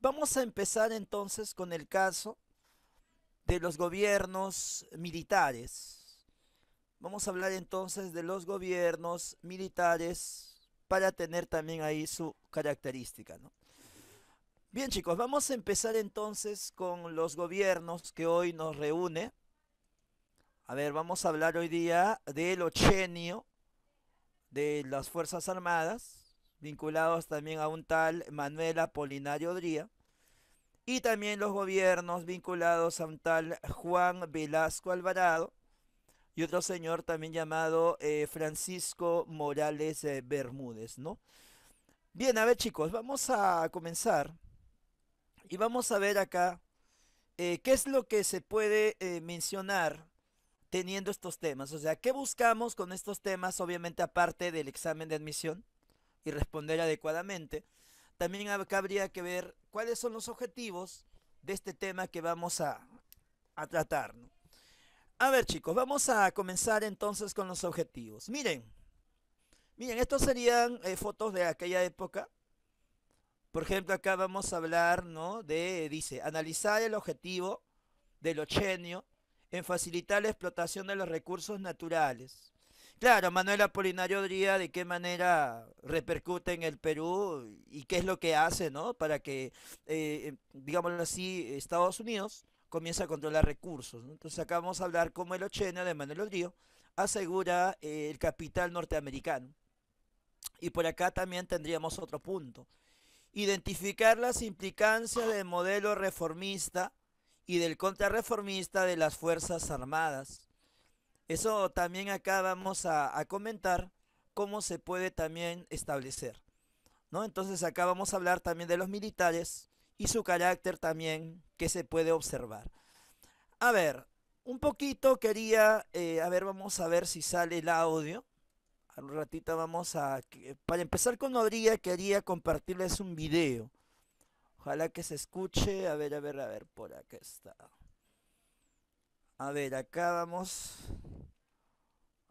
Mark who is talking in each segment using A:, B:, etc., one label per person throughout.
A: Vamos a empezar entonces con el caso de los gobiernos militares. Vamos a hablar entonces de los gobiernos militares para tener también ahí su característica. ¿no? Bien chicos, vamos a empezar entonces con los gobiernos que hoy nos reúne. A ver, vamos a hablar hoy día del ochenio de las Fuerzas Armadas, vinculados también a un tal Manuel Apolinario Dría, y también los gobiernos vinculados a un tal Juan Velasco Alvarado, y otro señor también llamado eh, Francisco Morales eh, Bermúdez, ¿no? Bien, a ver chicos, vamos a comenzar y vamos a ver acá eh, qué es lo que se puede eh, mencionar teniendo estos temas. O sea, ¿qué buscamos con estos temas? Obviamente aparte del examen de admisión y responder adecuadamente. También acá habría que ver cuáles son los objetivos de este tema que vamos a, tratar. A ver chicos, vamos a comenzar entonces con los objetivos. Miren, miren, estos serían eh, fotos de aquella época. Por ejemplo, acá vamos a hablar, De, dice, analizar el objetivo del ochenio en facilitar la explotación de los recursos naturales. Claro, Manuel Apolinario diría de qué manera repercute en el Perú y qué es lo que hace, ¿no? Para que, eh, em, digámoslo así, Estados Unidos comience a controlar recursos. Entonces acá vamos a hablar cómo el ochenio de Manuel Odrío asegura eh, el capital norteamericano. Y por acá también tendríamos otro punto identificar las implicancias del modelo reformista y del contrarreformista de las Fuerzas Armadas. Eso también acá vamos a, comentar cómo se puede también establecer. ¿no? Entonces acá vamos a hablar también de los militares y su carácter también que se puede observar. A ver, un poquito quería, eh, a ver, vamos a ver si sale el audio un ratito vamos a... Para empezar con Odría quería compartirles un video. Ojalá que se escuche. A ver, a ver, a ver, por acá está. A ver, acá vamos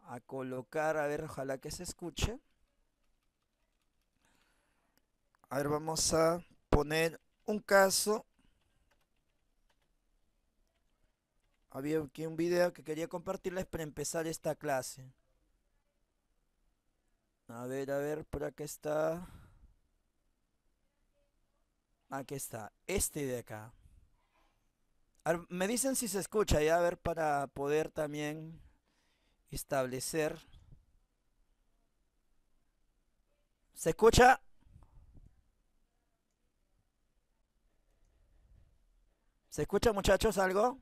A: a colocar, a ver, ojalá que se escuche. A ver, vamos a poner un caso. Había aquí un video que quería compartirles para empezar esta clase. A ver, a ver, por aquí está. Aquí está, este de acá. me dicen si se escucha, ya a ver, para poder también establecer. ¿Se escucha? ¿Se escucha muchachos algo?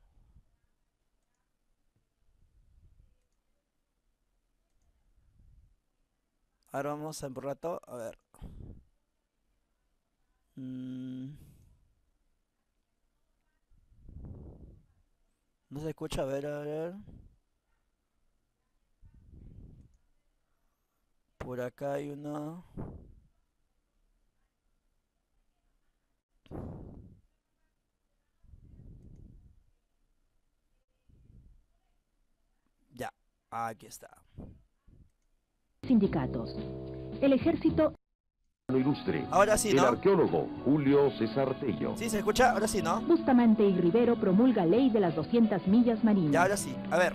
A: Ahora vamos en un rato, a ver. Mm. No se escucha, a ver, a ver. Por acá hay uno. Ya, aquí está
B: sindicatos. El ejército... ilustre. Ahora sí, ¿no? El arqueólogo Julio César Tello. Sí, se escucha, ahora sí, ¿no? Justamente y Rivero promulga ley de las 200 millas marinas. Ya, ahora sí, a ver.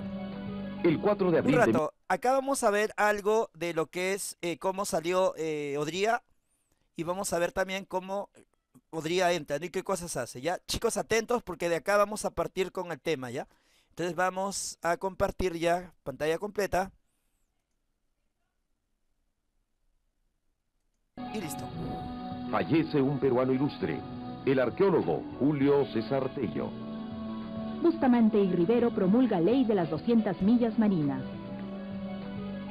B: El 4 de
A: abril... Un rato, acá vamos a ver algo de lo que es eh, cómo salió eh, Odría y vamos a ver también cómo Odría entra y qué cosas hace, ¿ya? Chicos, atentos porque de acá vamos a partir con el tema, ¿ya? Entonces vamos a compartir ya pantalla completa.
B: Fallece un peruano ilustre, el arqueólogo Julio César Tello. Bustamante y Rivero promulga ley de las 200 millas marinas.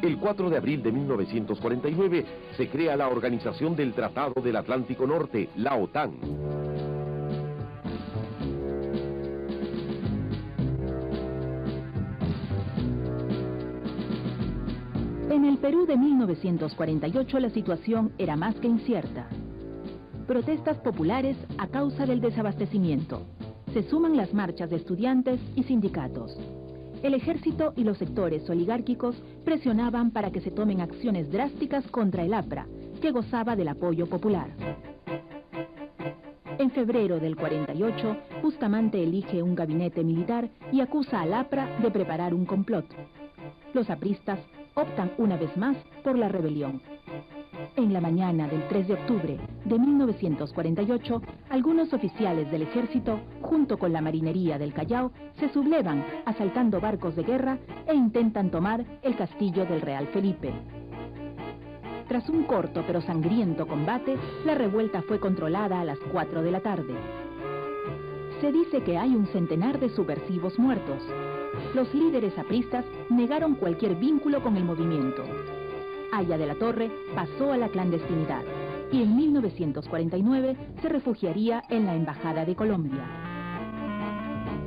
B: El 4 de abril de 1949 se crea la Organización del Tratado del Atlántico Norte, la OTAN. Perú de 1948 la situación era más que incierta. Protestas populares a causa del desabastecimiento. Se suman las marchas de estudiantes y sindicatos. El ejército y los sectores oligárquicos presionaban para que se tomen acciones drásticas contra el APRA, que gozaba del apoyo popular. En febrero del 48, Bustamante elige un gabinete militar y acusa al APRA de preparar un complot. Los apristas optan una vez más por la rebelión. En la mañana del 3 de octubre de 1948, algunos oficiales del ejército, junto con la marinería del Callao, se sublevan asaltando barcos de guerra e intentan tomar el castillo del Real Felipe. Tras un corto pero sangriento combate, la revuelta fue controlada a las 4 de la tarde. Se dice que hay un centenar de subversivos muertos, los líderes apristas negaron cualquier vínculo con el movimiento. Aya de la Torre pasó a la clandestinidad y en 1949 se refugiaría en la Embajada de Colombia.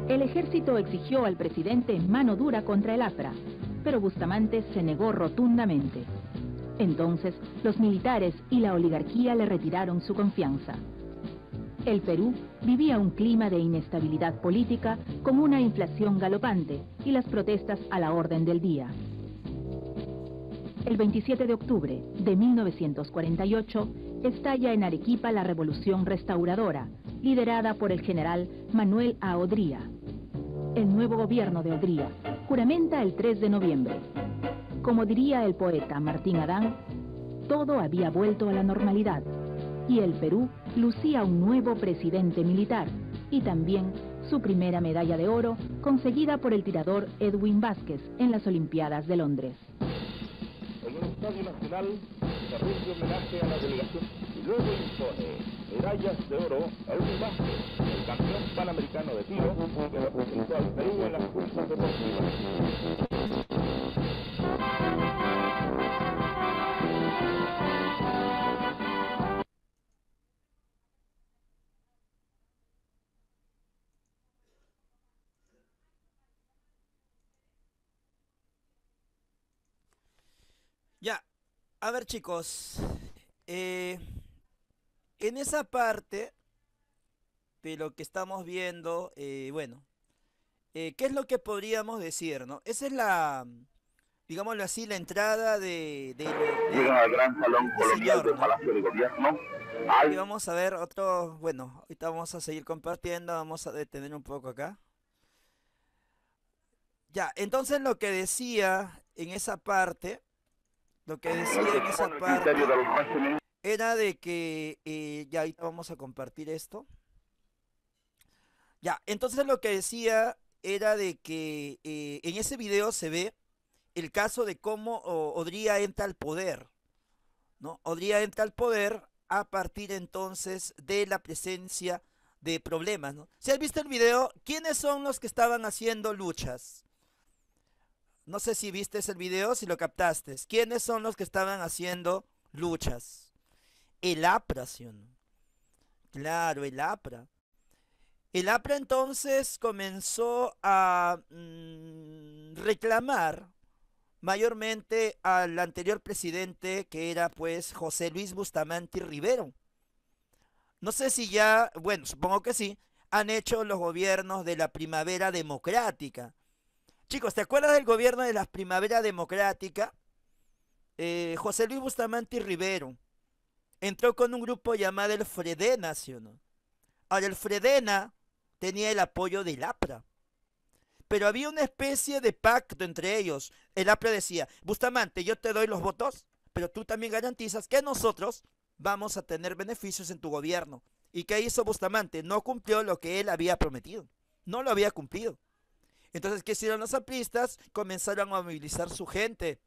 B: El ejército exigió al presidente mano dura contra el APRA, pero Bustamante se negó rotundamente. Entonces, los militares y la oligarquía le retiraron su confianza el Perú vivía un clima de inestabilidad política con una inflación galopante y las protestas a la orden del día. El 27 de octubre de 1948 estalla en Arequipa la Revolución Restauradora, liderada por el general Manuel A. Odría. El nuevo gobierno de Odría juramenta el 3 de noviembre. Como diría el poeta Martín Adán, todo había vuelto a la normalidad y el Perú lucía un nuevo presidente militar y también su primera medalla de oro conseguida por el tirador Edwin Vázquez en las Olimpiadas de Londres. El Estadio Nacional se rinde homenaje a la delegación y luego impone medallas de oro a Edwin Vázquez, el campeón panamericano de tiro que representó al Perú en las cursos deportivas.
A: Ya, a ver chicos, eh, en esa parte de lo que estamos viendo, eh, bueno, eh, ¿qué es lo que podríamos decir, no? Esa es la, digámoslo así, la entrada de... gran salón colombiano. Y vamos a ver otro, bueno, ahorita vamos a seguir compartiendo, vamos a detener un poco acá. Ya, entonces lo que decía en esa parte lo que decía en esa parte era de que, eh, ya ahí vamos a compartir esto. Ya, entonces lo que decía era de que eh, en ese video se ve el caso de cómo podría Odría entra al poder, ¿no? Odría entra al poder a partir entonces de la presencia de problemas, ¿no? Si has visto el video, ¿quiénes son los que estaban haciendo luchas? No sé si viste ese video, si lo captaste. ¿Quiénes son los que estaban haciendo luchas? El APRA, ¿sí o no? Claro, el APRA. El APRA entonces comenzó a mm, reclamar mayormente al anterior presidente que era pues José Luis Bustamante Rivero. No sé si ya, bueno, supongo que sí, han hecho los gobiernos de la primavera democrática, Chicos, ¿te acuerdas del gobierno de la Primavera Democrática? Eh, José Luis Bustamante y Rivero entró con un grupo llamado el Fredena, ¿sí o no? Ahora, el Fredena tenía el apoyo del APRA. Pero había una especie de pacto entre ellos. El APRA decía, Bustamante, yo te doy los votos, pero tú también garantizas que nosotros vamos a tener beneficios en tu gobierno. ¿Y qué hizo Bustamante? No cumplió lo que él había prometido. No lo había cumplido. Entonces, ¿qué hicieron los apristas? Comenzaron a movilizar su gente.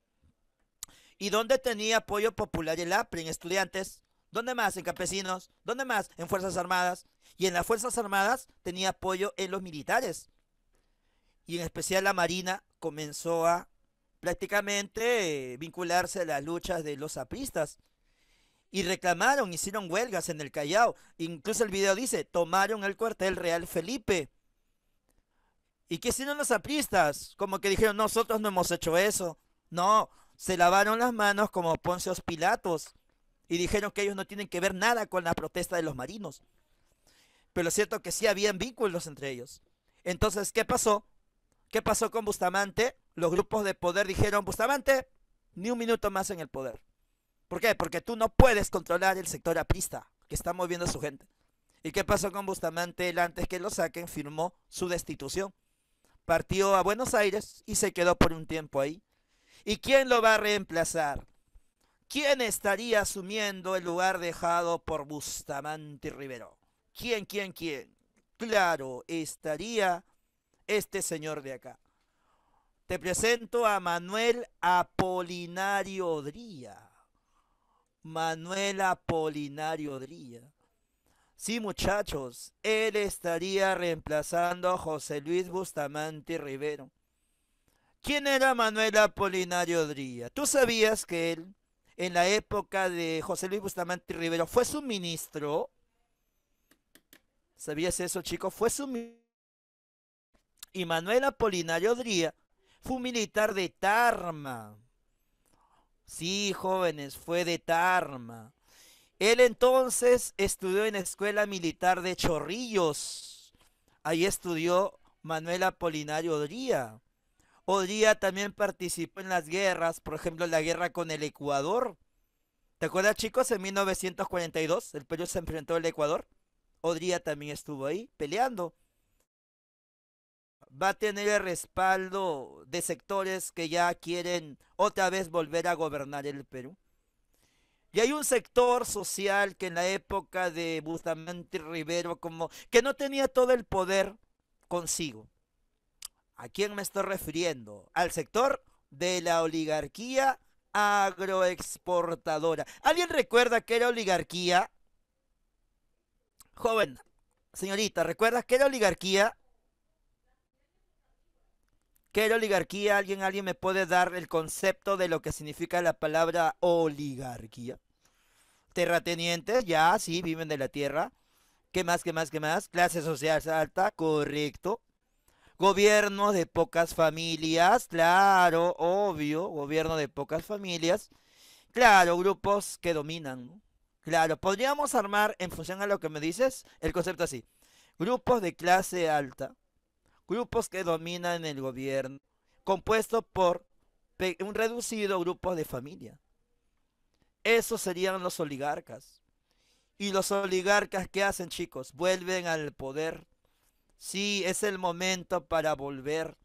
A: ¿Y dónde tenía apoyo popular el APRI? En estudiantes. ¿Dónde más? En campesinos. ¿Dónde más? En Fuerzas Armadas. Y en las Fuerzas Armadas tenía apoyo en los militares. Y en especial la Marina comenzó a prácticamente eh, vincularse a las luchas de los apristas. Y reclamaron, hicieron huelgas en el Callao. Incluso el video dice, tomaron el cuartel Real Felipe. Y qué hicieron los apristas, como que dijeron, nosotros no hemos hecho eso. No, se lavaron las manos como Poncios Pilatos y dijeron que ellos no tienen que ver nada con la protesta de los marinos. Pero es cierto que sí habían vínculos entre ellos. Entonces, ¿qué pasó? ¿Qué pasó con Bustamante? Los grupos de poder dijeron, Bustamante, ni un minuto más en el poder. ¿Por qué? Porque tú no puedes controlar el sector aprista que está moviendo a su gente. ¿Y qué pasó con Bustamante? Él antes que lo saquen firmó su destitución partió a Buenos Aires y se quedó por un tiempo ahí. ¿Y quién lo va a reemplazar? ¿Quién estaría asumiendo el lugar dejado por Bustamante Rivero? ¿Quién, quién, quién? Claro, estaría este señor de acá. Te presento a Manuel Apolinario Dría. Manuel Apolinario Dría. Sí, muchachos, él estaría reemplazando a José Luis Bustamante Rivero. ¿Quién era Manuel Apolinario Dría? ¿Tú sabías que él, en la época de José Luis Bustamante Rivero, fue su ministro? ¿Sabías eso, chicos? Fue su ministro. Y Manuel Apolinario Dría fue un militar de Tarma. Sí, jóvenes, fue de Tarma. Él entonces estudió en la Escuela Militar de Chorrillos. Ahí estudió Manuel Apolinario Odría. Odría también participó en las guerras, por ejemplo, la guerra con el Ecuador. ¿Te acuerdas, chicos? En 1942 el Perú se enfrentó al Ecuador. Odría también estuvo ahí peleando. Va a tener el respaldo de sectores que ya quieren otra vez volver a gobernar el Perú. Y hay un sector social que en la época de Bustamante Rivero, como que no tenía todo el poder consigo. ¿A quién me estoy refiriendo? Al sector de la oligarquía agroexportadora. ¿Alguien recuerda que era oligarquía? Joven, señorita, ¿recuerdas que era oligarquía? ¿Qué era oligarquía? ¿Alguien, ¿Alguien me puede dar el concepto de lo que significa la palabra oligarquía? terratenientes, ya, sí, viven de la tierra. ¿Qué más, qué más, qué más? Clase social alta, correcto. Gobierno de pocas familias, claro, obvio, gobierno de pocas familias. Claro, grupos que dominan, Claro, podríamos armar en función a lo que me dices el concepto así. Grupos de clase alta, grupos que dominan el gobierno, compuesto por un reducido grupo de familias. Esos serían los oligarcas. Y los oligarcas, ¿qué hacen, chicos? Vuelven al poder. Sí, es el momento para volver.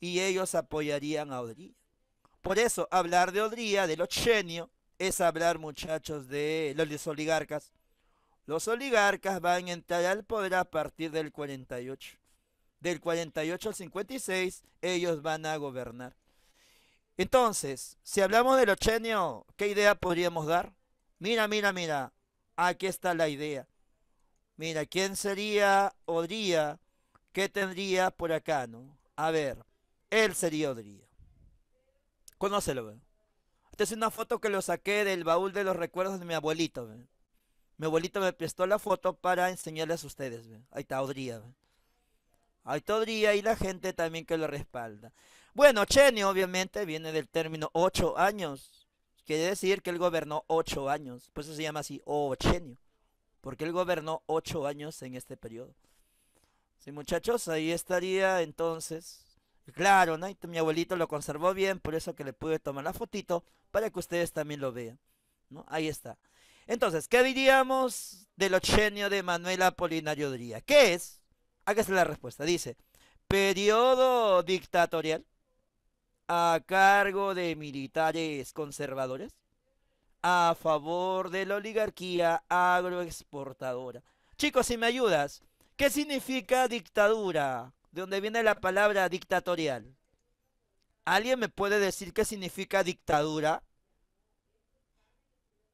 A: Y ellos apoyarían a Odría. Por eso, hablar de Odría, de los es hablar, muchachos, de los oligarcas. Los oligarcas van a entrar al poder a partir del 48. Del 48 al 56, ellos van a gobernar. Entonces, si hablamos de ochenio, ¿qué idea podríamos dar? Mira, mira, mira. Aquí está la idea. Mira, ¿quién sería Odría? ¿Qué tendría por acá, no? A ver, él sería Odría. Conócelo, Esta es una foto que lo saqué del baúl de los recuerdos de mi abuelito, Mi abuelito me prestó la foto para enseñarles a ustedes, Ahí está Odría, Ahí está Odría y la gente también que lo respalda. Bueno, Chenio obviamente viene del término ocho años. Quiere decir que él gobernó ocho años. Por eso se llama así Ochenio. Oh, porque él gobernó ocho años en este periodo. Sí, muchachos, ahí estaría entonces. Claro, ¿no? mi abuelito lo conservó bien, por eso que le pude tomar la fotito para que ustedes también lo vean. Ahí está. Entonces, ¿qué diríamos del ochenio de Manuel Apolinario Dría? ¿Qué es? Hágase la respuesta. Dice, periodo dictatorial a cargo de militares conservadores a favor de la oligarquía agroexportadora. Chicos, si me ayudas, ¿qué significa dictadura? De dónde viene la palabra dictatorial. ¿Alguien me puede decir qué significa dictadura?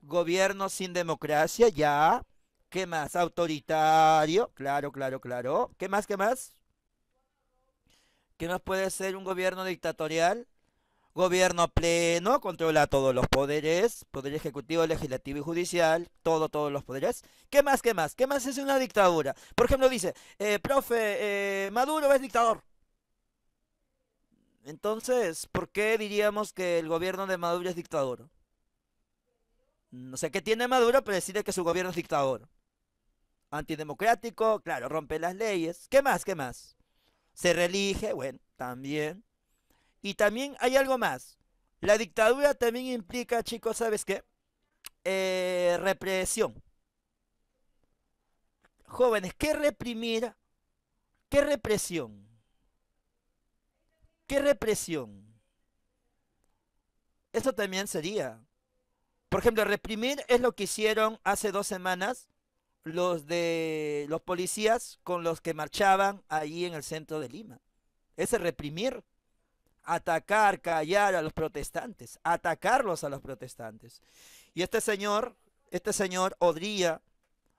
A: Gobierno sin democracia, ya. ¿Qué más? Autoritario, claro, claro, claro. ¿Qué más, qué más? ¿Qué no puede ser un gobierno dictatorial, gobierno pleno, controla todos los poderes, poder ejecutivo, legislativo y judicial, todo, todos los poderes. ¿Qué más, qué más? ¿Qué más es una dictadura? Por ejemplo, dice, eh, profe, eh, Maduro es dictador. Entonces, ¿por qué diríamos que el gobierno de Maduro es dictador? No sé ¿qué tiene Maduro pero decirle que su gobierno es dictador? Antidemocrático, claro, rompe las leyes. ¿Qué más? ¿Qué más? se relige, bueno, también. Y también hay algo más. La dictadura también implica, chicos, ¿sabes qué? Eh, represión. Jóvenes, ¿qué reprimir? ¿Qué represión? ¿Qué represión? Eso también sería. Por ejemplo, reprimir es lo que hicieron hace dos semanas los de los policías con los que marchaban ahí en el centro de Lima. Ese reprimir, atacar, callar a los protestantes, atacarlos a los protestantes. Y este señor, este señor Odría,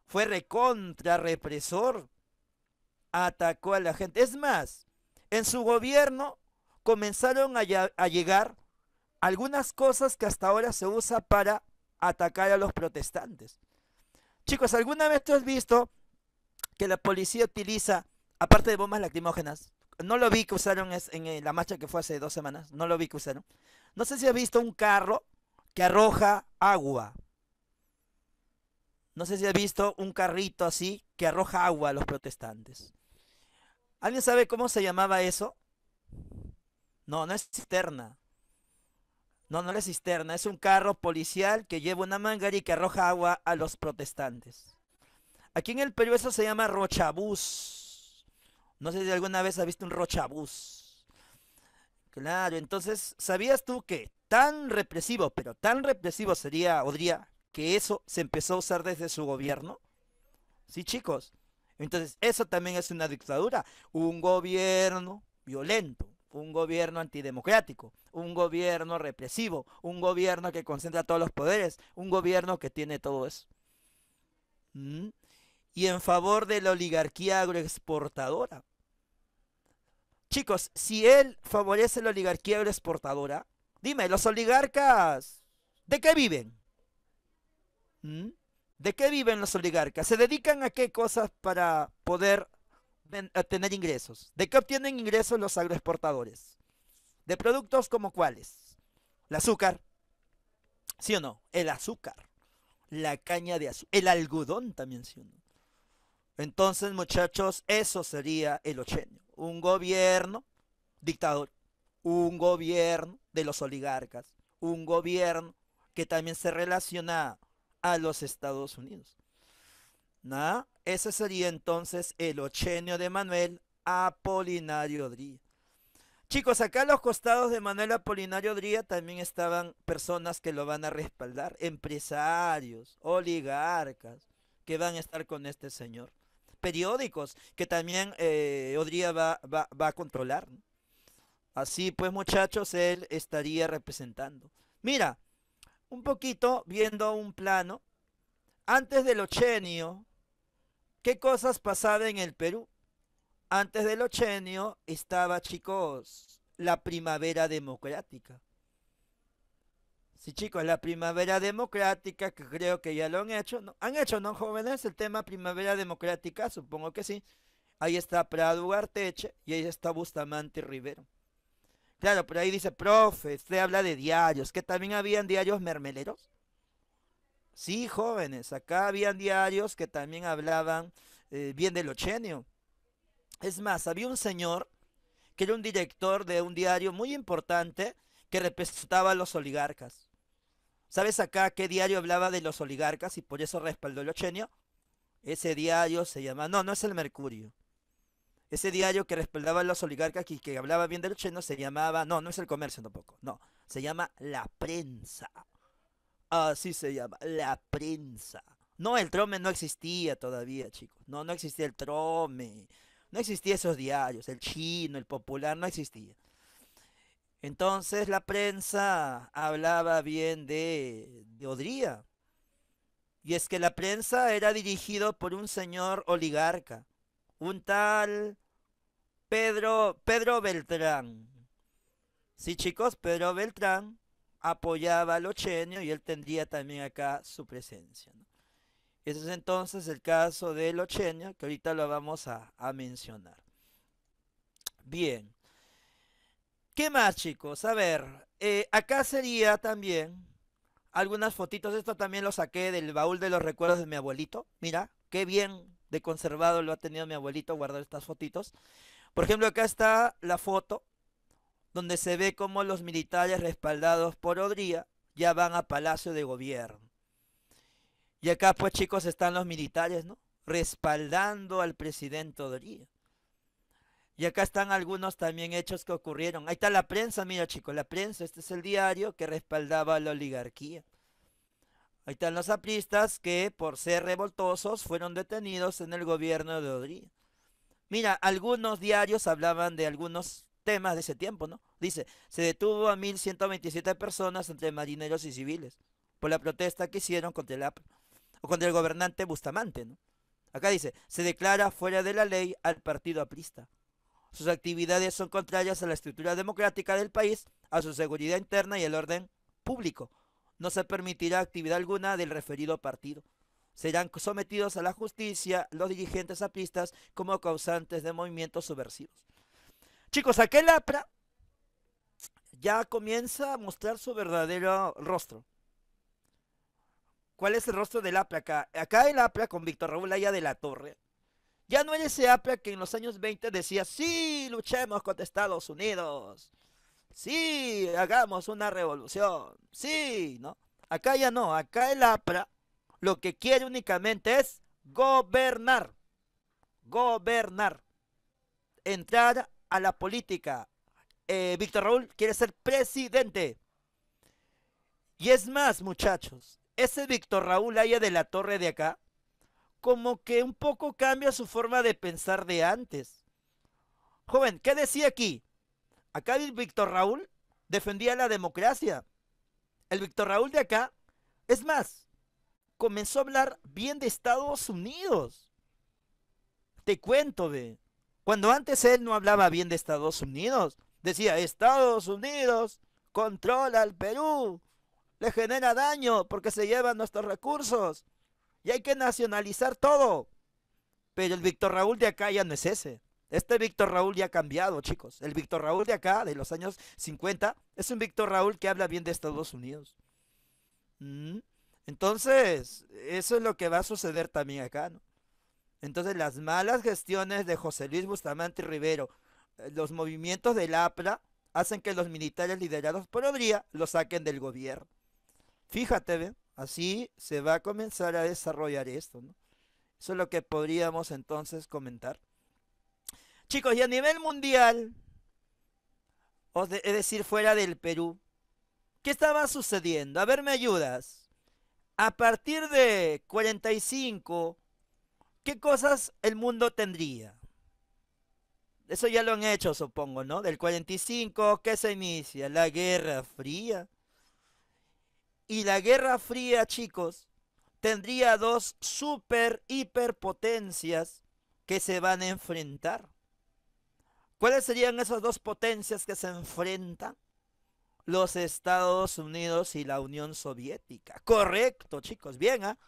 A: fue recontra represor, atacó a la gente. Es más, en su gobierno comenzaron a, a llegar algunas cosas que hasta ahora se usa para atacar a los protestantes. Chicos, ¿alguna vez tú has visto que la policía utiliza, aparte de bombas lacrimógenas, no lo vi que usaron en eh, la marcha que fue hace dos semanas, no lo vi que usaron. No sé si has visto un carro que arroja agua. No sé si has visto un carrito así que arroja agua a los protestantes. ¿Alguien sabe cómo se llamaba eso? No, no es cisterna. No, no la cisterna, es un carro policial que lleva una y que arroja agua a los protestantes. Aquí en el Perú eso se llama rochabús. No sé si alguna vez has visto un rochabús. Claro, entonces, ¿sabías tú que tan represivo, pero tan represivo sería Odría, que eso se empezó a usar desde su gobierno? Sí, chicos. Entonces, eso también es una dictadura, un gobierno violento un gobierno antidemocrático, un gobierno represivo, un gobierno que concentra todos los poderes, un gobierno que tiene todo eso. ¿Mm? Y en favor de la oligarquía agroexportadora. Chicos, si él favorece la oligarquía agroexportadora, dime, los oligarcas, ¿de qué viven? ¿Mm? ¿De qué viven los oligarcas? ¿Se dedican a qué cosas para poder obtener eh, ingresos. ¿De qué obtienen ingresos los agroexportadores? De productos como cuáles? El azúcar. ¿Sí o no? El azúcar. La caña de azúcar. El algodón también, ¿sí o no? Entonces, muchachos, eso sería el ochenio. Un gobierno dictador. Un gobierno de los oligarcas. Un gobierno que también se relaciona a los Estados Unidos. ¿no? ¿Ah? Ese sería entonces el ochenio de Manuel Apolinario Dría. Chicos, acá a los costados de Manuel Apolinario Odri también estaban personas que lo van a respaldar, empresarios, oligarcas, que van a estar con este señor. Periódicos que también eh, Odría va, a controlar. Así pues, muchachos, él estaría representando. Mira, un poquito viendo un plano. Antes del ochenio, ¿Qué cosas pasaban en el Perú? Antes del ochenio estaba, chicos, la primavera democrática. Sí, chicos, la primavera democrática, que creo que ya lo han hecho. ¿Han hecho, no, jóvenes? El tema primavera democrática, supongo que sí. Ahí está Prado Arteche y ahí está Bustamante Rivero. Claro, por ahí dice, profe, usted habla de diarios, que también habían diarios mermeleros. Sí, jóvenes, acá habían diarios que también hablaban eh, bien del ochenio. Es más, había un señor que era un director de un diario muy importante que representaba a los oligarcas. ¿Sabes acá qué diario hablaba de los oligarcas y por eso respaldó el ochenio? Ese diario se llama, no, no es el Mercurio. Ese diario que respaldaba a los oligarcas y que hablaba bien del ochenio se llamaba, no, no es el comercio tampoco, no, se llama La Prensa. Así se llama, la prensa. No, el trome no existía todavía, chicos. No, no existía el trome. No existía esos diarios, el chino, el popular, no existía. Entonces la prensa hablaba bien de, Odría. Y es que la prensa era dirigido por un señor oligarca, un tal Pedro, Pedro Beltrán. Sí, chicos, Pedro Beltrán apoyaba al Lochenio y él tendría también acá su presencia. Ese es entonces el caso de Lochenio, que ahorita lo vamos a, mencionar. Bien. ¿Qué más, chicos? A ver, eh, acá sería también algunas fotitos. Esto también lo saqué del baúl de los recuerdos de mi abuelito. Mira, qué bien de conservado lo ha tenido mi abuelito guardar estas fotitos. Por ejemplo, acá está la foto donde se ve cómo los militares respaldados por Odría ya van a Palacio de Gobierno. Y acá pues chicos están los militares, ¿no? Respaldando al presidente Odría. Y acá están algunos también hechos que ocurrieron. Ahí está la prensa, mira chicos, la prensa, este es el diario que respaldaba a la oligarquía. Ahí están los apristas que por ser revoltosos fueron detenidos en el gobierno de Odría. Mira, algunos diarios hablaban de algunos temas de ese tiempo, ¿no? Dice, se detuvo a 1.127 personas entre marineros y civiles por la protesta que hicieron contra el, o contra el gobernante Bustamante, ¿no? Acá dice, se declara fuera de la ley al partido aprista. Sus actividades son contrarias a la estructura democrática del país, a su seguridad interna y el orden público. No se permitirá actividad alguna del referido partido. Serán sometidos a la justicia los dirigentes apristas como causantes de movimientos subversivos. Chicos, el APRA ya comienza a mostrar su verdadero rostro. ¿Cuál es el rostro del APRA acá? Acá el APRA con Víctor Raúl Aya de la Torre. Ya no era ese APRA que en los años 20 decía, sí, luchemos contra Estados Unidos. Sí, hagamos una revolución. Sí, ¿no? Acá ya no. Acá el APRA lo que quiere únicamente es gobernar. Gobernar. Entrar la política. Eh, Víctor Raúl quiere ser presidente. Y es más, muchachos, ese Víctor Raúl allá de la Torre de acá, como que un poco cambia su forma de pensar de antes. Joven, ¿qué decía aquí? Acá el Víctor Raúl defendía la democracia. El Víctor Raúl de acá, es más, comenzó a hablar bien de Estados Unidos. Te cuento, de... Cuando antes él no hablaba bien de Estados Unidos, decía, Estados Unidos controla al Perú, le genera daño porque se llevan nuestros recursos y hay que nacionalizar todo. Pero el Víctor Raúl de acá ya no es ese. Este Víctor Raúl ya ha cambiado, chicos. El Víctor Raúl de acá, de los años 50, es un Víctor Raúl que habla bien de Estados Unidos. Mm. Entonces, eso es lo que va a suceder también acá, ¿no? Entonces las malas gestiones de José Luis Bustamante y Rivero, eh, los movimientos del APRA, hacen que los militares liderados por Odría lo saquen del gobierno. Fíjate, así se va a comenzar a desarrollar esto. Eso es lo que podríamos entonces comentar. Chicos, y a nivel mundial, es decir, fuera del Perú, ¿qué estaba sucediendo? A ver, me ayudas. A partir de 45, ¿Qué cosas el mundo tendría? Eso ya lo han hecho, supongo, ¿no? Del 45, ¿qué se inicia? La Guerra Fría. Y la Guerra Fría, chicos, tendría dos super hiperpotencias que se van a enfrentar. ¿Cuáles serían esas dos potencias que se enfrentan? Los Estados Unidos y la Unión Soviética. Correcto, chicos, bien, ¿ah?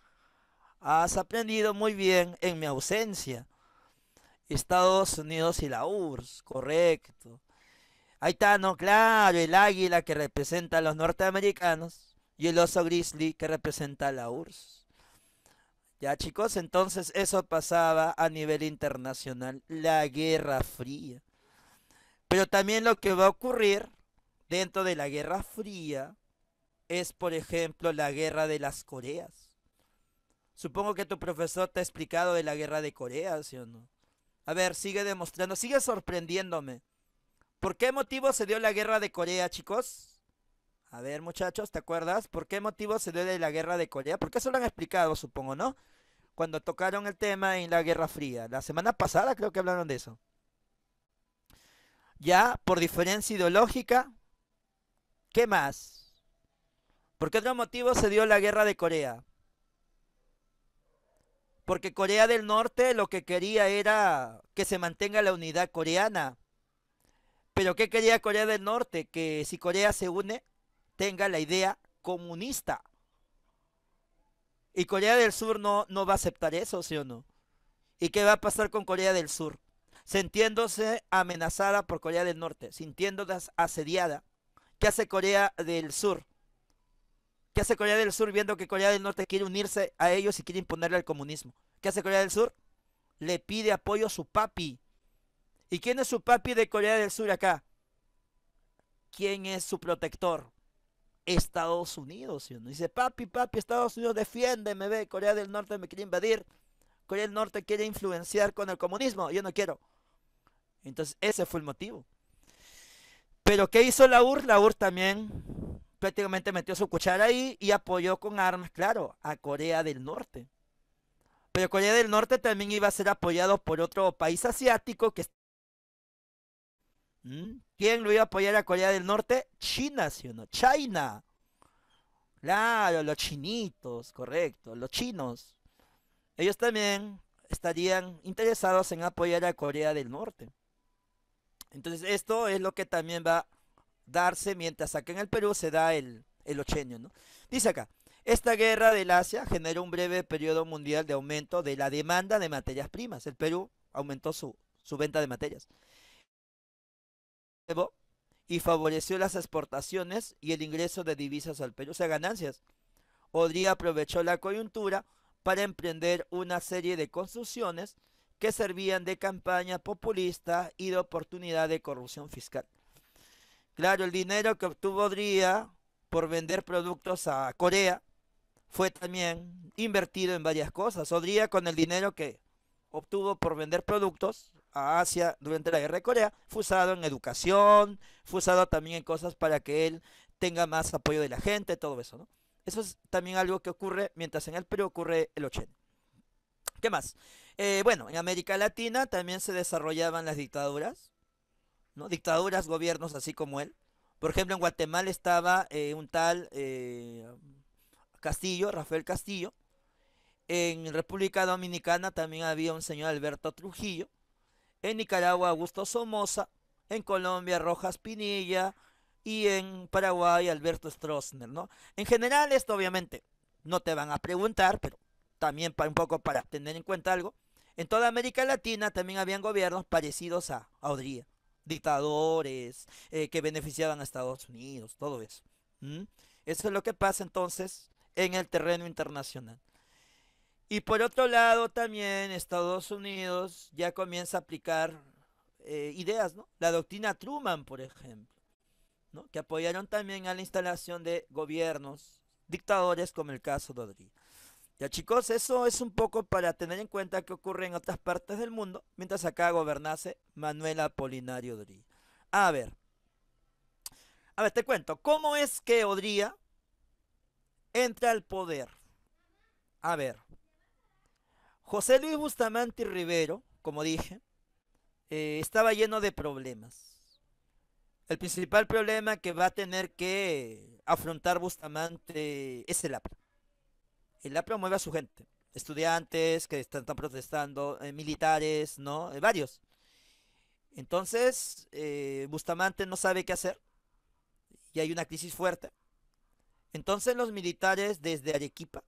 A: Has aprendido muy bien en mi ausencia. Estados Unidos y la URSS, correcto. no, claro, el águila que representa a los norteamericanos y el oso grizzly que representa a la URSS. Ya chicos, entonces eso pasaba a nivel internacional, la Guerra Fría. Pero también lo que va a ocurrir dentro de la Guerra Fría es, por ejemplo, la Guerra de las Coreas. Supongo que tu profesor te ha explicado de la guerra de Corea, ¿sí o no? A ver, sigue demostrando, sigue sorprendiéndome. ¿Por qué motivo se dio la guerra de Corea, chicos? A ver, muchachos, ¿te acuerdas? ¿Por qué motivo se dio de la guerra de Corea? Porque eso lo han explicado, supongo, ¿no? Cuando tocaron el tema en la Guerra Fría. La semana pasada creo que hablaron de eso. Ya, por diferencia ideológica. ¿Qué más? ¿Por qué otro motivo se dio la guerra de Corea? porque Corea del Norte lo que quería era que se mantenga la unidad coreana. Pero ¿qué quería Corea del Norte? Que si Corea se une, tenga la idea comunista. Y Corea del Sur no, no va a aceptar eso, ¿sí o no? ¿Y qué va a pasar con Corea del Sur? Sintiéndose amenazada por Corea del Norte, sintiéndose asediada. ¿Qué hace Corea del Sur? ¿Qué hace Corea del Sur viendo que Corea del Norte quiere unirse a ellos y quiere imponerle al comunismo? ¿Qué hace Corea del Sur? Le pide apoyo a su papi. ¿Y quién es su papi de Corea del Sur acá? ¿Quién es su protector? Estados Unidos. Y dice, papi, papi, Estados Unidos, defiéndeme, ve, Corea del Norte me quiere invadir. Corea del Norte quiere influenciar con el comunismo. Yo no quiero. Entonces, ese fue el motivo. Pero ¿qué hizo la UR? La UR también prácticamente metió su cuchara ahí y apoyó con armas, claro, a Corea del Norte. Pero Corea del Norte también iba a ser apoyado por otro país asiático que... Mm, ¿Quién lo iba a apoyar a Corea del Norte? China, ¿sí o no? China. Claro, los chinitos, correcto, los chinos. Ellos también estarían interesados en apoyar a Corea del Norte. Entonces esto es lo que también va darse mientras acá en el Perú se da el, el ochenio, ¿no? Dice acá, esta guerra del Asia generó un breve periodo mundial de aumento de la demanda de materias primas. El Perú aumentó su, su venta de materias. Y favoreció las exportaciones y el ingreso de divisas al Perú, o sea, ganancias. Odría aprovechó la coyuntura para emprender una serie de construcciones que servían de campaña populista y de oportunidad de corrupción fiscal. Claro, el dinero que obtuvo Dría por vender productos a Corea fue también invertido en varias cosas. Odría con el dinero que obtuvo por vender productos a Asia durante la guerra de Corea fue usado en educación, fue usado también en cosas para que él tenga más apoyo de la gente, todo eso, Eso es también algo que ocurre mientras en el Perú ocurre el 80. ¿Qué más? Eh, bueno, en América Latina también se desarrollaban las dictaduras. Dictaduras, gobiernos así como él. Por ejemplo, en Guatemala estaba eh, un tal eh, Castillo, Rafael Castillo. En República Dominicana también había un señor Alberto Trujillo. En Nicaragua, Augusto Somoza. En Colombia, Rojas Pinilla. Y en Paraguay, Alberto Stroessner, ¿no? En general, esto obviamente no te van a preguntar, pero también para un poco para tener en cuenta algo. En toda América Latina también habían gobiernos parecidos a, a dictadores eh, que beneficiaban a Estados Unidos, todo eso. Eso es lo que pasa entonces en el terreno internacional. Y por otro lado también Estados Unidos ya comienza a aplicar eh, ideas, ¿no? La doctrina Truman, por ejemplo, que apoyaron también a la instalación de gobiernos dictadores como el caso de Rodríguez. Ya chicos, eso es un poco para tener en cuenta que ocurre en otras partes del mundo mientras acá gobernase Manuel Apolinario Odría. A ver, a ver, te cuento, ¿cómo es que Odría entra al poder? A ver, José Luis Bustamante y Rivero, como dije, eh, estaba lleno de problemas. El principal problema que va a tener que afrontar Bustamante es el AP la promueve a su gente. Estudiantes que están, protestando, eh, militares, ¿no? Eh, varios. Entonces, eh, Bustamante no sabe qué hacer y hay una crisis fuerte. Entonces los militares desde Arequipa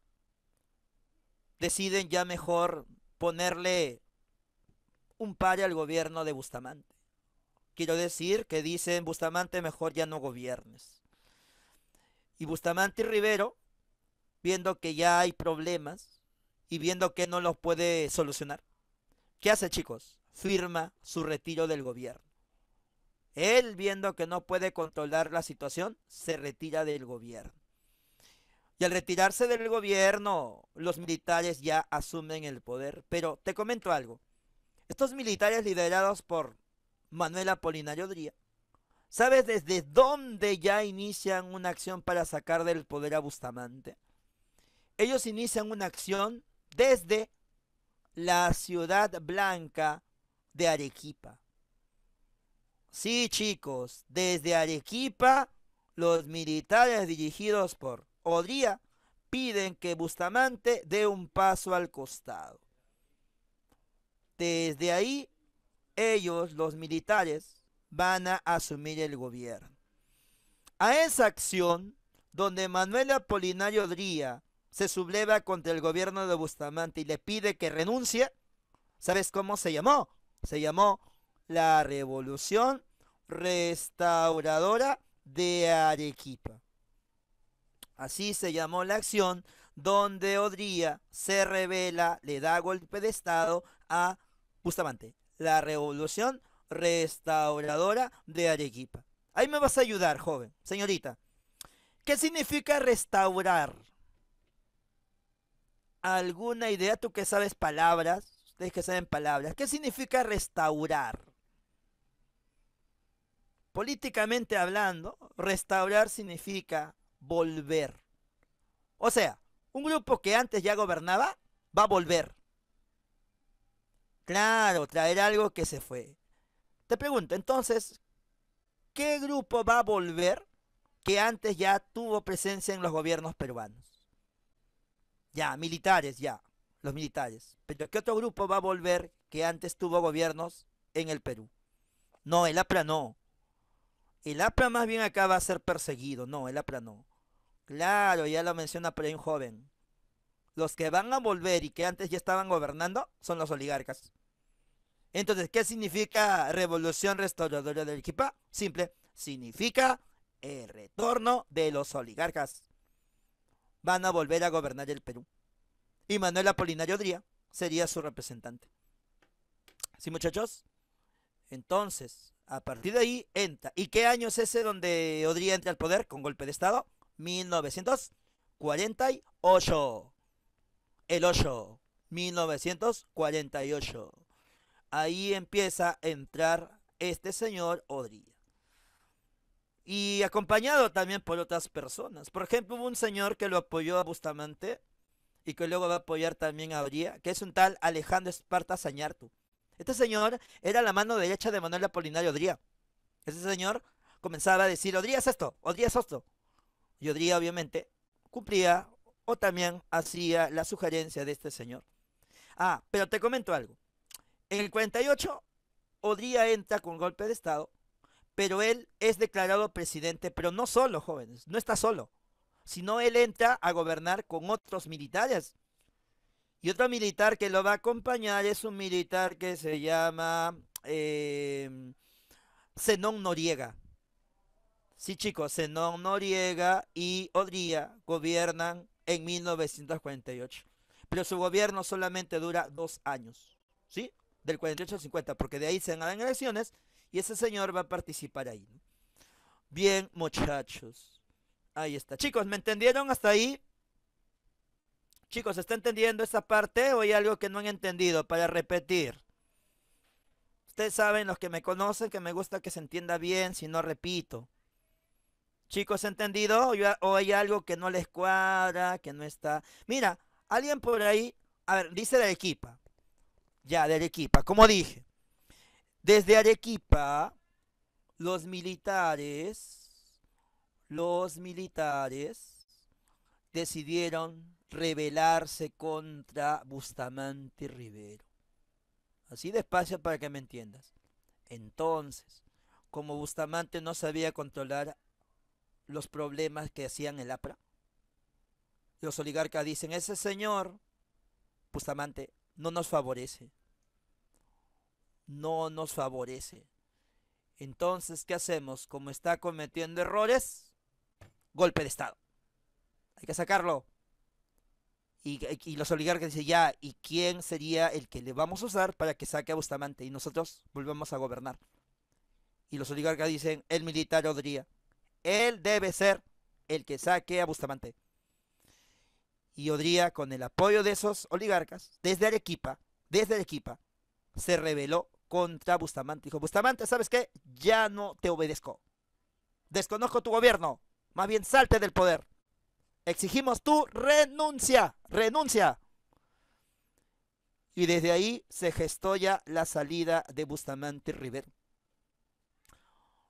A: deciden ya mejor ponerle un par al gobierno de Bustamante. Quiero decir que dicen, Bustamante, mejor ya no gobiernes. Y Bustamante y Rivero viendo que ya hay problemas y viendo que no los puede solucionar. ¿Qué hace, chicos? Firma su retiro del gobierno. Él, viendo que no puede controlar la situación, se retira del gobierno. Y al retirarse del gobierno, los militares ya asumen el poder. Pero te comento algo. Estos militares liderados por Manuel Apolinario Dría, ¿sabes desde dónde ya inician una acción para sacar del poder a Bustamante? ellos inician una acción desde la ciudad blanca de Arequipa. Sí, chicos, desde Arequipa, los militares dirigidos por Odría piden que Bustamante dé un paso al costado. Desde ahí, ellos, los militares, van a asumir el gobierno. A esa acción, donde Manuel Apolinario Odría se subleva contra el gobierno de Bustamante y le pide que renuncie, ¿sabes cómo se llamó? Se llamó la Revolución Restauradora de Arequipa. Así se llamó la acción donde Odría se revela, le da golpe de Estado a Bustamante. La Revolución Restauradora de Arequipa. Ahí me vas a ayudar, joven, señorita. ¿Qué significa restaurar? alguna idea, tú que sabes palabras, ustedes que saben palabras, ¿qué significa restaurar? Políticamente hablando, restaurar significa volver. O sea, un grupo que antes ya gobernaba va a volver. Claro, traer algo que se fue. Te pregunto, entonces, ¿qué grupo va a volver que antes ya tuvo presencia en los gobiernos peruanos? Ya, militares, ya. Los militares. Pero ¿qué otro grupo va a volver que antes tuvo gobiernos en el Perú? No, el APRA no. El APRA más bien acá va a ser perseguido. No, el APRA no. Claro, ya lo menciona un Joven. Los que van a volver y que antes ya estaban gobernando son los oligarcas. Entonces, ¿qué significa revolución restauradora del Equipa? Simple, significa el retorno de los oligarcas van a volver a gobernar el Perú. Y Manuel Apolinario Odría sería su representante. ¿Sí, muchachos? Entonces, a partir de ahí entra. ¿Y qué año es ese donde Odría entra al poder con golpe de Estado? 1948. El 8. 1948. Ahí empieza a entrar este señor Odría y acompañado también por otras personas. Por ejemplo, hubo un señor que lo apoyó a Bustamante y que luego va a apoyar también a Odría, que es un tal Alejandro Esparta Sañartu. Este señor era la mano derecha de Manuel Apolinario Odría. Ese señor comenzaba a decir, Odría es esto, Odría es esto. Y Odría obviamente cumplía o también hacía la sugerencia de este señor. Ah, pero te comento algo. En el 48, Odría entra con golpe de Estado pero él es declarado presidente, pero no solo, jóvenes, no está solo, sino él entra a gobernar con otros militares. Y otro militar que lo va a acompañar es un militar que se llama em, Zenón Noriega. Sí, chicos, Zenón Noriega y Odría gobiernan en 1948. Pero su gobierno solamente dura dos años, ¿sí? Del 48 al 50, porque de ahí se ganan elecciones y ese señor va a participar ahí. Bien, muchachos. Ahí está. Chicos, ¿me entendieron hasta ahí? Chicos, ¿está entendiendo esa parte o hay algo que no han entendido para repetir? Ustedes saben, los que me conocen, que me gusta que se entienda bien, si no repito. Chicos, ¿entendido? ¿O hay algo que no les cuadra, que no está? Mira, alguien por ahí, a ver, dice de Equipa, Ya, de Arequipa, como dije. Desde Arequipa, los militares, los militares decidieron rebelarse contra Bustamante Rivero. Así despacio para que me entiendas. Entonces, como Bustamante no sabía controlar los problemas que hacían el APRA, los oligarcas dicen, ese señor, Bustamante, no nos favorece no nos favorece. Entonces, ¿qué hacemos? Como está cometiendo errores, golpe de Estado. Hay que sacarlo. Y, los oligarcas dicen, ya, ¿y quién sería el que le vamos a usar para que saque a Bustamante y nosotros volvamos a gobernar? Y los oligarcas dicen, el militar Odría, él debe ser el que saque a Bustamante. Y Odría, con el apoyo de esos oligarcas, desde Arequipa, desde Arequipa, se rebeló contra Bustamante. Dijo, Bustamante, ¿sabes qué? Ya no te obedezco. Desconozco tu gobierno. Más bien salte del poder. Exigimos tu renuncia, renuncia. Y desde ahí se gestó ya la salida de Bustamante River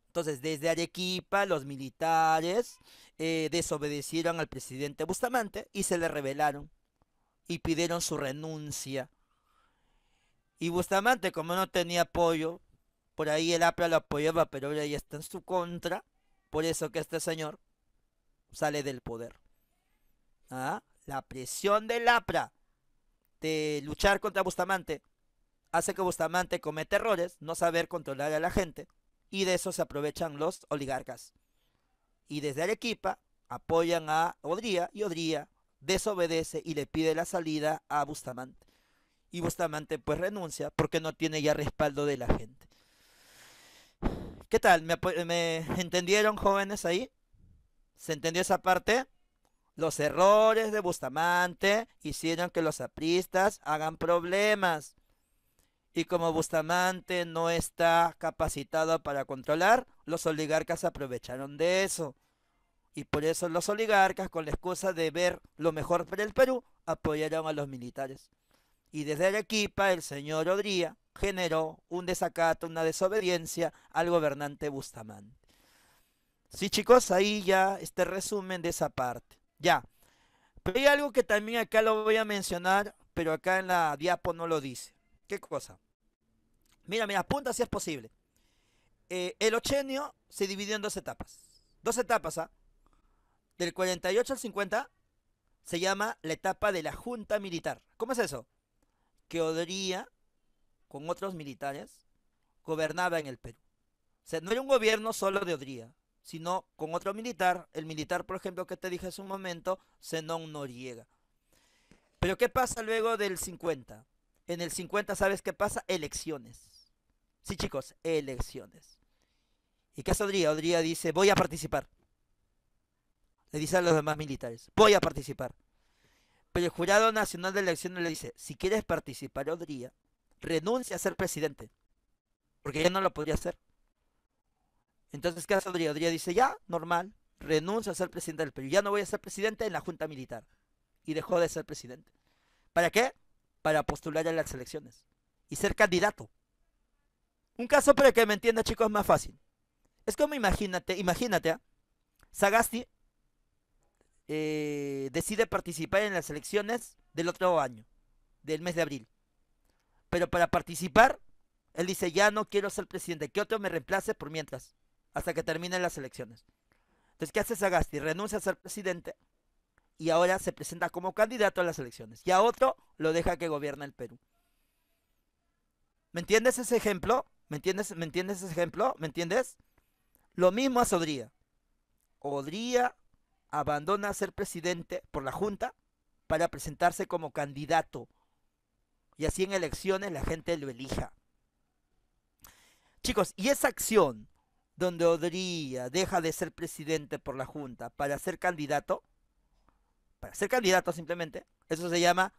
A: Entonces, desde Arequipa, los militares eh, desobedecieron al presidente Bustamante y se le rebelaron y pidieron su renuncia y Bustamante, como no tenía apoyo, por ahí el APRA lo apoyaba, pero ahora ya está en su contra. Por eso que este señor sale del poder. Ah, la presión del APRA de luchar contra Bustamante hace que Bustamante cometa errores, no saber controlar a la gente, y de eso se aprovechan los oligarcas. Y desde Arequipa apoyan a Odría y Odría desobedece y le pide la salida a Bustamante y Bustamante pues renuncia porque no tiene ya respaldo de la gente. ¿Qué tal? ¿Me, entendieron jóvenes ahí? ¿Se entendió esa parte? Los errores de Bustamante hicieron que los apristas hagan problemas. Y como Bustamante no está capacitado para controlar, los oligarcas aprovecharon de eso. Y por eso los oligarcas, con la excusa de ver lo mejor para el Perú, apoyaron a los militares y desde Arequipa el señor Odría generó un desacato, una desobediencia al gobernante Bustamante. Sí, chicos, ahí ya este resumen de esa parte. Ya. Pero hay algo que también acá lo voy a mencionar, pero acá en la diapo no lo dice. ¿Qué cosa? Mira, mira, apunta si es posible. Eh, el ochenio se dividió en dos etapas. Dos etapas, ¿ah? Del 48 al 50 se llama la etapa de la Junta Militar. ¿Cómo es eso? que Odría, con otros militares, gobernaba en el Perú. O sea, no era un gobierno solo de Odría, sino con otro militar, el militar, por ejemplo, que te dije hace un momento, no Noriega. Pero ¿qué pasa luego del 50? En el 50, ¿sabes qué pasa? Elecciones. Sí, chicos, elecciones. ¿Y qué hace Odría? Odría dice, voy a participar. Le dice a los demás militares, voy a participar el Jurado Nacional de Elecciones le dice, si quieres participar Odría, renuncia a ser presidente. Porque ya no lo podría hacer. Entonces, ¿qué hace Odría? Odría dice, ya, normal, renuncio a ser presidente del Perú. Ya no voy a ser presidente en la Junta Militar. Y dejó de ser presidente. ¿Para qué? Para postular a las elecciones. Y ser candidato. Un caso para que me entienda, chicos, más fácil. Es como imagínate, imagínate, ¿ah? Sagasti eh, decide participar en las elecciones del otro año, del mes de abril. Pero para participar, él dice, ya no quiero ser presidente, que otro me reemplace por mientras, hasta que terminen las elecciones. Entonces, ¿qué hace Sagasti? Renuncia a ser presidente y ahora se presenta como candidato a las elecciones. Y a otro lo deja que gobierne el Perú. ¿Me entiendes ese ejemplo? ¿Me entiendes, ¿Me entiendes ese ejemplo? ¿Me entiendes? Lo mismo hace Odría. Odría abandona a ser presidente por la Junta para presentarse como candidato. Y así en elecciones la gente lo elija. Chicos, y esa acción donde Odría deja de ser presidente por la Junta para ser candidato, para ser candidato simplemente, eso se llama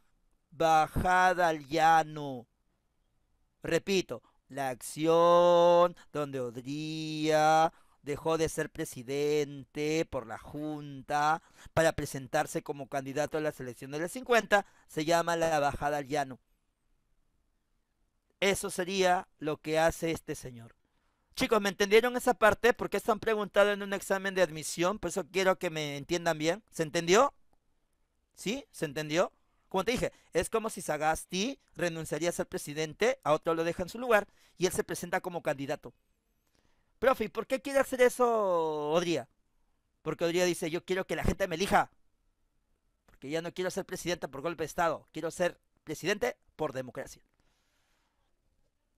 A: bajada al llano. Repito, la acción donde Odría dejó de ser presidente por la Junta para presentarse como candidato a la selección de los 50, se llama la bajada al llano. Eso sería lo que hace este señor. Chicos, ¿me entendieron esa parte? Porque están preguntando en un examen de admisión, por eso quiero que me entiendan bien. ¿Se entendió? ¿Sí? ¿Se entendió? Como te dije, es como si Sagasti renunciaría a ser presidente, a otro lo deja en su lugar y él se presenta como candidato. Profe, por qué quiere hacer eso Odria? Porque Odria dice, yo quiero que la gente me elija. Porque ya no quiero ser presidente por golpe de Estado, quiero ser presidente por democracia.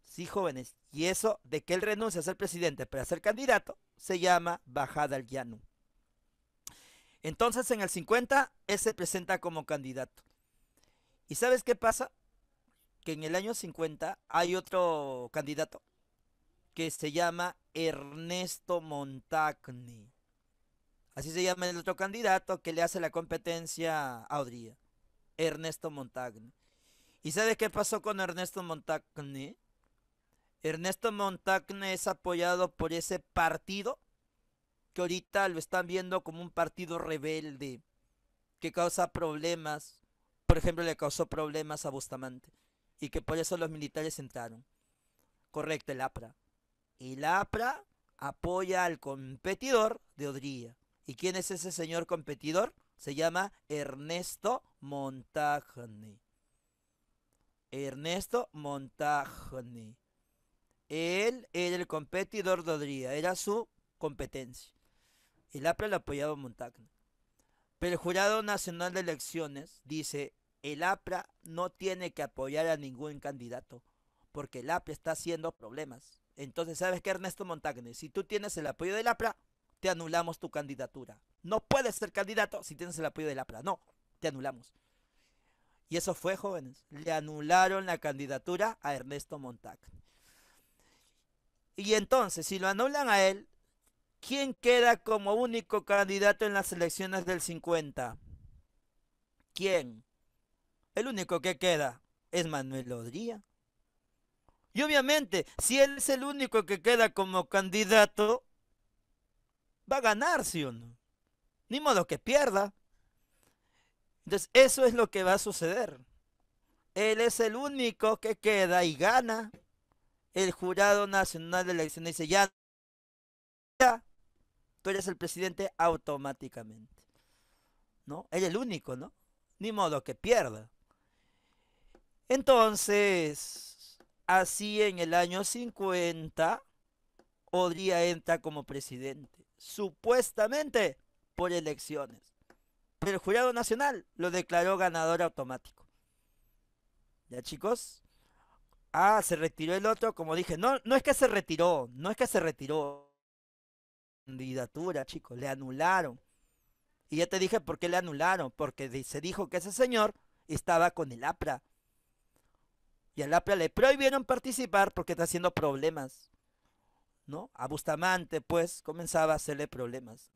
A: Sí, jóvenes, y eso de que él renuncia a ser presidente para ser candidato se llama bajada al llano. Entonces en el 50 él se presenta como candidato. ¿Y sabes qué pasa? Que en el año 50 hay otro candidato que se llama Ernesto montagne Así se llama el otro candidato que le hace la competencia a Odría. Ernesto Montagne. ¿Y sabes qué pasó con Ernesto montagne Ernesto montagne es apoyado por ese partido que ahorita lo están viendo como un partido rebelde que causa problemas. Por ejemplo, le causó problemas a Bustamante y que por eso los militares entraron. Correcto, el APRA el APRA apoya al competidor de Odría. ¿Y quién es ese señor competidor? Se llama Ernesto Montagni. Ernesto Montagni. Él era el competidor de Odría, era su competencia. El APRA lo apoyaba a Montagne. Pero el Jurado Nacional de Elecciones dice, el APRA no tiene que apoyar a ningún candidato, porque el APRA está haciendo problemas. Entonces, ¿sabes qué, Ernesto Montagne? Si tú tienes el apoyo la APRA, te anulamos tu candidatura. No puedes ser candidato si tienes el apoyo la APRA. No, te anulamos. Y eso fue, jóvenes. Le anularon la candidatura a Ernesto Montagne. Y entonces, si lo anulan a él, ¿quién queda como único candidato en las elecciones del 50? ¿Quién? El único que queda es Manuel Odría. Y obviamente, si él es el único que queda como candidato, va a ganar, sí o no. Ni modo que pierda. Entonces, eso es lo que va a suceder. Él es el único que queda y gana. El Jurado Nacional de Elecciones dice, ya, ya, tú eres el presidente automáticamente. ¿No? Él es el único, ¿no? Ni modo que pierda. Entonces, Así en el año 50, Odría entra como presidente, supuestamente por elecciones. Pero el jurado nacional lo declaró ganador automático. ¿Ya chicos? Ah, se retiró el otro, como dije, no, no es que se retiró, no es que se retiró. Candidatura, chicos, le anularon. Y ya te dije por qué le anularon, porque se dijo que ese señor estaba con el APRA y al APRA le prohibieron participar porque está haciendo problemas. ¿No? A Bustamante, pues, comenzaba a hacerle problemas.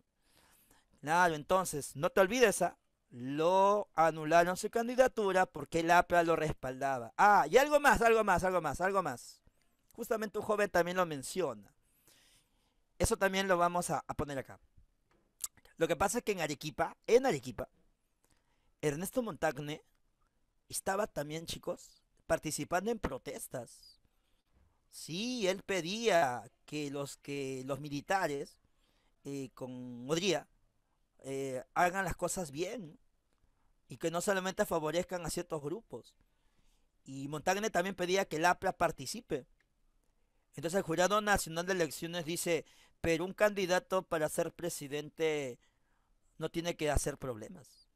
A: Claro, entonces, no te olvides, ¿ah? lo anularon su candidatura porque el APRA lo respaldaba. Ah, y algo más, algo más, algo más, algo más. Justamente un joven también lo menciona. Eso también lo vamos a, a poner acá. Lo que pasa es que en Arequipa, en Arequipa, Ernesto Montagne estaba también, chicos, participando en protestas. Sí, él pedía que los, que los militares eh, con Odría eh, hagan las cosas bien y que no solamente favorezcan a ciertos grupos. Y Montagne también pedía que el APLA participe. Entonces el Jurado Nacional de Elecciones dice, pero un candidato para ser presidente no tiene que hacer problemas.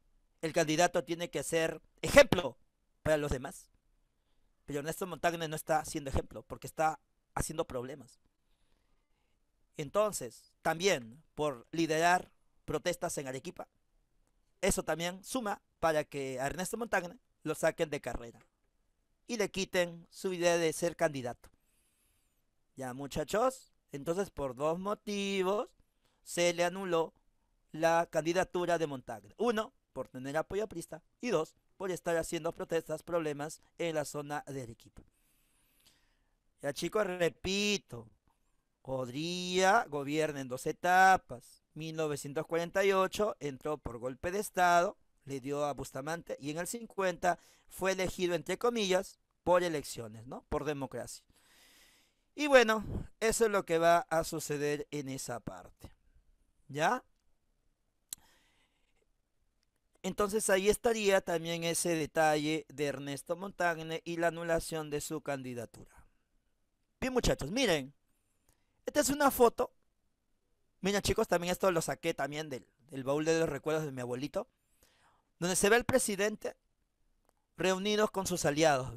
A: El candidato tiene que ser ejemplo para los demás. Pero Ernesto Montagne no está siendo ejemplo porque está haciendo problemas. Entonces, también por liderar protestas en Arequipa, eso también suma para que a Ernesto Montagne lo saquen de carrera y le quiten su idea de ser candidato. Ya muchachos, entonces por dos motivos se le anuló la candidatura de Montagne. Uno, por tener apoyo a Prista y dos, por estar haciendo protestas, problemas en la zona de Arequipa. Ya chicos, repito, Podría gobierna en dos etapas. 1948 entró por golpe de Estado, le dio a Bustamante y en el 50 fue elegido, entre comillas, por elecciones, ¿no? Por democracia. Y bueno, eso es lo que va a suceder en esa parte. ¿Ya? Entonces ahí estaría también ese detalle de Ernesto Montagne y la anulación de su candidatura. Bien muchachos, miren. Esta es una foto. Miren chicos, también esto lo saqué también del, baúl de los recuerdos de mi abuelito. Donde se ve al presidente reunidos con sus aliados.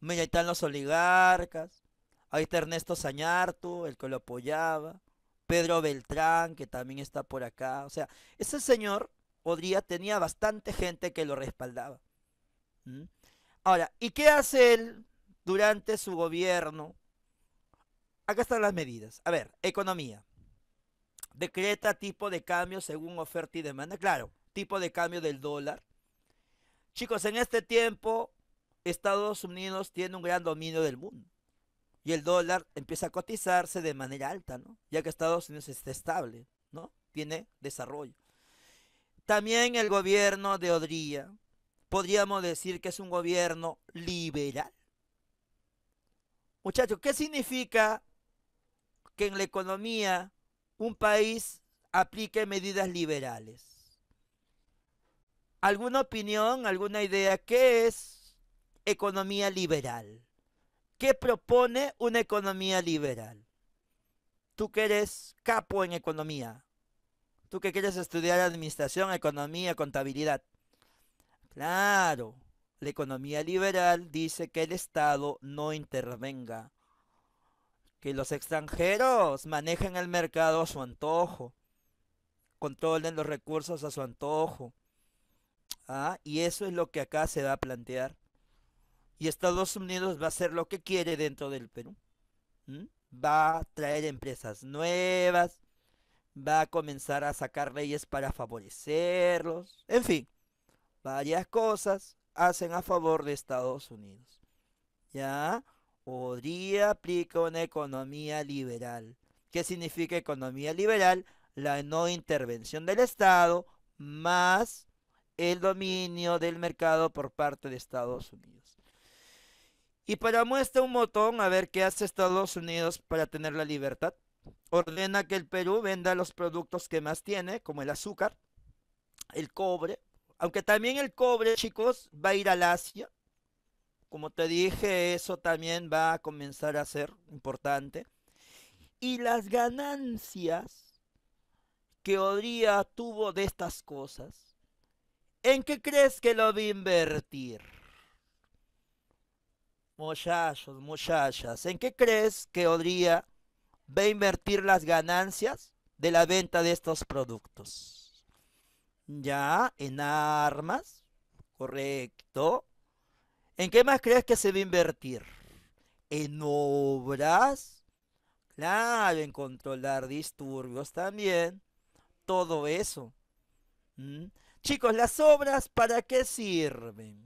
A: Miren, ahí están los oligarcas. Ahí está Ernesto Sañartu, el que lo apoyaba. Pedro Beltrán, que también está por acá. O sea, ese señor podría, tenía bastante gente que lo respaldaba. ¿Mm? Ahora, ¿y qué hace él durante su gobierno? Acá están las medidas. A ver, economía. Decreta tipo de cambio según oferta y demanda. Claro, tipo de cambio del dólar. Chicos, en este tiempo Estados Unidos tiene un gran dominio del mundo. Y el dólar empieza a cotizarse de manera alta, ¿no? Ya que Estados Unidos está estable, ¿no? Tiene desarrollo. También el gobierno de Odría, podríamos decir que es un gobierno liberal. Muchachos, ¿qué significa que en la economía un país aplique medidas liberales? ¿Alguna opinión, alguna idea? ¿Qué es economía liberal? ¿Qué propone una economía liberal? Tú que eres capo en economía. Tú que quieres estudiar administración, economía, contabilidad. Claro, la economía liberal dice que el Estado no intervenga. Que los extranjeros manejen el mercado a su antojo. Controlen los recursos a su antojo. ¿Ah? Y eso es lo que acá se va a plantear. Y Estados Unidos va a hacer lo que quiere dentro del Perú. Va a traer empresas nuevas, va a comenzar a sacar leyes para favorecerlos, en fin, varias cosas hacen a favor de Estados Unidos. ¿Ya? Podría aplicar una economía liberal. ¿Qué significa economía liberal? La no intervención del Estado más el dominio del mercado por parte de Estados Unidos. Y para muestra un botón, a ver qué hace Estados Unidos para tener la libertad ordena que el Perú venda los productos que más tiene, como el azúcar, el cobre, aunque también el cobre, chicos, va a ir al Asia. Como te dije, eso también va a comenzar a ser importante. Y las ganancias que Odría tuvo de estas cosas, ¿en qué crees que lo va a invertir? Muchachos, muchachas, ¿en qué crees que Odría va a invertir las ganancias de la venta de estos productos. Ya, en armas, correcto. ¿En qué más crees que se va a invertir? En obras, claro, en controlar disturbios también, todo eso. ¿Mm? Chicos, las obras, ¿para qué sirven?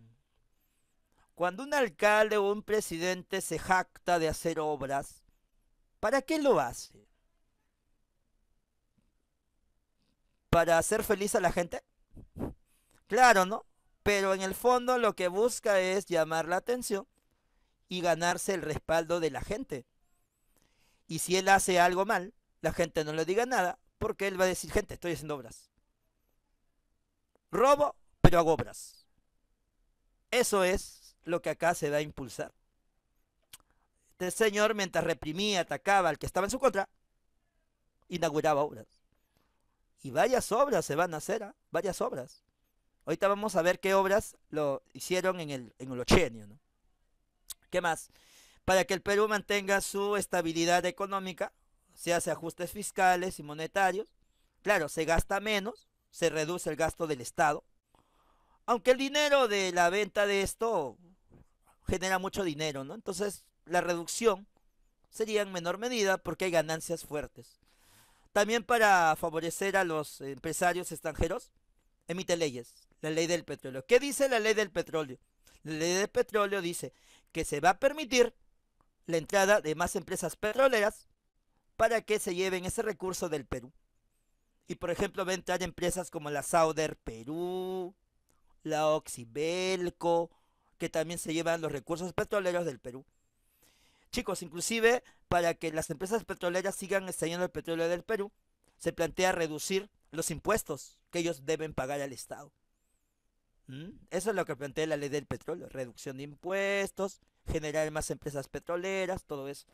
A: Cuando un alcalde o un presidente se jacta de hacer obras, ¿Para qué lo hace? ¿Para hacer feliz a la gente? Claro, ¿no? Pero en el fondo lo que busca es llamar la atención y ganarse el respaldo de la gente. Y si él hace algo mal, la gente no le diga nada, porque él va a decir, gente, estoy haciendo obras. Robo, pero hago obras. Eso es lo que acá se da a impulsar. Este señor, mientras reprimía, atacaba al que estaba en su contra, inauguraba obras. Y varias obras se van a hacer, ¿eh? varias obras. Ahorita vamos a ver qué obras lo hicieron en el, en el ochenio, ¿no? ¿Qué más? Para que el Perú mantenga su estabilidad económica, se hace ajustes fiscales y monetarios. Claro, se gasta menos, se reduce el gasto del Estado. Aunque el dinero de la venta de esto genera mucho dinero, ¿no? Entonces, la reducción sería en menor medida porque hay ganancias fuertes. También para favorecer a los empresarios extranjeros, emite leyes, la ley del petróleo. ¿Qué dice la ley del petróleo? La ley del petróleo dice que se va a permitir la entrada de más empresas petroleras para que se lleven ese recurso del Perú. Y por ejemplo, va a entrar empresas como la Sauder Perú, la Oxibelco, que también se llevan los recursos petroleros del Perú. Chicos, inclusive para que las empresas petroleras sigan extrayendo el petróleo del Perú, se plantea reducir los impuestos que ellos deben pagar al Estado. ¿Mm? Eso es lo que plantea la ley del petróleo, reducción de impuestos, generar más empresas petroleras, todo eso.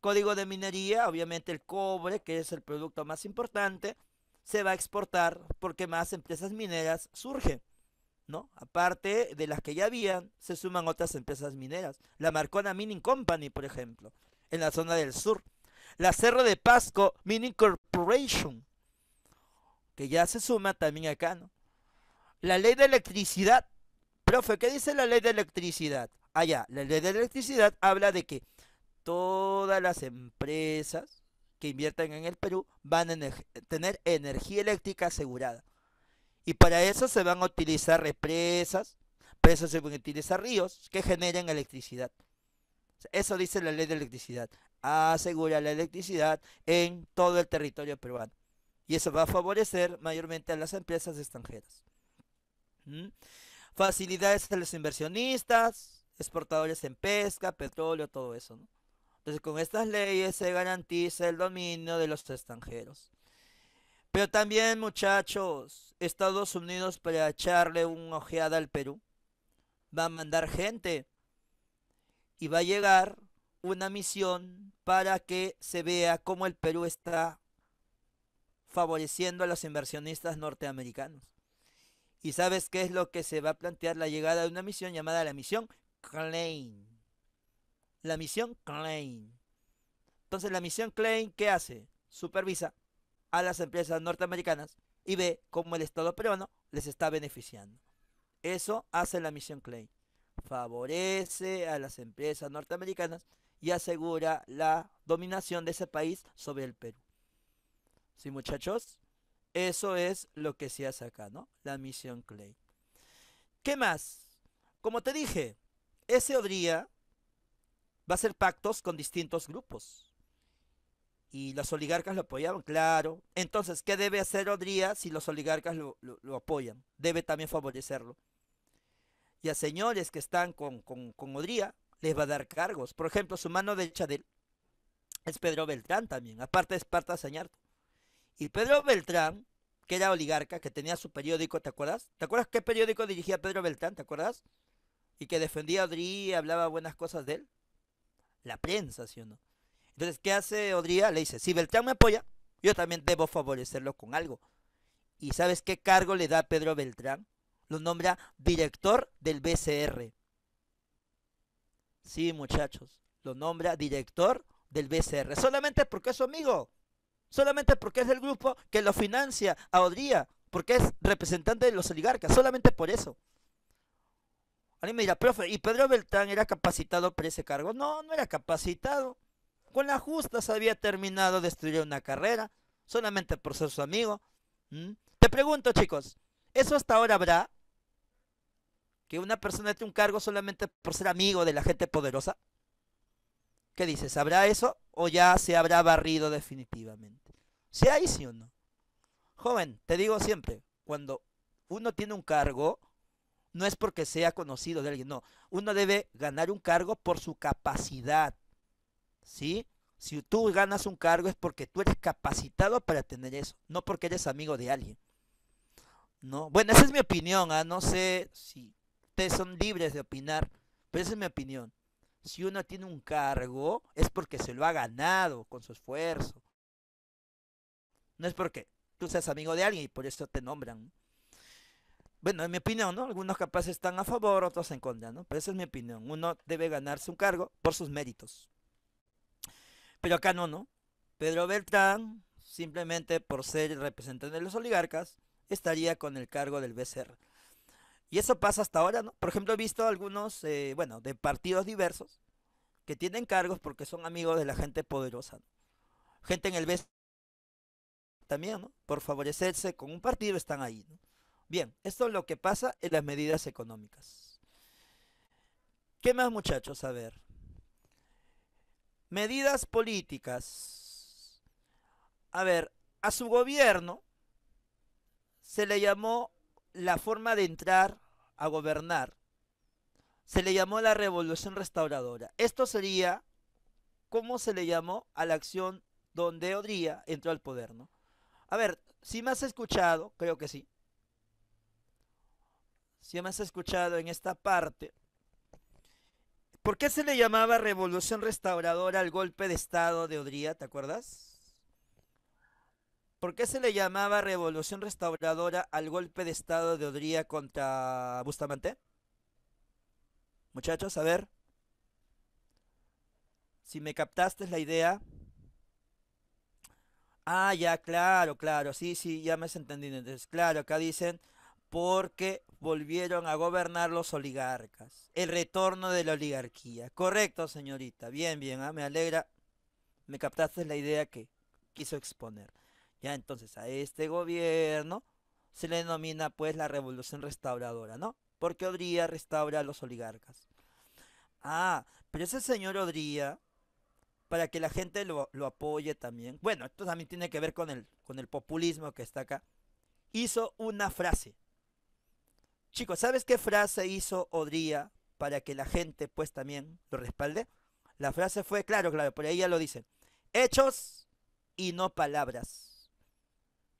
A: Código de minería, obviamente el cobre, que es el producto más importante, se va a exportar porque más empresas mineras surgen. Aparte de las que ya habían, se suman otras empresas mineras. La Marcona Mining Company, por ejemplo, en la zona del sur. La Cerro de Pasco Mining Corporation, que ya se suma también acá, ¿no? La ley de electricidad. Profe, ¿qué dice la ley de electricidad? Allá, ah, la ley de electricidad habla de que todas las empresas que inviertan en el Perú van a tener energía eléctrica asegurada. Y para eso se van a utilizar represas, presas se van a utilizar ríos que generan electricidad. Eso dice la ley de electricidad. Asegura la electricidad en todo el territorio peruano. Y eso va a favorecer mayormente a las empresas extranjeras. ¿Mm? Facilidades a los inversionistas, exportadores en pesca, petróleo, todo eso. Entonces con estas leyes se garantiza el dominio de los extranjeros. Pero también, muchachos, Estados Unidos para echarle una ojeada al Perú va a mandar gente y va a llegar una misión para que se vea cómo el Perú está favoreciendo a los inversionistas norteamericanos. ¿Y sabes qué es lo que se va a plantear? La llegada de una misión llamada la misión Klein. La misión Klein. Entonces, la misión Klein, ¿qué hace? Supervisa a las empresas norteamericanas y ve cómo el Estado peruano les está beneficiando. Eso hace la misión Clay. Favorece a las empresas norteamericanas y asegura la dominación de ese país sobre el Perú. ¿Sí, muchachos? Eso es lo que se hace acá, ¿no? La misión Clay. ¿Qué más? Como te dije, ese día va a hacer pactos con distintos grupos y los oligarcas lo apoyaban, claro. Entonces, ¿qué debe hacer Odría si los oligarcas lo, apoyan? Debe también favorecerlo. Y a señores que están con, con, con, Odría, les va a dar cargos. Por ejemplo, su mano derecha de él es Pedro Beltrán también, aparte de Esparta Sañarto. Y Pedro Beltrán, que era oligarca, que tenía su periódico, ¿te acuerdas? ¿Te acuerdas qué periódico dirigía Pedro Beltrán? ¿Te acuerdas? Y que defendía a Odría, hablaba buenas cosas de él. La prensa, ¿sí o no? Entonces, ¿qué hace Odría? Le dice, si Beltrán me apoya, yo también debo favorecerlo con algo. ¿Y sabes qué cargo le da Pedro Beltrán? Lo nombra director del BCR. Sí, muchachos, lo nombra director del BCR. Solamente porque es su amigo. Solamente porque es del grupo que lo financia a Odría. Porque es representante de los oligarcas. Solamente por eso. Alguien me dirá, profe, ¿y Pedro Beltrán era capacitado para ese cargo? No, no era capacitado. Con la justa se había terminado de estudiar una carrera, solamente por ser su amigo. Te pregunto, chicos, ¿eso hasta ahora habrá? ¿Que una persona tiene un cargo solamente por ser amigo de la gente poderosa? ¿Qué dices? ¿Habrá eso o ya se habrá barrido definitivamente? ¿Se hay sí o no? Joven, te digo siempre, cuando uno tiene un cargo, no es porque sea conocido de alguien, no. Uno debe ganar un cargo por su capacidad, ¿sí? Si tú ganas un cargo es porque tú eres capacitado para tener eso, no porque eres amigo de alguien. ¿No? Bueno, esa es mi opinión, ¿ah? no sé si ustedes son libres de opinar, pero esa es mi opinión. Si uno tiene un cargo es porque se lo ha ganado con su esfuerzo. No es porque tú seas amigo de alguien y por eso te nombran. Bueno, es mi opinión, ¿no? Algunos capaces están a favor, otros en contra, ¿no? Pero esa es mi opinión. Uno debe ganarse un cargo por sus méritos. Pero acá no, ¿no? Pedro Beltrán, simplemente por ser el representante de los oligarcas, estaría con el cargo del BCR. Y eso pasa hasta ahora, ¿no? Por ejemplo, he visto algunos, eh, bueno, de partidos diversos, que tienen cargos porque son amigos de la gente poderosa. Gente en el BCR también, ¿no? Por favorecerse con un partido están ahí, ¿no? Bien, esto es lo que pasa en las medidas económicas. ¿Qué más muchachos? A ver. Medidas políticas. A ver, a su gobierno se le llamó la forma de entrar a gobernar. Se le llamó la revolución restauradora. Esto sería cómo se le llamó a la acción donde Odría entró al poder, ¿no? A ver, si me has escuchado, creo que sí. Si me has escuchado en esta parte, ¿Por qué se le llamaba revolución restauradora al golpe de Estado de Odría? ¿Te acuerdas? ¿Por qué se le llamaba revolución restauradora al golpe de Estado de Odría contra Bustamante? Muchachos, a ver. Si me captaste la idea. Ah, ya, claro, claro. Sí, sí, ya me has entendido. Entonces, claro, acá dicen porque volvieron a gobernar los oligarcas. El retorno de la oligarquía. Correcto, señorita. Bien, bien. Ah, me alegra. Me captaste la idea que quiso exponer. Ya entonces a este gobierno se le denomina pues la revolución restauradora, ¿no? Porque Odría restaura a los oligarcas. Ah, pero ese señor Odría, para que la gente lo, apoye también, bueno, esto también tiene que ver con el, con el populismo que está acá, hizo una frase Chicos, ¿sabes qué frase hizo Odría para que la gente pues también lo respalde? La frase fue, claro, claro, por ahí ya lo dicen. Hechos y no palabras.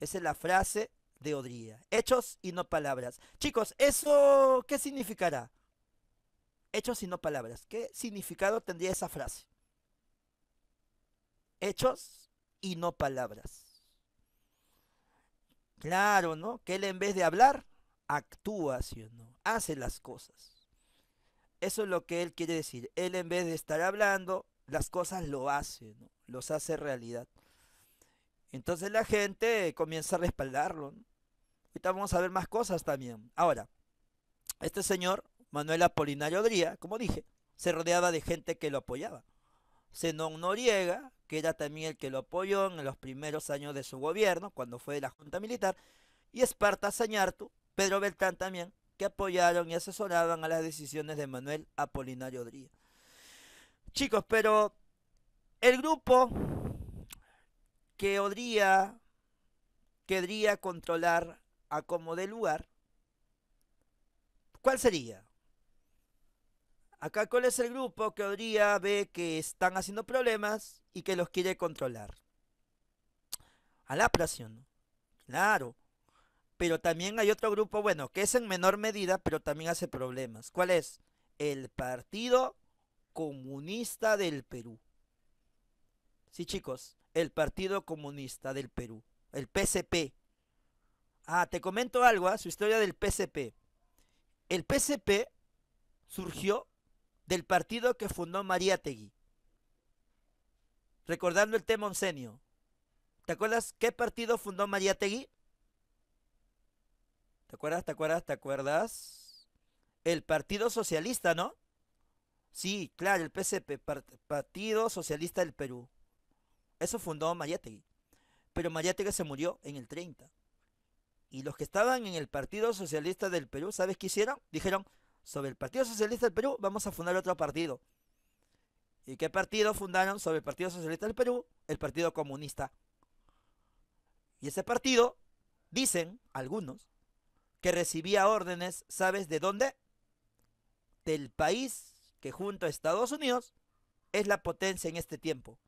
A: Esa es la frase de Odría. Hechos y no palabras. Chicos, ¿eso qué significará? Hechos y no palabras. ¿Qué significado tendría esa frase? Hechos y no palabras. Claro, ¿no? Que él en vez de hablar, actúa, o no? Hace las cosas. Eso es lo que él quiere decir. Él en vez de estar hablando, las cosas lo hace, Los hace realidad. Entonces la gente comienza a respaldarlo. Ahorita vamos a ver más cosas también. Ahora, este señor, Manuel Apolinario Dría, como dije, se rodeaba de gente que lo apoyaba. Zenón Noriega, que era también el que lo apoyó en los primeros años de su gobierno, cuando fue de la Junta Militar, y Esparta Sañartu, Pedro Beltrán también, que apoyaron y asesoraban a las decisiones de Manuel Apolinario Odría. Chicos, pero el grupo que Odría querría controlar a como de lugar, ¿cuál sería? Acá cuál es el grupo que Odría ve que están haciendo problemas y que los quiere controlar. A la presión. Claro pero también hay otro grupo, bueno, que es en menor medida, pero también hace problemas. ¿Cuál es? El Partido Comunista del Perú. Sí, chicos, el Partido Comunista del Perú, el PCP. Ah, te comento algo, a ¿ah? su historia del PCP. El PCP surgió del partido que fundó María Tegui. Recordando el tema oncenio. ¿Te acuerdas qué partido fundó María Tegui? ¿Te acuerdas? ¿Te acuerdas? ¿Te acuerdas? El Partido Socialista, ¿no? Sí, claro, el PSP, Partido Socialista del Perú. Eso fundó Mariátegui. Pero Mariátegui se murió en el 30. Y los que estaban en el Partido Socialista del Perú, ¿sabes qué hicieron? Dijeron, sobre el Partido Socialista del Perú vamos a fundar otro partido. ¿Y qué partido fundaron sobre el Partido Socialista del Perú? El Partido Comunista. Y ese partido, dicen algunos, que recibía órdenes, ¿sabes de dónde? Del país que junto a Estados Unidos es la potencia en este tiempo.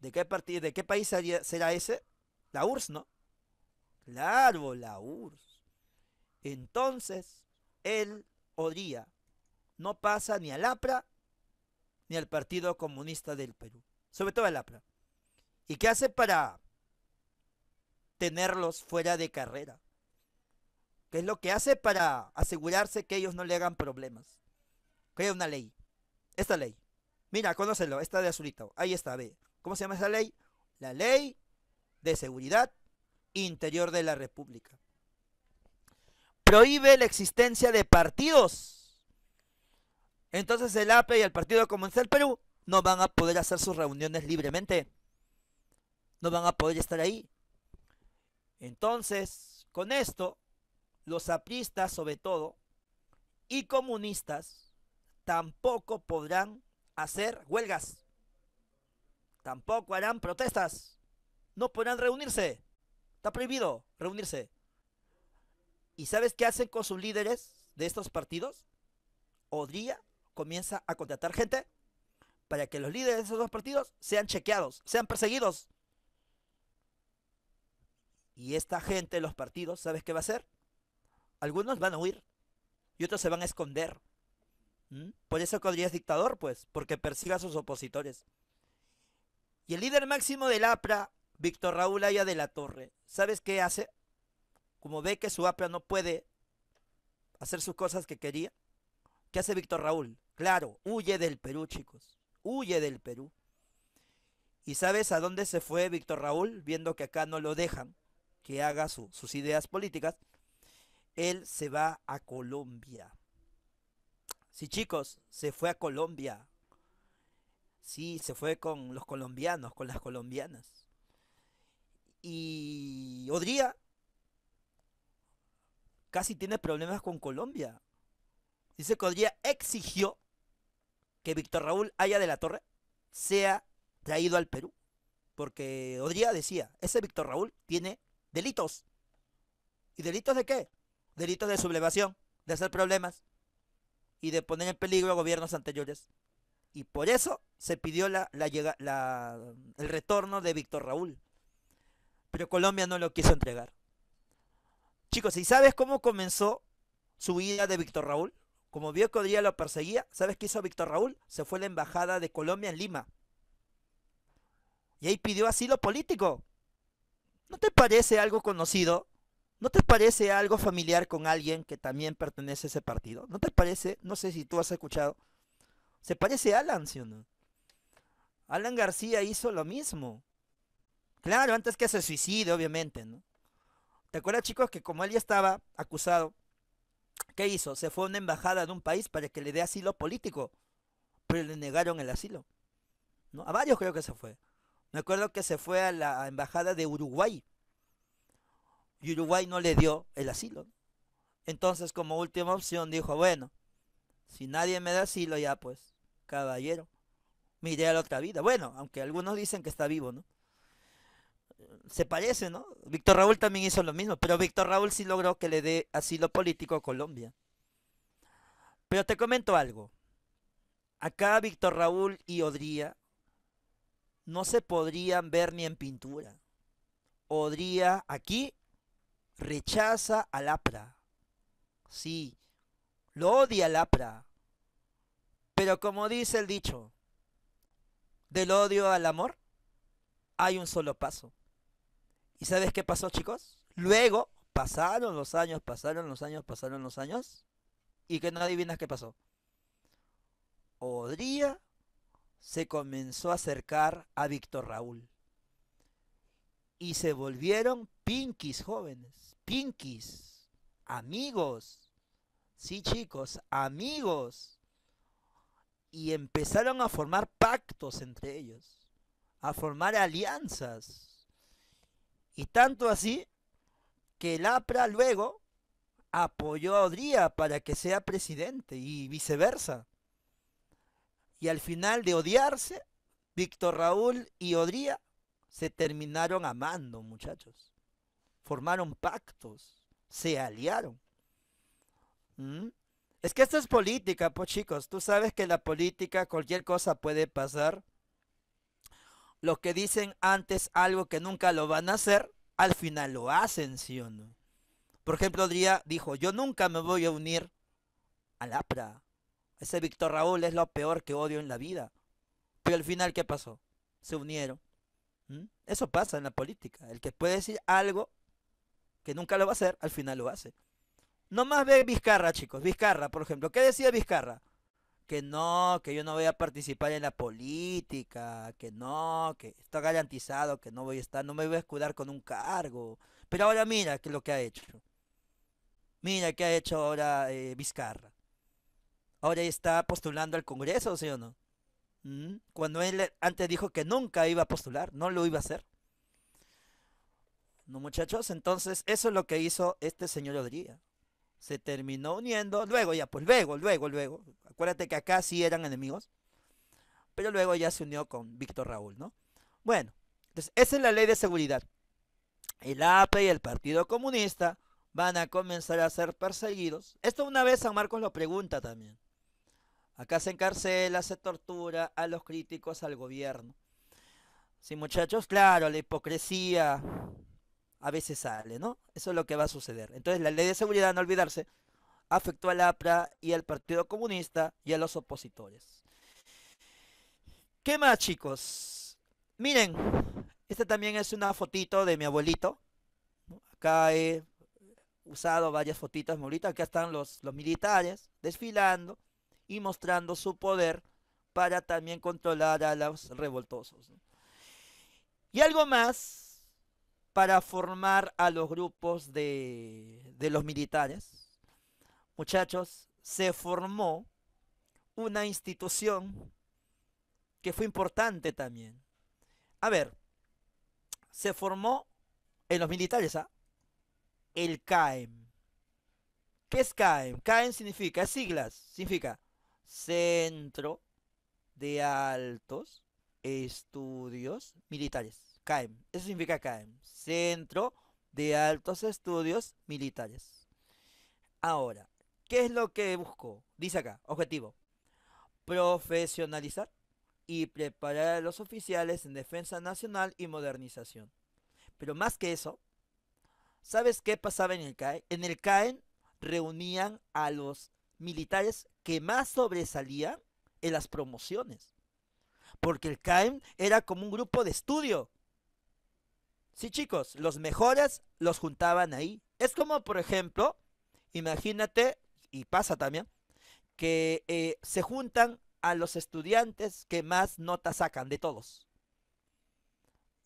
A: ¿De qué, de qué país será ese? La URSS, ¿no? Claro, la URSS. Entonces, él odia. No pasa ni al APRA ni al Partido Comunista del Perú. Sobre todo al APRA. ¿Y qué hace para tenerlos fuera de carrera? es lo que hace para asegurarse que ellos no le hagan problemas. haya una ley. Esta ley. Mira, conócelo, esta de azulito. Ahí está, ve. ¿Cómo se llama esa ley? La ley de seguridad interior de la República. Prohíbe la existencia de partidos. Entonces el APE y el Partido Comunista del Perú no van a poder hacer sus reuniones libremente. No van a poder estar ahí. Entonces, con esto, los apristas sobre todo, y comunistas, tampoco podrán hacer huelgas, tampoco harán protestas, no podrán reunirse, está prohibido reunirse. ¿Y sabes qué hacen con sus líderes de estos partidos? Odría comienza a contratar gente para que los líderes de esos dos partidos sean chequeados, sean perseguidos. Y esta gente de los partidos, ¿sabes qué va a hacer? algunos van a huir y otros se van a esconder. ¿Mm? Por eso podría es dictador, pues, porque persiga a sus opositores. Y el líder máximo del APRA, Víctor Raúl Aya de la Torre, ¿sabes qué hace? Como ve que su APRA no puede hacer sus cosas que quería, ¿qué hace Víctor Raúl? Claro, huye del Perú, chicos, huye del Perú. ¿Y sabes a dónde se fue Víctor Raúl? Viendo que acá no lo dejan que haga sus ideas políticas, él se va a Colombia. Sí, chicos, se fue a Colombia. Sí, se fue con los colombianos, con las colombianas. Y Odria casi tiene problemas con Colombia. Dice que Odría exigió que Víctor Raúl Haya de la Torre sea traído al Perú. Porque Odria decía, ese Víctor Raúl tiene delitos. ¿Y delitos de qué? delitos de sublevación, de hacer problemas y de poner en peligro a gobiernos anteriores. Y por eso se pidió la, el retorno de Víctor Raúl. Pero Colombia no lo quiso entregar. Chicos, ¿y sabes cómo comenzó su huida de Víctor Raúl? Como vio que lo perseguía, ¿sabes qué hizo Víctor Raúl? Se fue a la embajada de Colombia en Lima. Y ahí pidió asilo político. ¿No te parece algo conocido? ¿No te parece algo familiar con alguien que también pertenece a ese partido? ¿No te parece? No sé si tú has escuchado. Se parece a Alan, ¿sí o no? Alan García hizo lo mismo. Claro, antes que se suicide, obviamente, ¿no? ¿Te acuerdas, chicos, que como él ya estaba acusado, ¿qué hizo? Se fue a una embajada de un país para que le dé asilo político, pero le negaron el asilo. ¿no? A varios creo que se fue. Me acuerdo que se fue a la embajada de Uruguay y Uruguay no le dio el asilo. Entonces, como última opción, dijo, bueno, si nadie me da asilo, ya pues, caballero, miré a la otra vida. Bueno, aunque algunos dicen que está vivo, ¿no? Se parece, ¿no? Víctor Raúl también hizo lo mismo, pero Víctor Raúl sí logró que le dé asilo político a Colombia. Pero te comento algo. Acá Víctor Raúl y Odría no se podrían ver ni en pintura. Odría aquí rechaza a Lapra, Sí, lo odia al APRA. Pero como dice el dicho, del odio al amor hay un solo paso. ¿Y sabes qué pasó, chicos? Luego pasaron los años, pasaron los años, pasaron los años. Y que no adivinas qué pasó. Odría se comenzó a acercar a Víctor Raúl y se volvieron pinkies jóvenes, pinkies, amigos. Sí, chicos, amigos. Y empezaron a formar pactos entre ellos, a formar alianzas. Y tanto así que el APRA luego apoyó a Odría para que sea presidente y viceversa. Y al final de odiarse, Víctor Raúl y Odría se terminaron amando, muchachos. Formaron pactos, se aliaron. ¿Mm? Es que esto es política, pues chicos. Tú sabes que la política, cualquier cosa puede pasar. Los que dicen antes algo que nunca lo van a hacer, al final lo hacen, ¿sí o no? Por ejemplo, Díaz dijo, yo nunca me voy a unir al APRA. Ese Víctor Raúl es lo peor que odio en la vida. Pero al final, ¿qué pasó? Se unieron. ¿Mm? Eso pasa en la política. El que puede decir algo que nunca lo va a hacer, al final lo hace. No más ve Vizcarra, chicos. Vizcarra, por ejemplo. ¿Qué decía Vizcarra? Que no, que yo no voy a participar en la política, que no, que está garantizado, que no voy a estar, no me voy a escudar con un cargo. Pero ahora mira que lo que ha hecho. Mira qué ha hecho ahora eh, Vizcarra. Ahora está postulando al Congreso, ¿sí o no? Cuando él eh, antes dijo que nunca iba a postular, no lo iba a hacer. ¿No, muchachos? Entonces, eso es lo que hizo este señor Odría. Se terminó uniendo, luego ya, pues luego, luego, luego. Acuérdate que acá sí eran enemigos. Pero luego ya se unió con Víctor Raúl, ¿no? Bueno, entonces, esa es la ley de seguridad. El APE y el Partido Comunista van a comenzar a ser perseguidos. Esto una vez San Marcos lo pregunta también. Acá se encarcela, se tortura a los críticos al gobierno. Sí, muchachos, claro, la hipocresía a veces sale, ¿no? Eso es lo que va a suceder. Entonces, la ley de seguridad, no olvidarse, afectó al APRA y al Partido Comunista y a los opositores. ¿Qué más, chicos? Miren, esta también es una fotito de mi abuelito. Acá he usado varias fotitas, de mi abuelito. Acá están los, los militares desfilando y mostrando su poder para también controlar a los revoltosos. Y algo más para formar a los grupos de, los militares. Muchachos, se formó una institución que fue importante también. A ver, se formó en los militares, ¿ah? El CAEM. ¿Qué es CAEM? CAEM significa, siglas, significa Centro de Altos Estudios Militares. CAEM. Eso significa CAEM. Centro de Altos Estudios Militares. Ahora, ¿qué es lo que buscó? Dice acá, objetivo. Profesionalizar y preparar a los oficiales en defensa nacional y modernización. Pero más que eso, ¿sabes qué pasaba en el CAEM? En el CAEM reunían a los militares que más sobresalían en las promociones. Porque el CAEM era como un grupo de estudio. Sí, chicos, los mejores los juntaban ahí. Es como, por ejemplo, imagínate, y pasa también, que eh, se juntan a los estudiantes que más notas sacan de todos.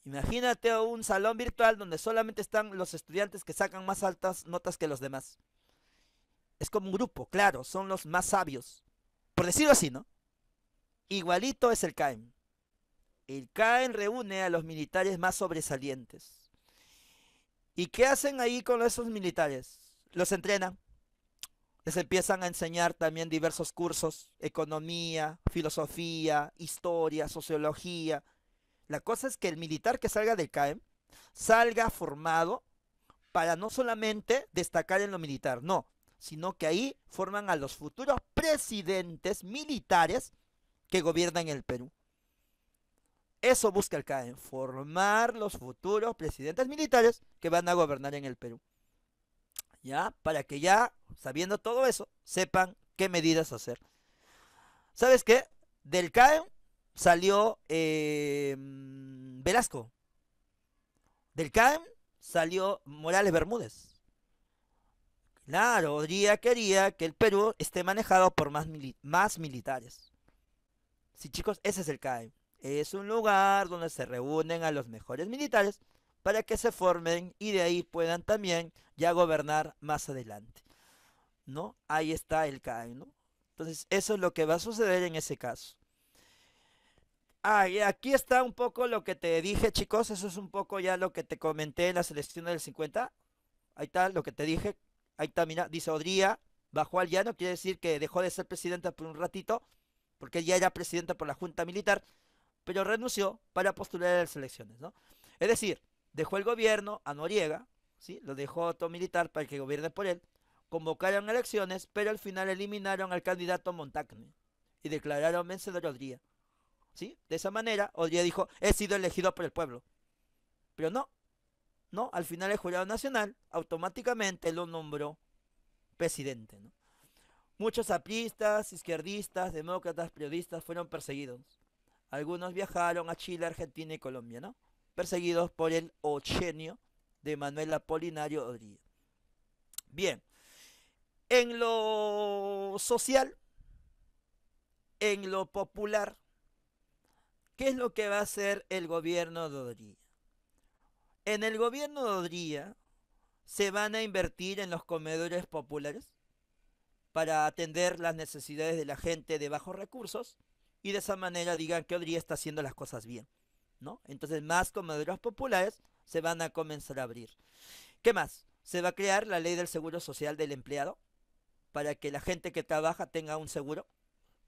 A: Imagínate un salón virtual donde solamente están los estudiantes que sacan más altas notas que los demás es como un grupo, claro, son los más sabios. Por decirlo así, ¿no? Igualito es el CAEM. El CAEM reúne a los militares más sobresalientes. ¿Y qué hacen ahí con esos militares? Los entrenan. Les empiezan a enseñar también diversos cursos, economía, filosofía, historia, sociología. La cosa es que el militar que salga del CAEM salga formado para no solamente destacar en lo militar, no, sino que ahí forman a los futuros presidentes militares que gobiernan el Perú. Eso busca el Caen. formar los futuros presidentes militares que van a gobernar en el Perú. ¿Ya? Para que ya, sabiendo todo eso, sepan qué medidas hacer. ¿Sabes qué? Del Caen salió em, Velasco. Del Caen salió Morales Bermúdez. Claro, día quería que el Perú esté manejado por más, más militares. Sí, chicos, ese es el CAE. Es un lugar donde se reúnen a los mejores militares para que se formen y de ahí puedan también ya gobernar más adelante. ¿No? Ahí está el CAE, ¿no? Entonces, eso es lo que va a suceder en ese caso. Ah, y aquí está un poco lo que te dije, chicos. Eso es un poco ya lo que te comenté en la selección del 50. Ahí está lo que te dije, Ahí termina, dice Odría, bajó al llano, quiere decir que dejó de ser presidente por un ratito, porque ya era presidente por la Junta Militar, pero renunció para postular a las elecciones, ¿no? Es decir, dejó el gobierno a Noriega, ¿sí? Lo dejó otro militar para que gobierne por él, convocaron elecciones, pero al final eliminaron al candidato Montagne y declararon vencedor a Odría, ¿sí? De esa manera, Odría dijo, he sido elegido por el pueblo. Pero no, ¿no? Al final el Jurado Nacional automáticamente lo nombró presidente, Muchos apristas, izquierdistas, demócratas, periodistas fueron perseguidos. Algunos viajaron a Chile, Argentina y Colombia, ¿no? Perseguidos por el ochenio de Manuel Apolinario Rodríguez. Bien, en lo social, en lo popular, ¿qué es lo que va a hacer el gobierno de Odría? ¿En el gobierno de Odría se van a invertir en los comedores populares para atender las necesidades de la gente de bajos recursos? Y de esa manera digan que Odría está haciendo las cosas bien, ¿no? Entonces más comedores populares se van a comenzar a abrir. ¿Qué más? Se va a crear la ley del seguro social del empleado para que la gente que trabaja tenga un seguro.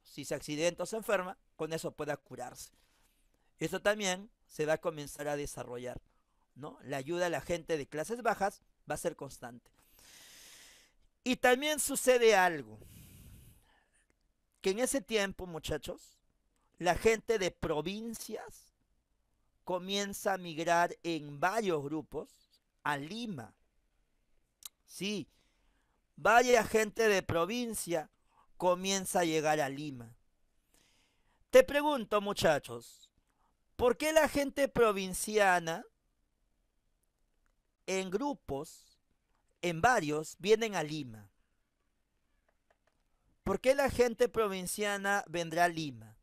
A: Si se accidenta o se enferma, con eso pueda curarse. Eso también se va a comenzar a desarrollar. ¿no? La ayuda a la gente de clases bajas va a ser constante. Y también sucede algo, que en ese tiempo, muchachos, la gente de provincias comienza a migrar en varios grupos a Lima. Sí, vaya gente de provincia comienza a llegar a Lima. Te pregunto, muchachos, ¿por qué la gente provinciana en grupos, en varios, vienen a Lima. ¿Por qué la gente provinciana vendrá a Lima?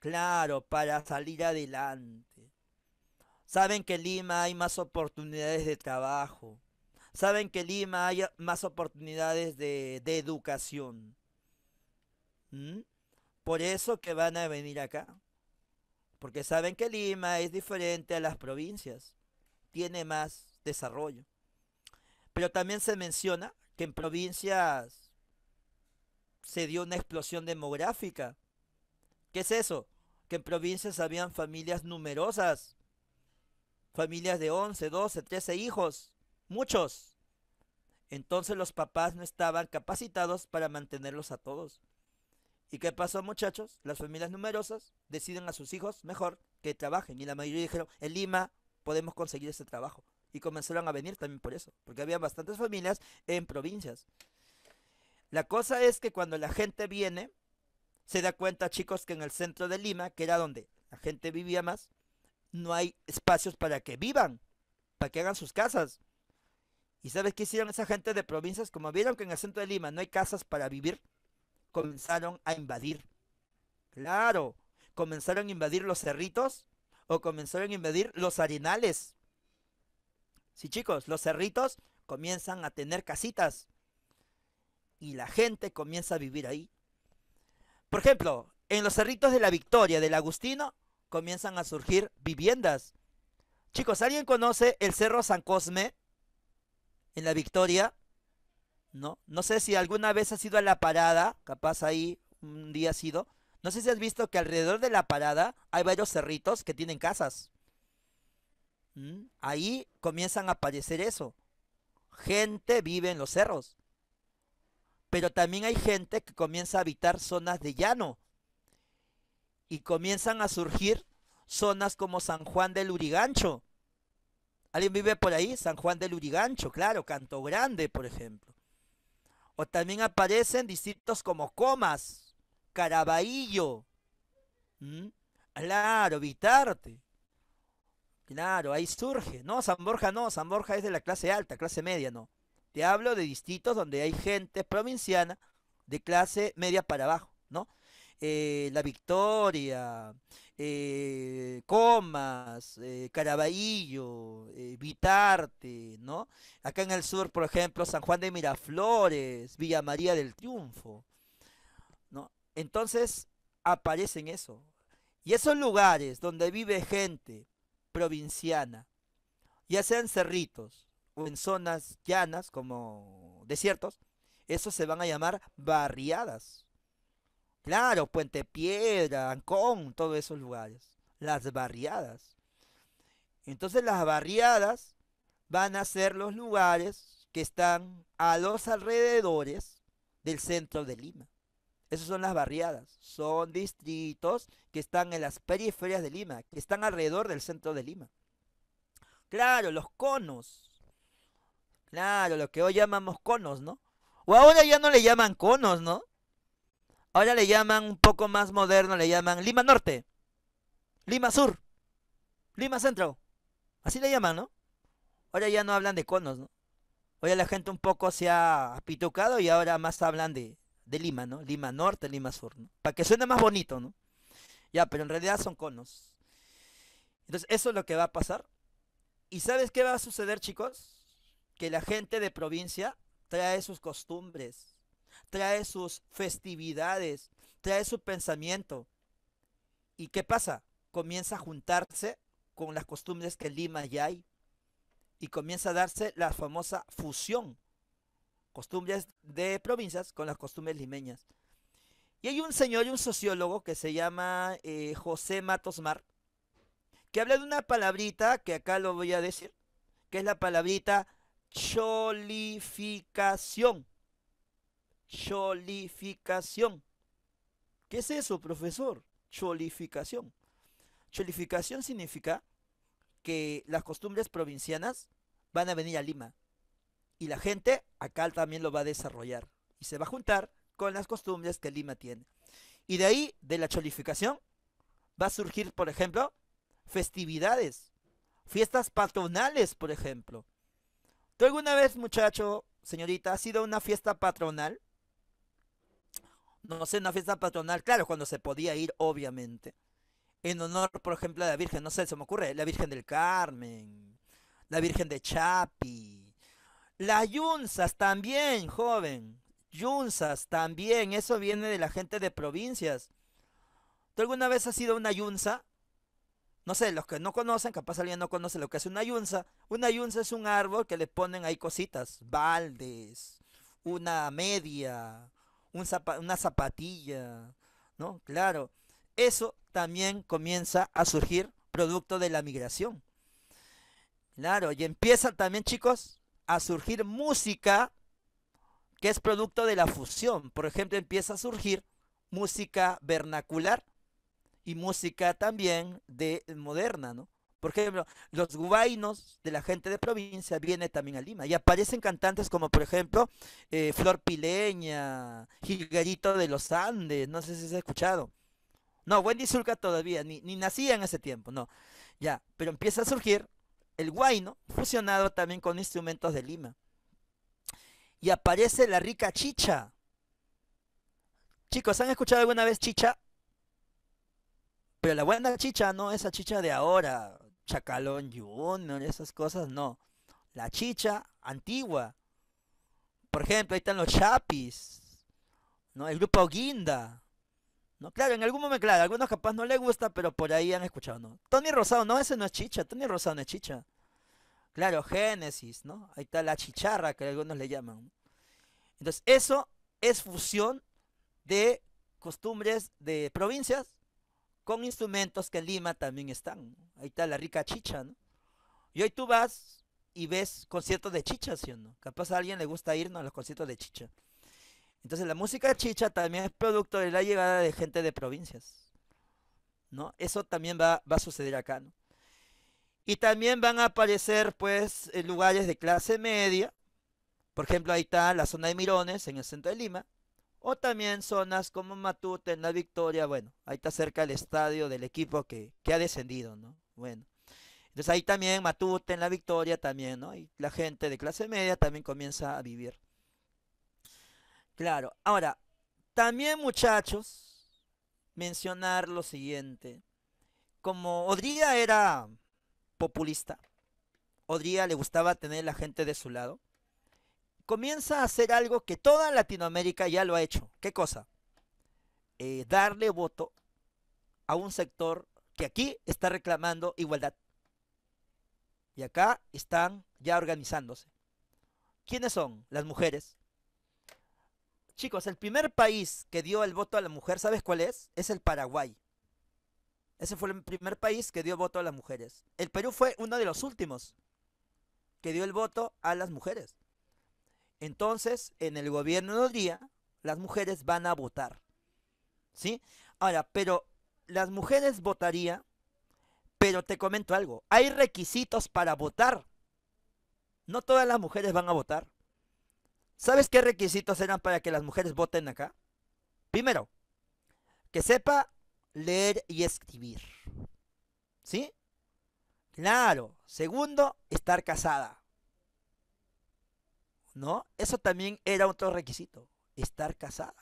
A: Claro, para salir adelante. Saben que en Lima hay más oportunidades de trabajo. Saben que en Lima hay más oportunidades de, educación. ¿Mm? Por eso que van a venir acá. Porque saben que Lima es diferente a las provincias, tiene más desarrollo. Pero también se menciona que en provincias se dio una explosión demográfica. ¿Qué es eso? Que en provincias habían familias numerosas, familias de 11, 12, 13 hijos, muchos. Entonces los papás no estaban capacitados para mantenerlos a todos. ¿Y qué pasó, muchachos? Las familias numerosas deciden a sus hijos mejor que trabajen. Y la mayoría dijeron, en Lima podemos conseguir ese trabajo. Y comenzaron a venir también por eso, porque había bastantes familias en provincias. La cosa es que cuando la gente viene, se da cuenta, chicos, que en el centro de Lima, que era donde la gente vivía más, no hay espacios para que vivan, para que hagan sus casas. ¿Y sabes qué hicieron esa gente de provincias? Como vieron que en el centro de Lima no hay casas para vivir, comenzaron a invadir. Claro, comenzaron a invadir los cerritos o comenzaron a invadir los arenales. Sí, chicos, los cerritos comienzan a tener casitas y la gente comienza a vivir ahí. Por ejemplo, en los cerritos de la Victoria, del Agustino, comienzan a surgir viviendas. Chicos, ¿alguien conoce el Cerro San Cosme en la Victoria? ¿no? No sé si alguna vez has ido a la parada, capaz ahí un día has ido. No sé si has visto que alrededor de la parada hay varios cerritos que tienen casas. Mm, ahí comienzan a aparecer eso. Gente vive en los cerros. Pero también hay gente que comienza a habitar zonas de llano. Y comienzan a surgir zonas como San Juan del Urigancho. ¿Alguien vive por ahí? San Juan del Urigancho, claro, Canto Grande, por ejemplo. O también aparecen distritos como Comas, Caraballo, claro, Vitarte. Claro, ahí surge. No, San Borja no, San Borja es de la clase alta, clase media, no. Te hablo de distritos donde hay gente provinciana de clase media para abajo, ¿no? Eh, La Victoria, eh, Comas, eh, Caraballo, eh, Vitarte, ¿no? Acá en el sur, por ejemplo, San Juan de Miraflores, Villa María del Triunfo, ¿no? Entonces aparecen eso. Y esos lugares donde vive gente provinciana, ya sean cerritos o en zonas llanas como desiertos, esos se van a llamar barriadas. Claro, Puente Piedra, Ancón, todos esos lugares. Las barriadas. Entonces las barriadas van a ser los lugares que están a los alrededores del centro de Lima. Esas son las barriadas. Son distritos que están en las periferias de Lima, que están alrededor del centro de Lima. Claro, los conos. Claro, lo que hoy llamamos conos, ¿no? O ahora ya no le llaman conos, ¿no? Ahora le llaman un poco más moderno, le llaman Lima Norte, Lima Sur, Lima Centro. Así le llaman, ¿no? Ahora ya no hablan de conos, ¿no? Ahora la gente un poco se ha apitucado y ahora más hablan de, de Lima, ¿no? Lima Norte, Lima Sur, ¿no? Para que suene más bonito, ¿no? Ya, pero en realidad son conos. Entonces, eso es lo que va a pasar. ¿Y sabes qué va a suceder, chicos? Que la gente de provincia trae sus costumbres, trae sus festividades, trae su pensamiento. ¿Y qué pasa? Comienza a juntarse con las costumbres que en Lima ya hay y comienza a darse la famosa fusión, costumbres de provincias con las costumbres limeñas. Y hay un señor y un sociólogo que se llama eh, José Matos Mar, que habla de una palabrita que acá lo voy a decir, que es la palabrita cholificación cholificación. ¿Qué es eso, profesor? Cholificación. Cholificación significa que las costumbres provincianas van a venir a Lima y la gente acá también lo va a desarrollar y se va a juntar con las costumbres que Lima tiene. Y de ahí, de la cholificación, va a surgir, por ejemplo, festividades, fiestas patronales, por ejemplo. ¿Tú alguna vez, muchacho, señorita, has sido una fiesta patronal? no sé, una fiesta patronal, claro, cuando se podía ir, obviamente. En honor, por ejemplo, a la Virgen, no sé, se me ocurre, la Virgen del Carmen, la Virgen de Chapi, las Yunzas también, joven, Yunzas también, eso viene de la gente de provincias. ¿Tú alguna vez has sido una Yunza? No sé, los que no conocen, capaz alguien no conoce lo que es una Yunza. Una Yunza es un árbol que le ponen ahí cositas, baldes, una media, una zapatilla, ¿no? Claro, eso también comienza a surgir producto de la migración. Claro, y empiezan también, chicos, a surgir música que es producto de la fusión. Por ejemplo, empieza a surgir música vernacular y música también de moderna, ¿no? Por ejemplo, los guainos de la gente de provincia vienen también a Lima y aparecen cantantes como, por ejemplo, eh, Flor Pileña, Gilgarito de los Andes, no sé si se ha escuchado. No, Wendy Zulca todavía, ni, nacía en ese tiempo, no. Ya, pero empieza a surgir el guayno, fusionado también con instrumentos de Lima. Y aparece la rica chicha. Chicos, ¿han escuchado alguna vez chicha? Pero la buena chicha no es la chicha de ahora, Chacalón Junior, esas cosas, no. La chicha antigua. Por ejemplo, ahí están los Chapis, ¿no? El grupo Guinda. ¿no? Claro, en algún momento, claro, a algunos capaz no les gusta, pero por ahí han escuchado, ¿no? Tony Rosado, no, ese no es chicha, Tony Rosado no es chicha. Claro, Génesis, ¿no? Ahí está la chicharra que algunos le llaman. Entonces, eso es fusión de costumbres de provincias con instrumentos que en Lima también están. Ahí está la rica chicha, ¿no? Y hoy tú vas y ves conciertos de chicha, ¿sí o no? Capaz a alguien le gusta irnos a los conciertos de chicha. Entonces la música chicha también es producto de la llegada de gente de provincias, ¿no? Eso también va, va a suceder acá, ¿no? Y también van a aparecer, pues, lugares de clase media. Por ejemplo, ahí está la zona de Mirones, en el centro de Lima, o también zonas como Matute, en La Victoria, bueno, ahí está cerca el estadio del equipo que, que ha descendido, ¿no? Bueno. Entonces ahí también Matute, en La Victoria también, ¿no? Y la gente de clase media también comienza a vivir. Claro. Ahora, también muchachos, mencionar lo siguiente. Como Odría era populista, Odría le gustaba tener la gente de su lado comienza a hacer algo que toda Latinoamérica ya lo ha hecho. ¿Qué cosa? Eh, darle voto a un sector que aquí está reclamando igualdad. Y acá están ya organizándose. ¿Quiénes son? Las mujeres. Chicos, el primer país que dio el voto a la mujer, ¿sabes cuál es? Es el Paraguay. Ese fue el primer país que dio voto a las mujeres. El Perú fue uno de los últimos que dio el voto a las mujeres. Entonces, en el gobierno del día, las mujeres van a votar. ¿Sí? Ahora, pero las mujeres votarían, pero te comento algo, hay requisitos para votar. No todas las mujeres van a votar. ¿Sabes qué requisitos eran para que las mujeres voten acá? Primero, que sepa leer y escribir. ¿Sí? Claro. Segundo, estar casada. ¿no? Eso también era otro requisito, estar casada.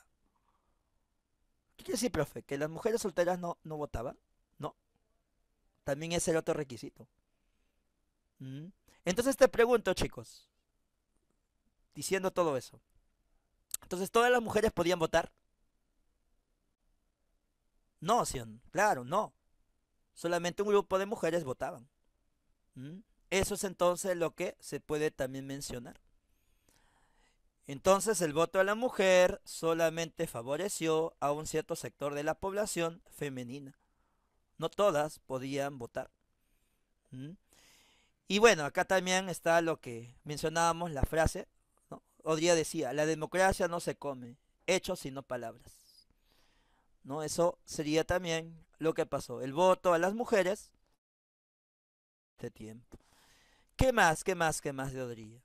A: ¿Qué quiere decir, profe? ¿Que las mujeres solteras no, no votaban? No. También ese era otro requisito. Mm. Entonces te pregunto, chicos, diciendo todo eso. Entonces, ¿todas las mujeres podían votar? No, Sion, claro, no. Solamente un grupo de mujeres votaban. Mm. Eso es entonces lo que se puede también mencionar. Entonces el voto a la mujer solamente favoreció a un cierto sector de la población femenina. No todas podían votar. ¿Mm? Y bueno, acá también está lo que mencionábamos, la frase, ¿no? Odría decía, la democracia no se come, hechos sino palabras. ¿No? Eso sería también lo que pasó, el voto a las mujeres de tiempo. ¿Qué más, qué más, qué más de Odría?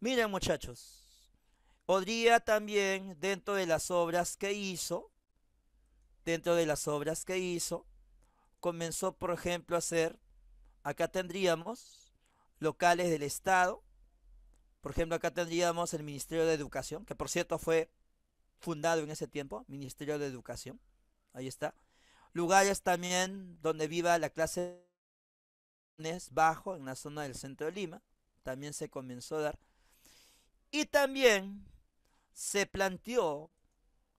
A: Miren muchachos, podría también dentro de las obras que hizo, dentro de las obras que hizo, comenzó por ejemplo a hacer, acá tendríamos locales del Estado, por ejemplo acá tendríamos el Ministerio de Educación, que por cierto fue fundado en ese tiempo, Ministerio de Educación, ahí está, lugares también donde viva la clase bajo en la zona del centro de Lima, también se comenzó a dar. Y también se planteó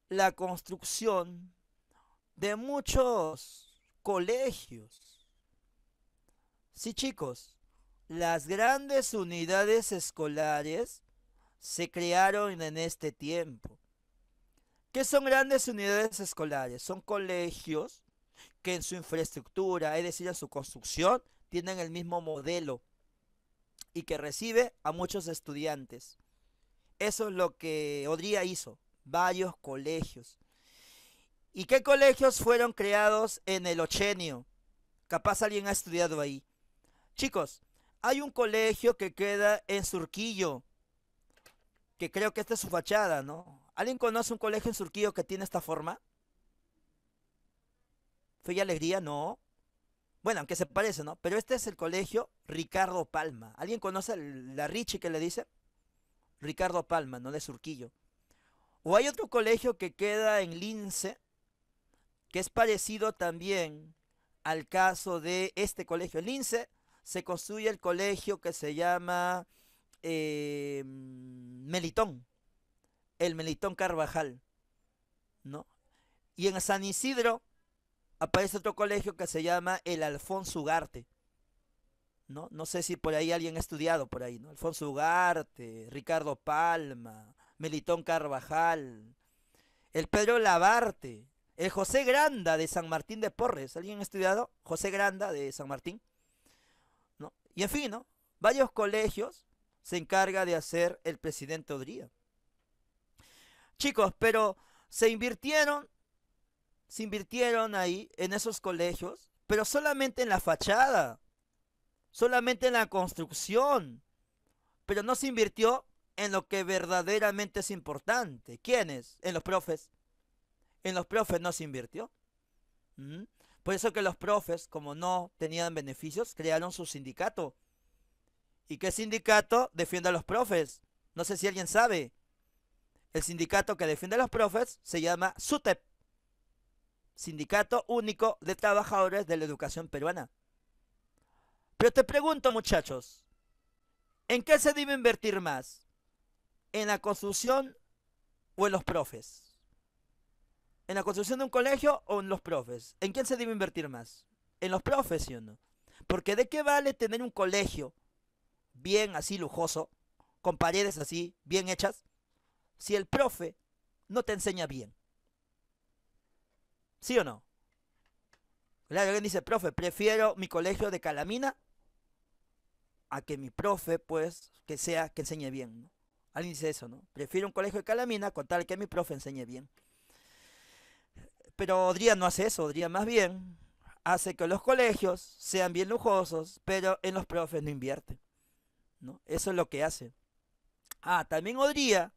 A: la construcción de muchos colegios. Sí, chicos, las grandes unidades escolares se crearon en este tiempo. ¿Qué son grandes unidades escolares? Son colegios que en su infraestructura, es decir, en su construcción, tienen el mismo modelo y que recibe a muchos estudiantes. Eso es lo que Odría hizo, varios colegios. ¿Y qué colegios fueron creados en el Ochenio? Capaz alguien ha estudiado ahí. Chicos, hay un colegio que queda en Surquillo, que creo que esta es su fachada, ¿no? ¿Alguien conoce un colegio en Surquillo que tiene esta forma? fue y alegría? No. Bueno, aunque se parece, ¿no? Pero este es el colegio Ricardo Palma. ¿Alguien conoce la Richie que le dice? Ricardo Palma, ¿no? De Surquillo. O hay otro colegio que queda en Lince, que es parecido también al caso de este colegio. En Lince se construye el colegio que se llama eh, Melitón, el Melitón Carvajal, ¿no? Y en San Isidro aparece otro colegio que se llama el Alfonso Ugarte. ¿no? sé si por ahí alguien ha estudiado por ahí, ¿no? Alfonso Ugarte, Ricardo Palma, Melitón Carvajal, el Pedro Labarte, el José Granda de San Martín de Porres. ¿Alguien ha estudiado? José Granda de San Martín. ¿No? Y en fin, ¿no? Varios colegios se encarga de hacer el presidente Odría. Chicos, pero se invirtieron, se invirtieron ahí en esos colegios, pero solamente en la fachada solamente en la construcción, pero no se invirtió en lo que verdaderamente es importante. ¿Quiénes? En los profes. En los profes no se invirtió. Mm. Por eso que los profes, como no tenían beneficios, crearon su sindicato. ¿Y qué sindicato defiende a los profes? No sé si alguien sabe. El sindicato que defiende a los profes se llama SUTEP, Sindicato Único de Trabajadores de la Educación Peruana. Pero te pregunto, muchachos, ¿en qué se debe invertir más? ¿En la construcción o en los profes? ¿En la construcción de un colegio o en los profes? ¿En quién se debe invertir más? En los profes, ¿sí o no? Porque de qué vale tener un colegio bien así lujoso, con paredes así, bien hechas, si el profe no te enseña bien. ¿Sí o no? Claro, alguien dice, profe, prefiero mi colegio de Calamina a que mi profe, pues, que sea, que enseñe bien, Alguien dice eso, ¿no? Prefiero un colegio de Calamina con tal que mi profe enseñe bien. Pero Odría no hace eso, Odría más bien hace que los colegios sean bien lujosos, pero en los profes no invierte, ¿no? Eso es lo que hace. Ah, también Odría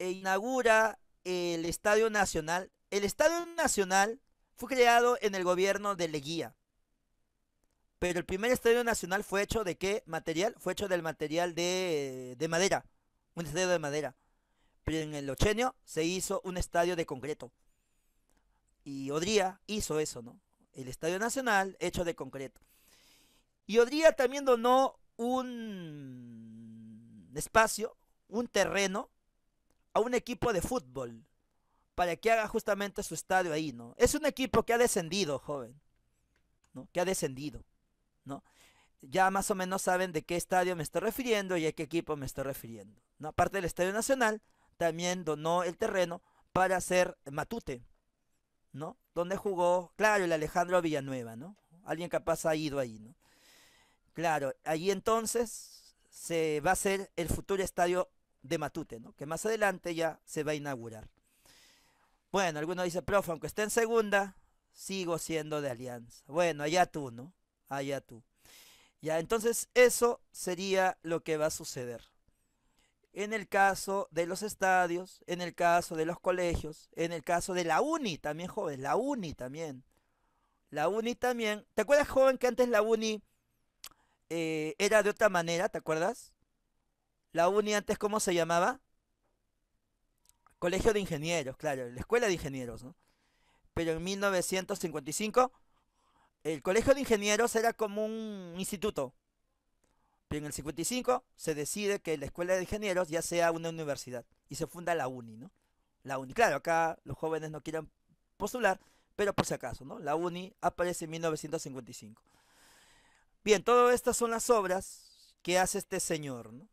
A: inaugura el Estadio Nacional. El Estadio Nacional fue creado en el gobierno de Leguía. Pero el primer estadio nacional fue hecho de qué material? Fue hecho del material de, madera. Un estadio de madera. Pero en el Ochenio se hizo un estadio de concreto. Y Odría hizo eso, ¿no? El Estadio Nacional hecho de concreto. Y Odría también donó un espacio, un terreno, a un equipo de fútbol para que haga justamente su estadio ahí, ¿no? Es un equipo que ha descendido, joven, ¿no? Que ha descendido, ¿no? Ya más o menos saben de qué estadio me estoy refiriendo y a qué equipo me estoy refiriendo, ¿no? Aparte del Estadio Nacional, también donó el terreno para hacer Matute, ¿no? Donde jugó, claro, el Alejandro Villanueva, ¿no? Alguien capaz ha ido ahí, ¿no? Claro, ahí entonces se va a ser el futuro estadio de Matute, ¿no? Que más adelante ya se va a inaugurar. Bueno, alguno dice, profe, aunque esté en segunda, sigo siendo de alianza. Bueno, allá tú, ¿no? Allá tú. Ya, entonces eso sería lo que va a suceder. En el caso de los estadios, en el caso de los colegios, en el caso de la uni también, joven, la uni también. La uni también. ¿Te acuerdas, joven, que antes la uni eh, era de otra manera? ¿Te acuerdas? La uni antes, ¿cómo se llamaba? Colegio de Ingenieros, claro, la Escuela de Ingenieros, ¿no? Pero en 1955, el Colegio de Ingenieros era como un instituto. Pero en el 55 se decide que la Escuela de Ingenieros ya sea una universidad y se funda la UNI, ¿no? La UNI, claro, acá los jóvenes no quieren postular, pero por si acaso, ¿no? La UNI aparece en 1955. Bien, todas estas son las obras que hace este señor, ¿no?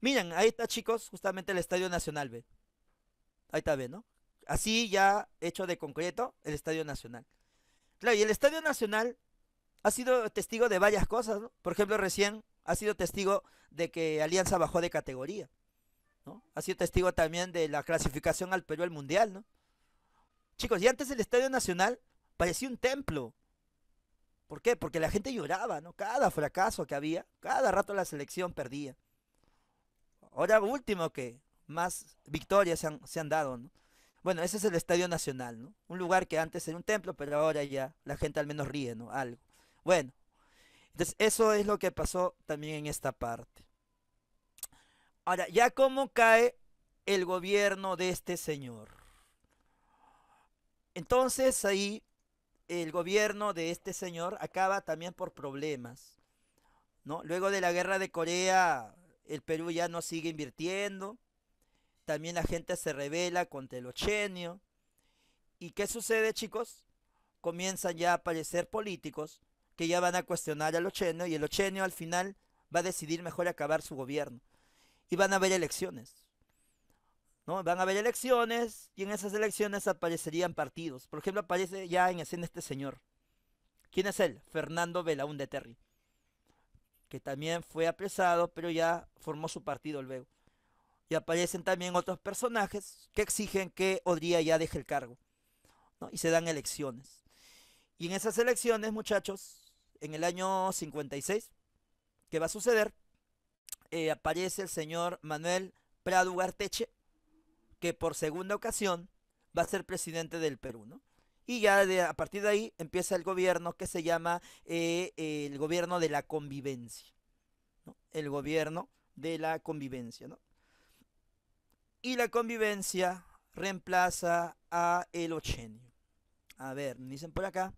A: Miren, ahí está, chicos, justamente el Estadio Nacional, B. Ahí está ¿no? Así ya hecho de concreto el Estadio Nacional. Claro, y el Estadio Nacional ha sido testigo de varias cosas, ¿no? Por ejemplo, recién ha sido testigo de que Alianza bajó de categoría, ¿no? Ha sido testigo también de la clasificación al Perú al Mundial, ¿no? Chicos, y antes el Estadio Nacional parecía un templo. ¿Por qué? Porque la gente lloraba, ¿no? Cada fracaso que había, cada rato la selección perdía. Ahora último que más victorias se han, dado, ¿no? Bueno, ese es el Estadio Nacional, ¿no? Un lugar que antes era un templo, pero ahora ya la gente al menos ríe, ¿no? Algo. Bueno, entonces eso es lo que pasó también en esta parte. Ahora, ya cómo cae el gobierno de este señor. Entonces ahí el gobierno de este señor acaba también por problemas. ¿no? Luego de la guerra de Corea, el Perú ya no sigue invirtiendo. También la gente se revela contra el ochenio. ¿Y qué sucede, chicos? Comienzan ya a aparecer políticos que ya van a cuestionar al ochenio y el ochenio al final va a decidir mejor acabar su gobierno. Y van a haber elecciones. ¿no? Van a haber elecciones y en esas elecciones aparecerían partidos. Por ejemplo, aparece ya en escena este señor. ¿Quién es él? Fernando de Terry. Que también fue apresado, pero ya formó su partido luego y aparecen también otros personajes que exigen que Odría ya deje el cargo. ¿no? Y se dan elecciones. Y en esas elecciones, muchachos, en el año 56, ¿qué va a suceder? Eh, aparece el señor Manuel Prado Ugarteche, que por segunda ocasión va a ser presidente del Perú, ¿no? Y ya a partir de ahí empieza el gobierno que se llama el eh, gobierno de la convivencia, El gobierno de la convivencia, ¿no? y la convivencia reemplaza a el ochenio. A ver, me dicen por acá,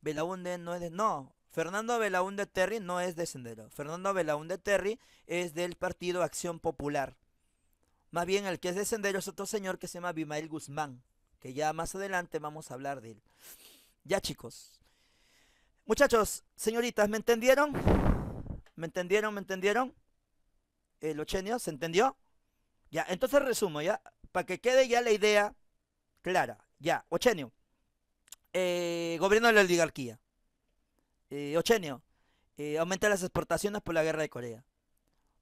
A: Belaunde no es de... No, Fernando Belaunde Terry no es de Sendero. Fernando Belaunde Terry es del partido Acción Popular. Más bien el que es de Sendero es otro señor que se llama Bimael Guzmán, que ya más adelante vamos a hablar de él. Ya chicos. Muchachos, señoritas, ¿me entendieron? ¿Me entendieron? ¿Me entendieron? ¿El ochenio se entendió? Ya, entonces resumo, ya, para que quede ya la idea clara. Ya, Ochenio, eh, gobierno de la oligarquía. Eh, Ochenio, eh, aumenta las exportaciones por la guerra de Corea.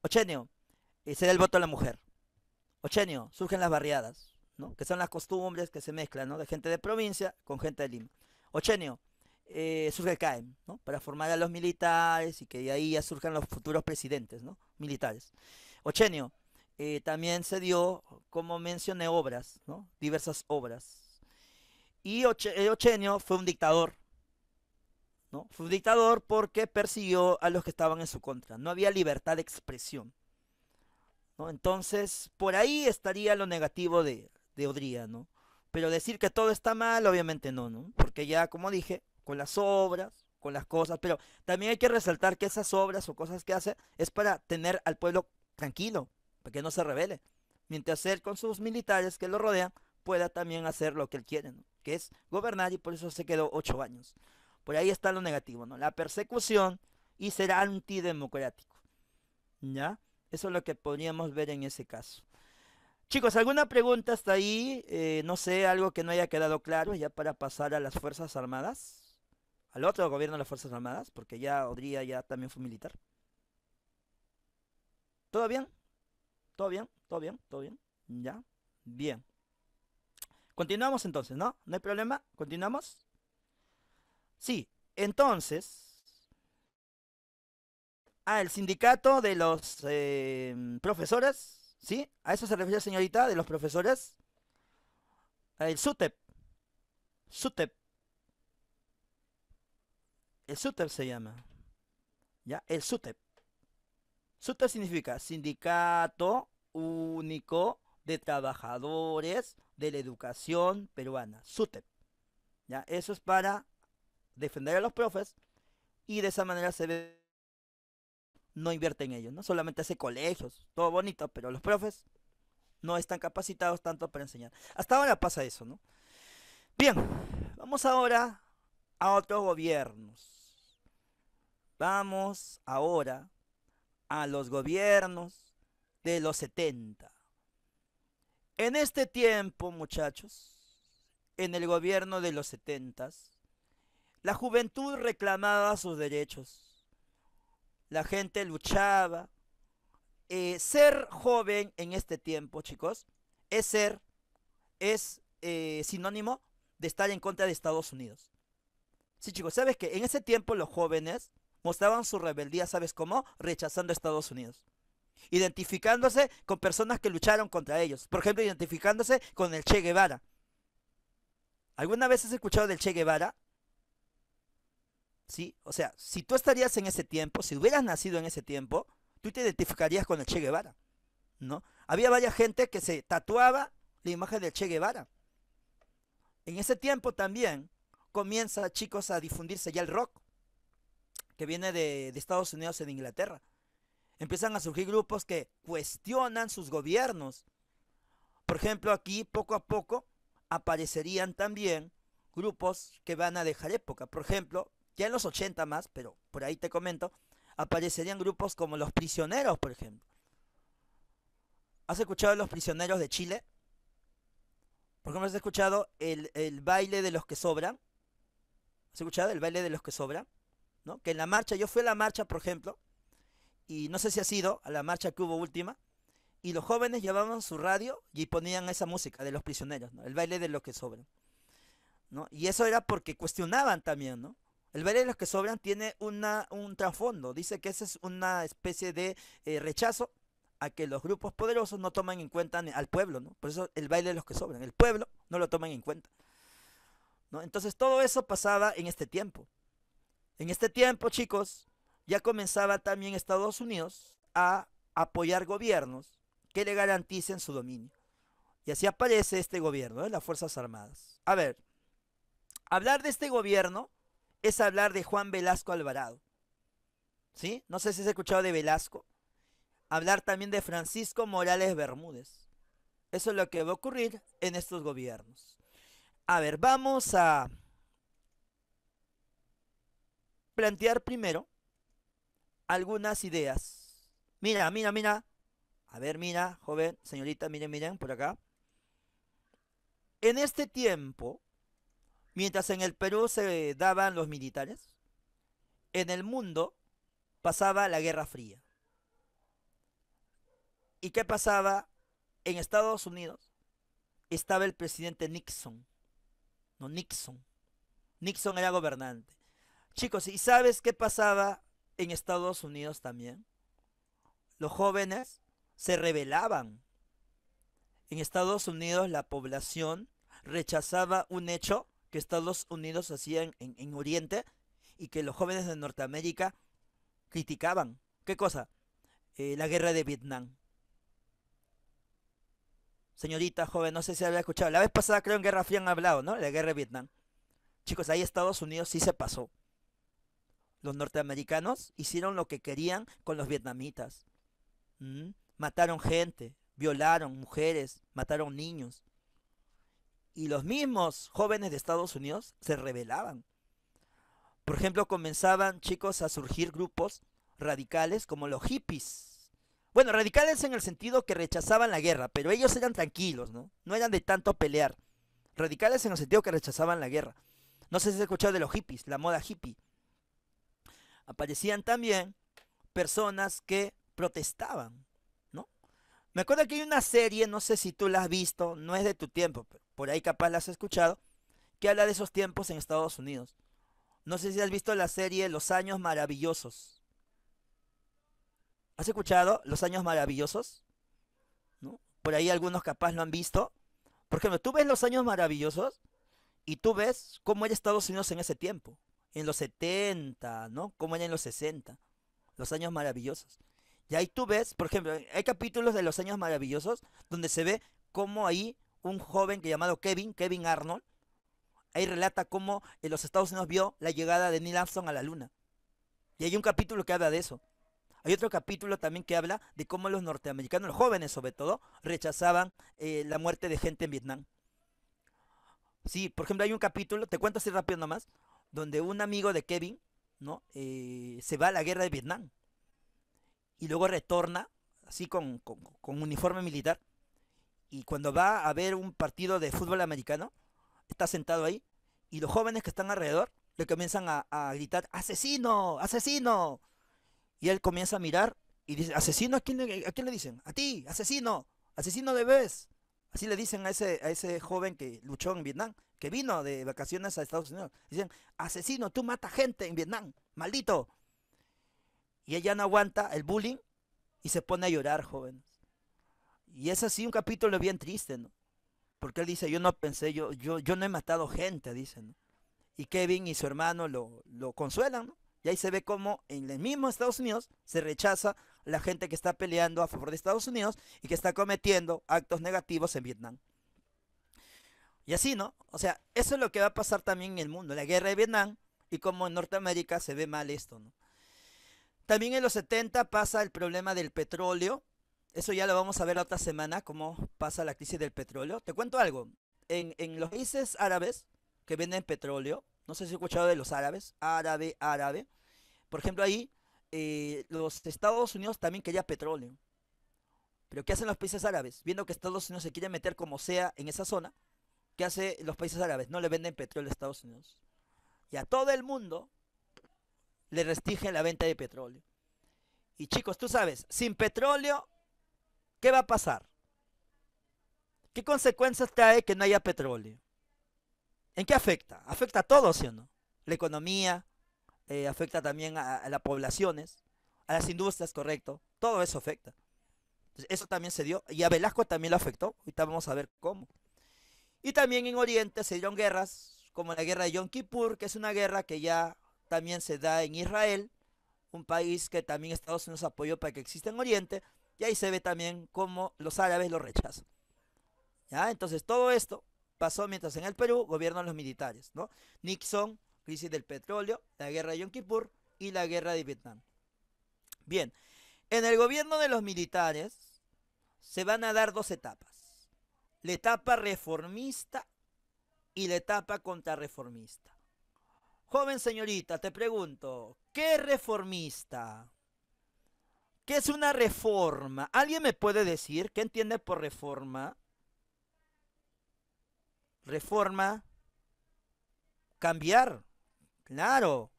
A: Ochenio, se da el voto a la mujer. Ochenio, surgen las barriadas, ¿no? que son las costumbres que se mezclan, ¿no? de gente de provincia con gente de Lima. Ochenio, surge surge CAEM, ¿no? Para formar a los militares y que de ahí ya surjan los futuros presidentes, ¿no? Militares. Ochenio, eh, también se dio, como mencioné, obras, ¿no? diversas obras. Y Ochenio eh, fue un dictador. ¿no? Fue un dictador porque persiguió a los que estaban en su contra. No había libertad de expresión. ¿no? Entonces, por ahí estaría lo negativo de, de Odría, Pero decir que todo está mal, obviamente no, ¿no? Porque ya, como dije, con las obras, con las cosas, pero también hay que resaltar que esas obras o cosas que hace es para tener al pueblo tranquilo, para que no se revele. Mientras él con sus militares que lo rodean pueda también hacer lo que él quiere, que es gobernar y por eso se quedó ocho años. Por ahí está lo negativo, ¿no? La persecución y ser antidemocrático. ¿Ya? Eso es lo que podríamos ver en ese caso. Chicos, ¿alguna pregunta hasta ahí? Eh, no sé, algo que no haya quedado claro ya para pasar a las Fuerzas Armadas. Al otro gobierno de las Fuerzas Armadas, porque ya Odría ya también fue militar. ¿Todo bien? ¿Todo bien? ¿Todo bien? ¿Todo bien? ¿Ya? Bien. Continuamos entonces, ¿no? ¿No hay problema? ¿Continuamos? Sí, entonces... Ah, el sindicato de los eh, profesores, ¿sí? ¿A eso se refiere, señorita, de los profesores? El SUTEP. SUTEP. El SUTEP se llama. ¿Ya? El SUTEP. SUTEP significa Sindicato Único de Trabajadores de la Educación Peruana, SUTEP. ¿Ya? Eso es para defender a los profes y de esa manera se ve no invierte en ellos, ¿no? Solamente hace colegios, todo bonito, pero los profes no están capacitados tanto para enseñar. Hasta ahora pasa eso, ¿no? Bien, vamos ahora a otros gobiernos. Vamos ahora a los gobiernos de los 70. En este tiempo, muchachos, en el gobierno de los 70, la juventud reclamaba sus derechos. La gente luchaba. Eh, ser joven en este tiempo, chicos, es ser, es eh, sinónimo de estar en contra de Estados Unidos. Sí, chicos, sabes qué? en ese tiempo los jóvenes mostraban su rebeldía, ¿sabes cómo? Rechazando Estados Unidos. Identificándose con personas que lucharon contra ellos. Por ejemplo, identificándose con el Che Guevara. ¿Alguna vez has escuchado del Che Guevara? ¿Sí? O sea, si tú estarías en ese tiempo, si hubieras nacido en ese tiempo, tú te identificarías con el Che Guevara. ¿No? Había varias gente que se tatuaba la imagen del Che Guevara. En ese tiempo también comienza, chicos, a difundirse ya el rock que viene de, Estados Unidos en Inglaterra. Empiezan a surgir grupos que cuestionan sus gobiernos. Por ejemplo, aquí poco a poco aparecerían también grupos que van a dejar época. Por ejemplo, ya en los 80 más, pero por ahí te comento, aparecerían grupos como Los Prisioneros, por ejemplo. ¿Has escuchado Los Prisioneros de Chile? Por ejemplo, ¿has escuchado el, el baile de los que sobran? ¿Has escuchado el baile de los que sobran? Que en la marcha, yo fui a la marcha, por ejemplo, y no sé si ha sido a la marcha que hubo última, y los jóvenes llevaban su radio y ponían esa música de los prisioneros, El baile de los que sobran, Y eso era porque cuestionaban también, ¿no? El baile de los que sobran tiene una, un trasfondo, dice que esa es una especie de eh, rechazo a que los grupos poderosos no toman en cuenta al pueblo, ¿no? Por eso el baile de los que sobran, el pueblo no lo toman en cuenta. Entonces todo eso pasaba en este tiempo. En este tiempo, chicos, ya comenzaba también Estados Unidos a apoyar gobiernos que le garanticen su dominio. Y así aparece este gobierno, ¿eh? las Fuerzas Armadas. A ver, hablar de este gobierno es hablar de Juan Velasco Alvarado. ¿Sí? No sé si has escuchado de Velasco. Hablar también de Francisco Morales Bermúdez. Eso es lo que va a ocurrir en estos gobiernos. A ver, vamos a plantear primero algunas ideas. Mira, mira, mira. A ver, mira, joven, señorita, miren, miren, por acá. En este tiempo, mientras en el Perú se daban los militares, en el mundo pasaba la Guerra Fría. ¿Y qué pasaba? En Estados Unidos estaba el presidente Nixon. No, Nixon. Nixon era gobernante. Chicos, ¿y sabes qué pasaba en Estados Unidos también? Los jóvenes se rebelaban. En Estados Unidos la población rechazaba un hecho que Estados Unidos hacía en, Oriente y que los jóvenes de Norteamérica criticaban. ¿Qué cosa? Eh, la guerra de Vietnam. Señorita joven, no sé si había escuchado. La vez pasada creo en Guerra Fría han hablado, ¿no? La guerra de Vietnam. Chicos, ahí Estados Unidos sí se pasó. Los norteamericanos hicieron lo que querían con los vietnamitas. Mm. Mataron gente, violaron mujeres, mataron niños. Y los mismos jóvenes de Estados Unidos se rebelaban. Por ejemplo, comenzaban chicos a surgir grupos radicales como los hippies. Bueno, radicales en el sentido que rechazaban la guerra, pero ellos eran tranquilos, ¿no? No eran de tanto pelear. Radicales en el sentido que rechazaban la guerra. No sé si se escuchado de los hippies, la moda hippie aparecían también personas que protestaban, ¿no? Me acuerdo que hay una serie, no sé si tú la has visto, no es de tu tiempo, pero por ahí capaz la has escuchado, que habla de esos tiempos en Estados Unidos. No sé si has visto la serie Los Años Maravillosos. ¿Has escuchado Los Años Maravillosos? ¿No? Por ahí algunos capaz lo han visto. Por ejemplo, tú ves Los Años Maravillosos y tú ves cómo era Estados Unidos en ese tiempo en los 70, ¿no? Como era en los 60, los años maravillosos. Y ahí tú ves, por ejemplo, hay capítulos de los años maravillosos donde se ve cómo ahí un joven que llamado Kevin, Kevin Arnold, ahí relata cómo en los Estados Unidos vio la llegada de Neil Armstrong a la luna. Y hay un capítulo que habla de eso. Hay otro capítulo también que habla de cómo los norteamericanos, los jóvenes sobre todo, rechazaban eh, la muerte de gente en Vietnam. Sí, por ejemplo, hay un capítulo, te cuento así rápido nomás, donde un amigo de Kevin, ¿no? Eh, se va a la guerra de Vietnam y luego retorna, así con, con, uniforme militar, y cuando va a ver un partido de fútbol americano, está sentado ahí, y los jóvenes que están alrededor le comienzan a, gritar, asesino, asesino. Y él comienza a mirar y dice, asesino, ¿a quién, le, a quién le dicen? A ti, asesino, asesino de vez. Así le dicen a ese, a ese joven que luchó en Vietnam, que vino de vacaciones a Estados Unidos. Dicen, asesino, tú matas gente en Vietnam, maldito. Y ella no aguanta el bullying y se pone a llorar, jóvenes. Y es así un capítulo bien triste, ¿no? Porque él dice, yo no pensé, yo, yo, yo no he matado gente, dice, ¿no? Y Kevin y su hermano lo, lo consuelan, Y ahí se ve cómo en el mismo Estados Unidos se rechaza la gente que está peleando a favor de Estados Unidos y que está cometiendo actos negativos en Vietnam. Y así, ¿no? O sea, eso es lo que va a pasar también en el mundo, la guerra de Vietnam y cómo en Norteamérica se ve mal esto, ¿no? También en los 70 pasa el problema del petróleo. Eso ya lo vamos a ver la otra semana, cómo pasa la crisis del petróleo. Te cuento algo. En, en los países árabes que venden petróleo, no sé si he escuchado de los árabes, árabe, árabe. Por ejemplo, ahí eh, los Estados Unidos también quería petróleo. Pero ¿qué hacen los países árabes? Viendo que Estados Unidos se quiere meter como sea en esa zona, ¿qué hacen los países árabes? No le venden petróleo a Estados Unidos. Y a todo el mundo le restringe la venta de petróleo. Y chicos, tú sabes, sin petróleo, ¿qué va a pasar? ¿Qué consecuencias trae que no haya petróleo? ¿En qué afecta? Afecta a todos, ¿sí o no? La economía, eh, afecta también a, las poblaciones, a las industrias, correcto. Todo eso afecta. eso también se dio. Y a Velasco también lo afectó. Ahorita vamos a ver cómo. Y también en Oriente se dieron guerras, como la guerra de Yom Kippur, que es una guerra que ya también se da en Israel, un país que también Estados Unidos apoyó para que exista en Oriente. Y ahí se ve también cómo los árabes lo rechazan. ¿Ya? Entonces todo esto pasó mientras en el Perú gobiernan los militares, ¿no? Nixon crisis del petróleo, la guerra de Yom Kippur y la guerra de Vietnam. Bien, en el gobierno de los militares se van a dar dos etapas. La etapa reformista y la etapa contrarreformista. Joven señorita, te pregunto, ¿qué es reformista? ¿Qué es una reforma? ¿Alguien me puede decir qué entiende por reforma? Reforma, cambiar. Claro,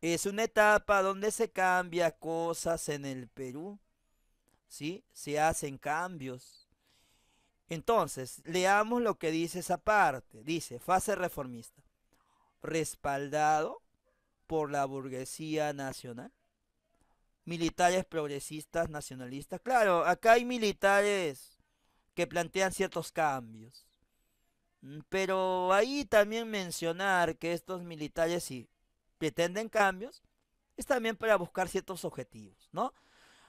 A: es una etapa donde se cambia cosas en el Perú. ¿Sí? Se hacen cambios. Entonces, leamos lo que dice esa parte. Dice, fase reformista, respaldado por la burguesía nacional. Militares progresistas nacionalistas. Claro, acá hay militares que plantean ciertos cambios. Mm, pero ahí también mencionar que estos militares, si pretenden cambios, es también para buscar ciertos objetivos, ¿no?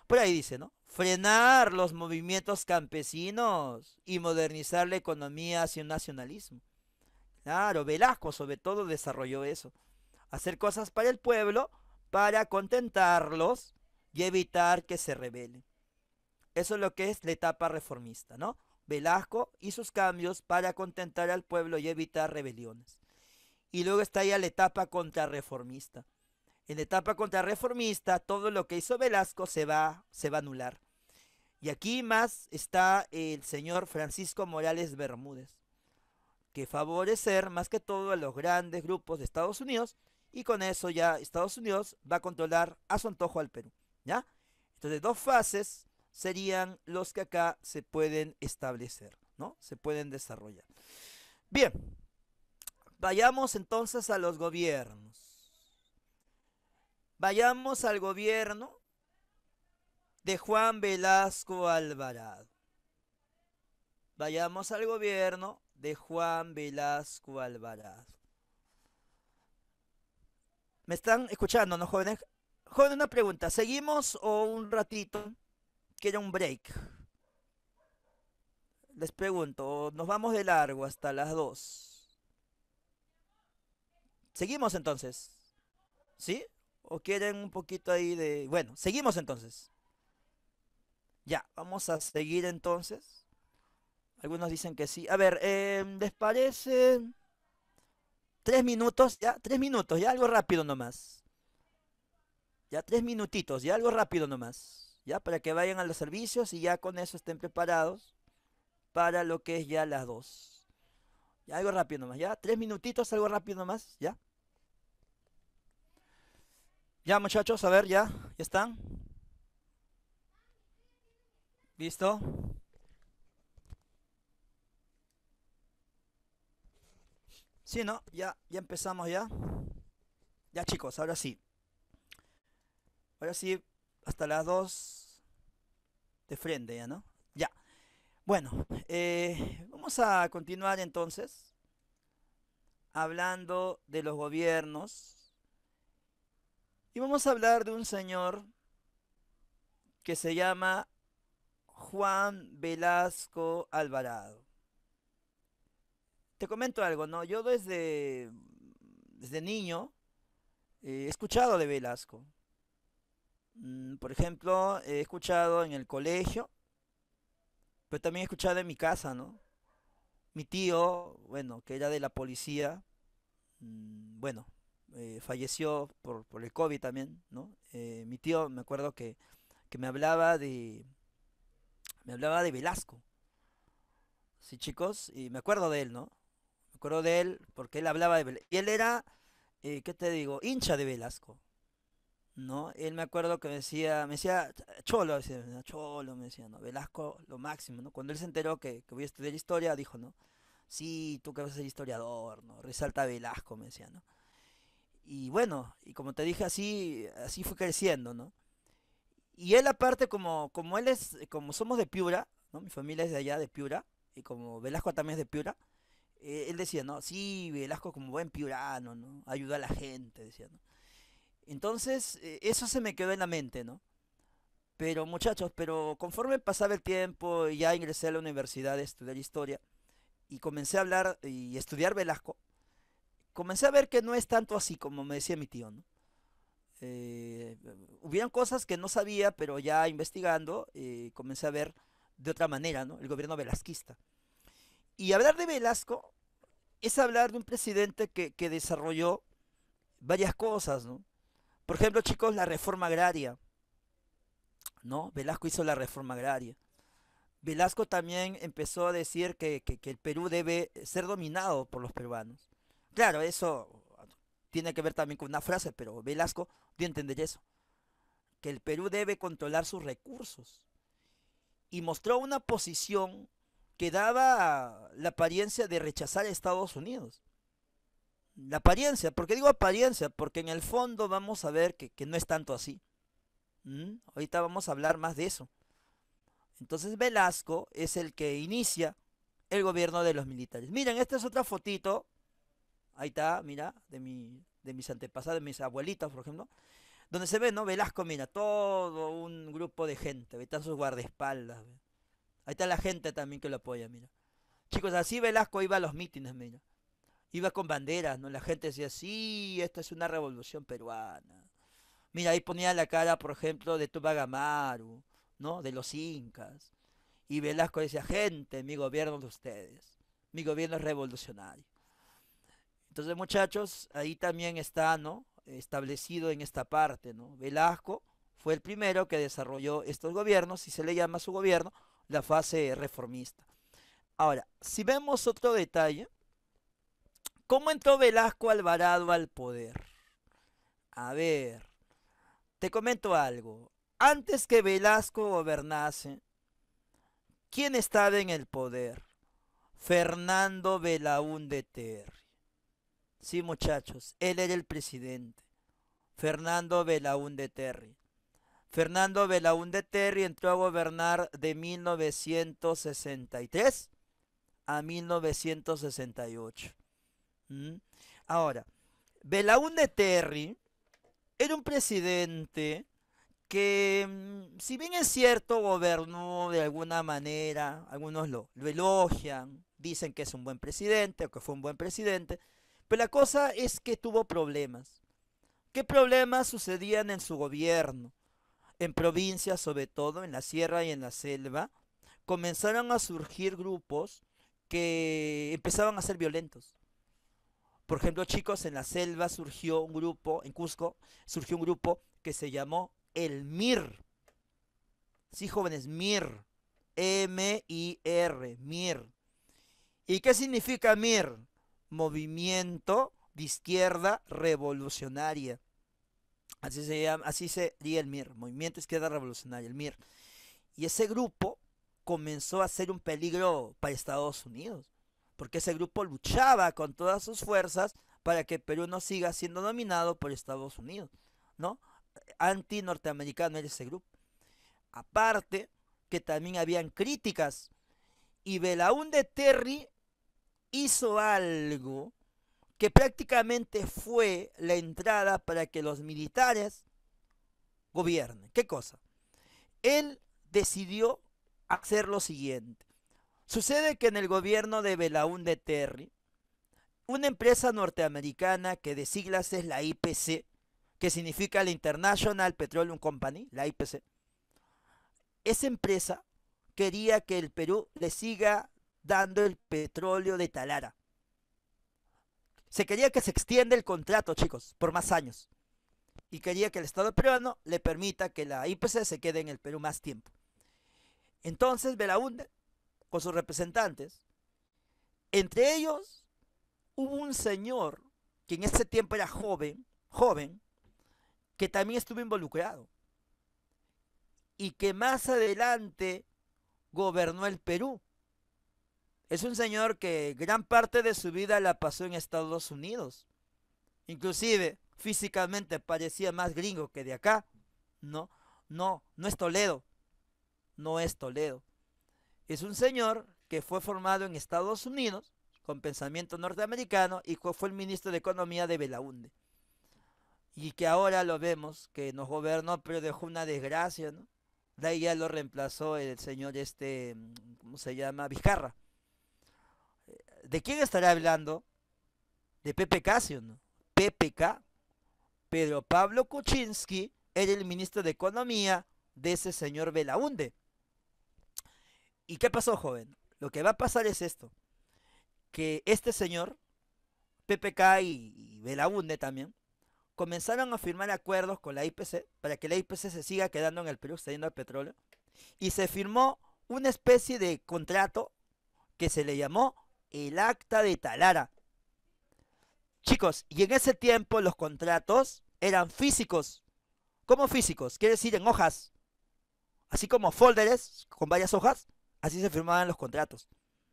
A: Por ahí dice, ¿no? Frenar los movimientos campesinos y modernizar la economía hacia un nacionalismo. Claro, Velasco sobre todo desarrolló eso. Hacer cosas para el pueblo, para contentarlos y evitar que se rebelen. Eso es lo que es la etapa reformista, ¿no? Velasco y sus cambios para contentar al pueblo y evitar rebeliones. Y luego está ya la etapa contrarreformista. En la etapa contrarreformista, todo lo que hizo Velasco se va, se va a anular. Y aquí más está el señor Francisco Morales Bermúdez, que favorecer más que todo a los grandes grupos de Estados Unidos, y con eso ya Estados Unidos va a controlar a su antojo al Perú. ¿Ya? Entonces, dos fases serían los que acá se pueden establecer, ¿no? Se pueden desarrollar. Bien, vayamos entonces a los gobiernos. Vayamos al gobierno de Juan Velasco Alvarado. Vayamos al gobierno de Juan Velasco Alvarado. ¿Me están escuchando, no jóvenes? Joven, una pregunta. ¿Seguimos o un ratito? Quiero un break. Les pregunto, nos vamos de largo hasta las 2. Seguimos entonces. ¿Sí? ¿O quieren un poquito ahí de... Bueno, seguimos entonces. Ya, vamos a seguir entonces. Algunos dicen que sí. A ver, em, ¿les parece? Tres minutos, ya, tres minutos, ya algo rápido nomás. Ya tres minutitos, ya algo rápido nomás ya para que vayan a los servicios y ya con eso estén preparados para lo que es ya las dos. Ya algo rápido nomás, ya tres minutitos, algo rápido nomás, ya. Ya muchachos, a ver, ya, ya están. ¿Listo? Sí, ¿no? Ya, ya empezamos ya. Ya chicos, ahora sí. Ahora sí, hasta las 2 de frente ya, ¿no? Ya. Bueno, eh, vamos a continuar entonces hablando de los gobiernos. Y vamos a hablar de un señor que se llama Juan Velasco Alvarado. Te comento algo, ¿no? Yo desde, desde niño eh, he escuchado de Velasco. Mm, por ejemplo, he escuchado en el colegio, pero también he escuchado en mi casa, ¿no? Mi tío, bueno, que era de la policía, mm, bueno, eh, falleció por, por, el COVID también, ¿no? Eh, mi tío, me acuerdo que, que me hablaba de... Me hablaba de Velasco. Sí, chicos, y me acuerdo de él, ¿no? Me acuerdo de él porque él hablaba de Y él era, eh, ¿qué te digo? Hincha de Velasco. ¿no? Él me acuerdo que me decía, me decía, cholo, me decía, cholo, me decía, ¿no? Velasco, lo máximo, ¿no? Cuando él se enteró que, que voy a estudiar historia, dijo, ¿no? Sí, tú que vas a ser historiador, ¿no? Resalta Velasco, me decía, ¿no? Y bueno, y como te dije, así, así fue creciendo, ¿no? Y él aparte, como, como él es, como somos de Piura, ¿no? Mi familia es de allá, de Piura, y como Velasco también es de Piura, eh, él decía, ¿no? Sí, Velasco como buen piurano, ¿no? Ayuda a la gente, decía, ¿no? Entonces, eh, eso se me quedó en la mente, ¿no? Pero muchachos, pero conforme pasaba el tiempo, y ya ingresé a la universidad a estudiar historia y comencé a hablar y estudiar Velasco, comencé a ver que no es tanto así como me decía mi tío, ¿no? Eh, cosas que no sabía, pero ya investigando eh, comencé a ver de otra manera, ¿no? El gobierno velasquista. Y hablar de Velasco es hablar de un presidente que desarrolló varias cosas, ¿no? Por ejemplo, chicos, la reforma agraria. ¿No? Velasco hizo la reforma agraria. Velasco también empezó a decir que, el Perú debe ser dominado por los peruanos. Claro, eso tiene que ver también con una frase, pero Velasco dio a entender eso. Que el Perú debe controlar sus recursos. Y mostró una posición que daba la apariencia de rechazar a Estados Unidos la apariencia. porque digo apariencia? Porque en el fondo vamos a ver que, no es tanto así. Ahorita vamos a hablar más de eso. Entonces Velasco es el que inicia el gobierno de los militares. Miren, esta es otra fotito. Ahí está, mira, de, mi, de mis antepasados, de mis abuelitas, por ejemplo. Donde se ve, ¿no? Velasco, mira, todo un grupo de gente. Ahí están sus guardaespaldas. Ahí está la gente también que lo apoya, mira. Chicos, así Velasco iba a los mítines, mira iba con banderas, ¿no? La gente decía, sí, esta es una revolución peruana. Mira, ahí ponía la cara, por ejemplo, de Tubagamaru, ¿no? De los incas. Y Velasco decía, gente, mi gobierno de ustedes. Mi gobierno es revolucionario. Entonces, muchachos, ahí también está, ¿no? Establecido en esta parte, ¿no? Velasco fue el primero que desarrolló estos gobiernos, Y se le llama a su gobierno, la fase reformista. Ahora, si vemos otro detalle, ¿Cómo entró Velasco Alvarado al poder? A ver, te comento algo. Antes que Velasco gobernase, ¿quién estaba en el poder? Fernando Belaúnde Terry. Sí, muchachos, él era el presidente. Fernando Belaúnde Terry. Fernando Belaúnde Terry entró a gobernar de 1963 a 1968. ¿Mm? Ahora, de Terry era un presidente que, mm, si bien es cierto, gobernó de alguna manera, algunos lo, lo elogian, dicen que es un buen presidente o que fue un buen presidente, pero la cosa es que tuvo problemas. ¿Qué problemas sucedían en su gobierno? En provincias, sobre todo en la sierra y en la selva, comenzaron a surgir grupos que empezaban a ser violentos. Por ejemplo, chicos, en la selva surgió un grupo, en Cusco, surgió un grupo que se llamó el MIR. Sí, jóvenes, MIR. M-I-R, MIR. ¿Y qué significa MIR? Movimiento de Izquierda Revolucionaria. Así se llama, así se el MIR, Movimiento de Izquierda Revolucionaria, el MIR. Y ese grupo comenzó a ser un peligro para Estados Unidos porque ese grupo luchaba con todas sus fuerzas para que Perú no siga siendo dominado por Estados Unidos, ¿no? Anti-norteamericano era ese grupo. Aparte, que también habían críticas, y de Terry hizo algo que prácticamente fue la entrada para que los militares gobiernen. ¿Qué cosa? Él decidió hacer lo siguiente. Sucede que en el gobierno de Belaúnde Terry, una empresa norteamericana que de siglas es la IPC, que significa la International Petroleum Company, la IPC, esa empresa quería que el Perú le siga dando el petróleo de Talara. Se quería que se extienda el contrato, chicos, por más años. Y quería que el Estado peruano le permita que la IPC se quede en el Perú más tiempo. Entonces Belaúnde con sus representantes. Entre ellos hubo un señor que en ese tiempo era joven, joven, que también estuvo involucrado y que más adelante gobernó el Perú. Es un señor que gran parte de su vida la pasó en Estados Unidos. Inclusive físicamente parecía más gringo que de acá. No, no, no es Toledo. No es Toledo. Es un señor que fue formado en Estados Unidos con pensamiento norteamericano y fue el ministro de Economía de Belaunde. Y que ahora lo vemos, que nos gobernó, pero dejó una desgracia, ¿no? De ahí ya lo reemplazó el señor este, mm, ¿cómo se llama? Vizcarra. ¿De quién estará hablando? De Pepe Casio, ¿no? PPK. Pero Pablo Kuczynski era el ministro de Economía de ese señor Belaunde. ¿Y qué pasó, joven? Lo que va a pasar es esto. Que este señor, PPK y, y también, comenzaron a firmar acuerdos con la IPC para que la IPC se siga quedando en el Perú cediendo al petróleo. Y se firmó una especie de contrato que se le llamó el acta de Talara. Chicos, y en ese tiempo los contratos eran físicos. ¿Cómo físicos? Quiere decir en hojas. Así como folders con varias hojas, Así se firmaban los contratos.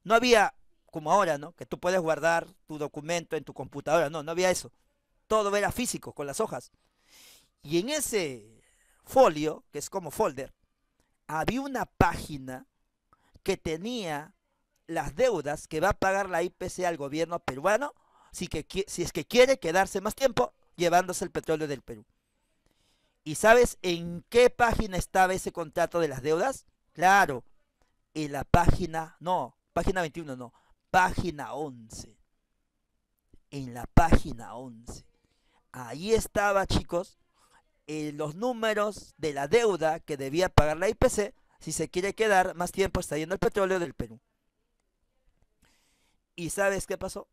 A: No había, como ahora, ¿no? Que tú puedes guardar tu documento en tu computadora. No, no había eso. Todo era físico, con las hojas. Y en ese folio, que es como folder, había una página que tenía las deudas que va a pagar la IPC al gobierno peruano si, que, si es que quiere quedarse más tiempo llevándose el petróleo del Perú. ¿Y sabes en qué página estaba ese contrato de las deudas? Claro, en la página, no, página 21, no, página 11. En la página 11. Ahí estaba, chicos, eh, los números de la deuda que debía pagar la IPC si se quiere quedar más tiempo extrayendo el petróleo del Perú. ¿Y sabes qué pasó?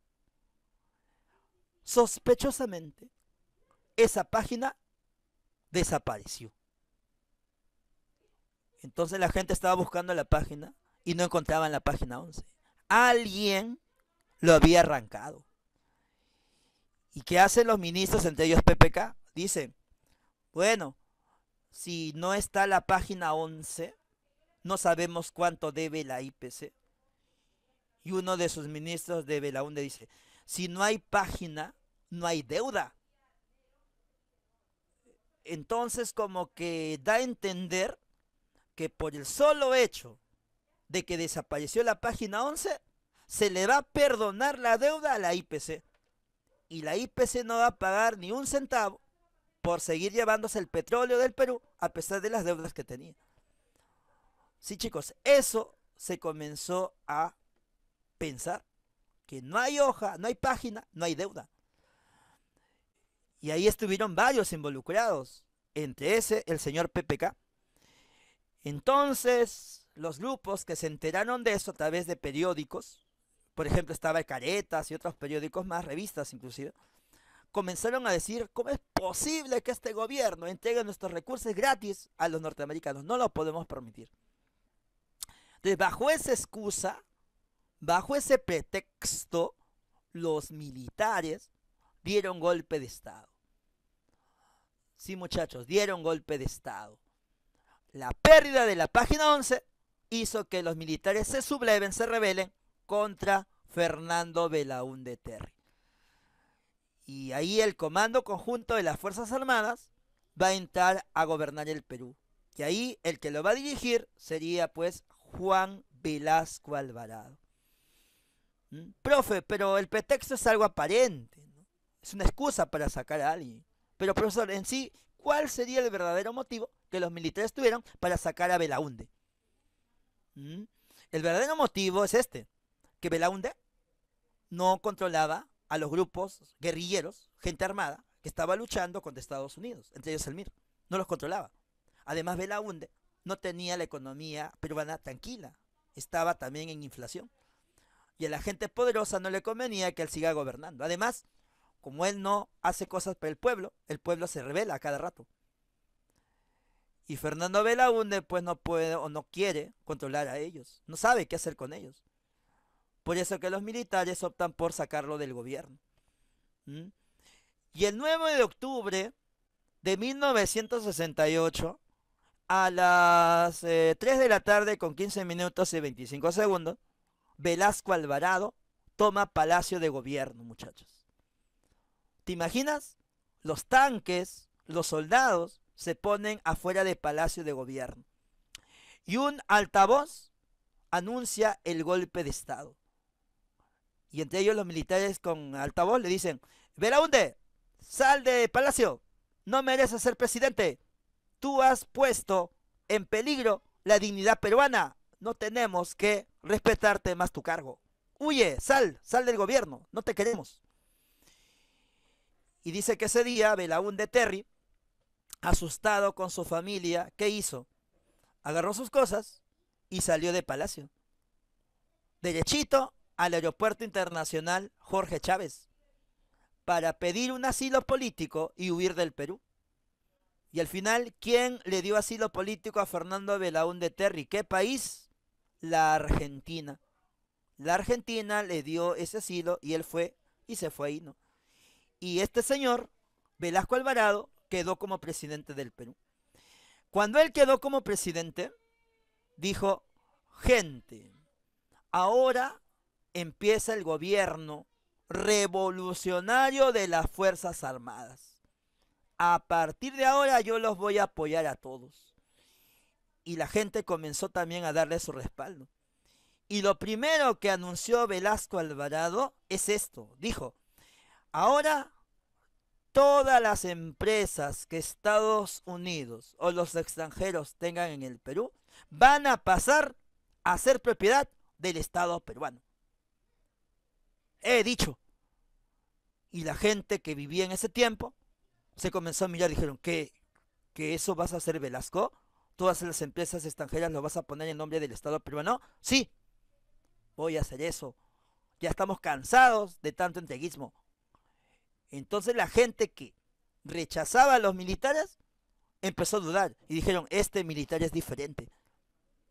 A: Sospechosamente, esa página desapareció. Entonces la gente estaba buscando la página y no encontraban la página 11. Alguien lo había arrancado. ¿Y qué hacen los ministros, entre ellos PPK? Dicen, bueno, si no está la página 11, no sabemos cuánto debe la IPC. Y uno de sus ministros de Belaunde dice, si no hay página, no hay deuda. Entonces como que da a entender que por el solo hecho de que desapareció la página 11, se le va a perdonar la deuda a la IPC. Y la IPC no va a pagar ni un centavo por seguir llevándose el petróleo del Perú a pesar de las deudas que tenía. Sí, chicos, eso se comenzó a pensar. Que no hay hoja, no hay página, no hay deuda. Y ahí estuvieron varios involucrados. Entre ese, el señor PPK, entonces, los grupos que se enteraron de eso a través de periódicos, por ejemplo estaba Caretas y otros periódicos más, revistas inclusive, comenzaron a decir, ¿cómo es posible que este gobierno entregue nuestros recursos gratis a los norteamericanos? No lo podemos permitir. Entonces, bajo esa excusa, bajo ese pretexto, los militares dieron golpe de Estado. Sí, muchachos, dieron golpe de Estado. La pérdida de la página 11 hizo que los militares se subleven, se rebelen contra Fernando Belaúnde Terry. Y ahí el Comando Conjunto de las Fuerzas Armadas va a entrar a gobernar el Perú. Y ahí el que lo va a dirigir sería pues Juan Velasco Alvarado. ¿Mm? Profe, pero el pretexto es algo aparente. Es una excusa para sacar a alguien. Pero profesor, en sí, ¿cuál sería el verdadero motivo los militares tuvieron para sacar a Belaunde. ¿Mm? El verdadero motivo es este, que Belaunde no controlaba a los grupos guerrilleros, gente armada, que estaba luchando contra Estados Unidos, entre ellos el MIR. No los controlaba. Además, Belaunde no tenía la economía peruana tranquila, estaba también en inflación. Y a la gente poderosa no le convenía que él siga gobernando. Además, como él no hace cosas para el pueblo, el pueblo se revela a cada rato. Y Fernando Belaúnde pues no puede o no quiere controlar a ellos, no sabe qué hacer con ellos. Por eso que los militares optan por sacarlo del gobierno. Y el 9 de octubre de 1968, a las 3 eh, de la tarde con 15 minutos y 25 segundos, Velasco Alvarado toma Palacio de Gobierno, muchachos. ¿Te imaginas? Los tanques, los soldados, se ponen afuera de Palacio de Gobierno. Y un altavoz anuncia el golpe de Estado. Y entre ellos los militares con altavoz le dicen, Belaunde, sal de Palacio, no mereces ser presidente. Tú has puesto en peligro la dignidad peruana. No tenemos que respetarte más tu cargo. Huye, sal, sal del gobierno, no te queremos. Y dice que ese día Belaúnde Terry asustado con su familia, ¿qué hizo? Agarró sus cosas y salió de Palacio. Derechito al Aeropuerto Internacional Jorge Chávez para pedir un asilo político y huir del Perú. Y al final, ¿quién le dio asilo político a Fernando de Terry? ¿Qué país? La Argentina. La Argentina le dio ese asilo y él fue y se fue ahí, ¿no? Y este señor, Velasco Alvarado, quedó como presidente del Perú. Cuando él quedó como presidente, dijo, gente, ahora empieza el gobierno revolucionario de las Fuerzas Armadas. A partir de ahora yo los voy a apoyar a todos. Y la gente comenzó también a darle su respaldo. Y lo primero que anunció Velasco Alvarado es esto. Dijo, ahora todas las empresas que Estados Unidos o los extranjeros tengan en el Perú van a pasar a ser propiedad del Estado peruano. He dicho. Y la gente que vivía en ese tiempo se comenzó a mirar dijeron, ¿qué? ¿Que eso vas a hacer Velasco? ¿Todas las empresas extranjeras lo vas a poner en nombre del Estado peruano? Sí, voy a hacer eso. Ya estamos cansados de tanto entreguismo. Entonces la gente que rechazaba a los militares empezó a dudar y dijeron, este militar es diferente.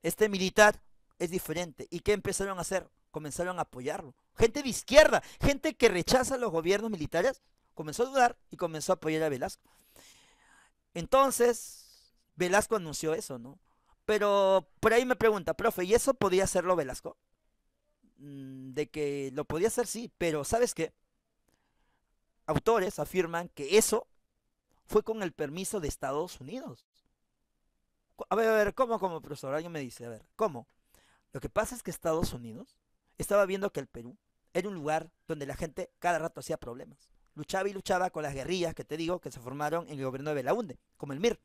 A: Este militar es diferente. ¿Y qué empezaron a hacer? Comenzaron a apoyarlo. Gente de izquierda, gente que rechaza a los gobiernos militares, comenzó a dudar y comenzó a apoyar a Velasco. Entonces, Velasco anunció eso, ¿no? Pero por ahí me pregunta, profe, ¿y eso podía hacerlo Velasco? Mm, de que lo podía hacer, sí, pero ¿sabes qué? autores afirman que eso fue con el permiso de Estados Unidos. A ver, a ver, ¿cómo, como profesor? Alguien me dice, a ver, ¿cómo? Lo que pasa es que Estados Unidos estaba viendo que el Perú era un lugar donde la gente cada rato hacía problemas. Luchaba y luchaba con las guerrillas que te digo que se formaron en el gobierno de Belaunde, como el MIR.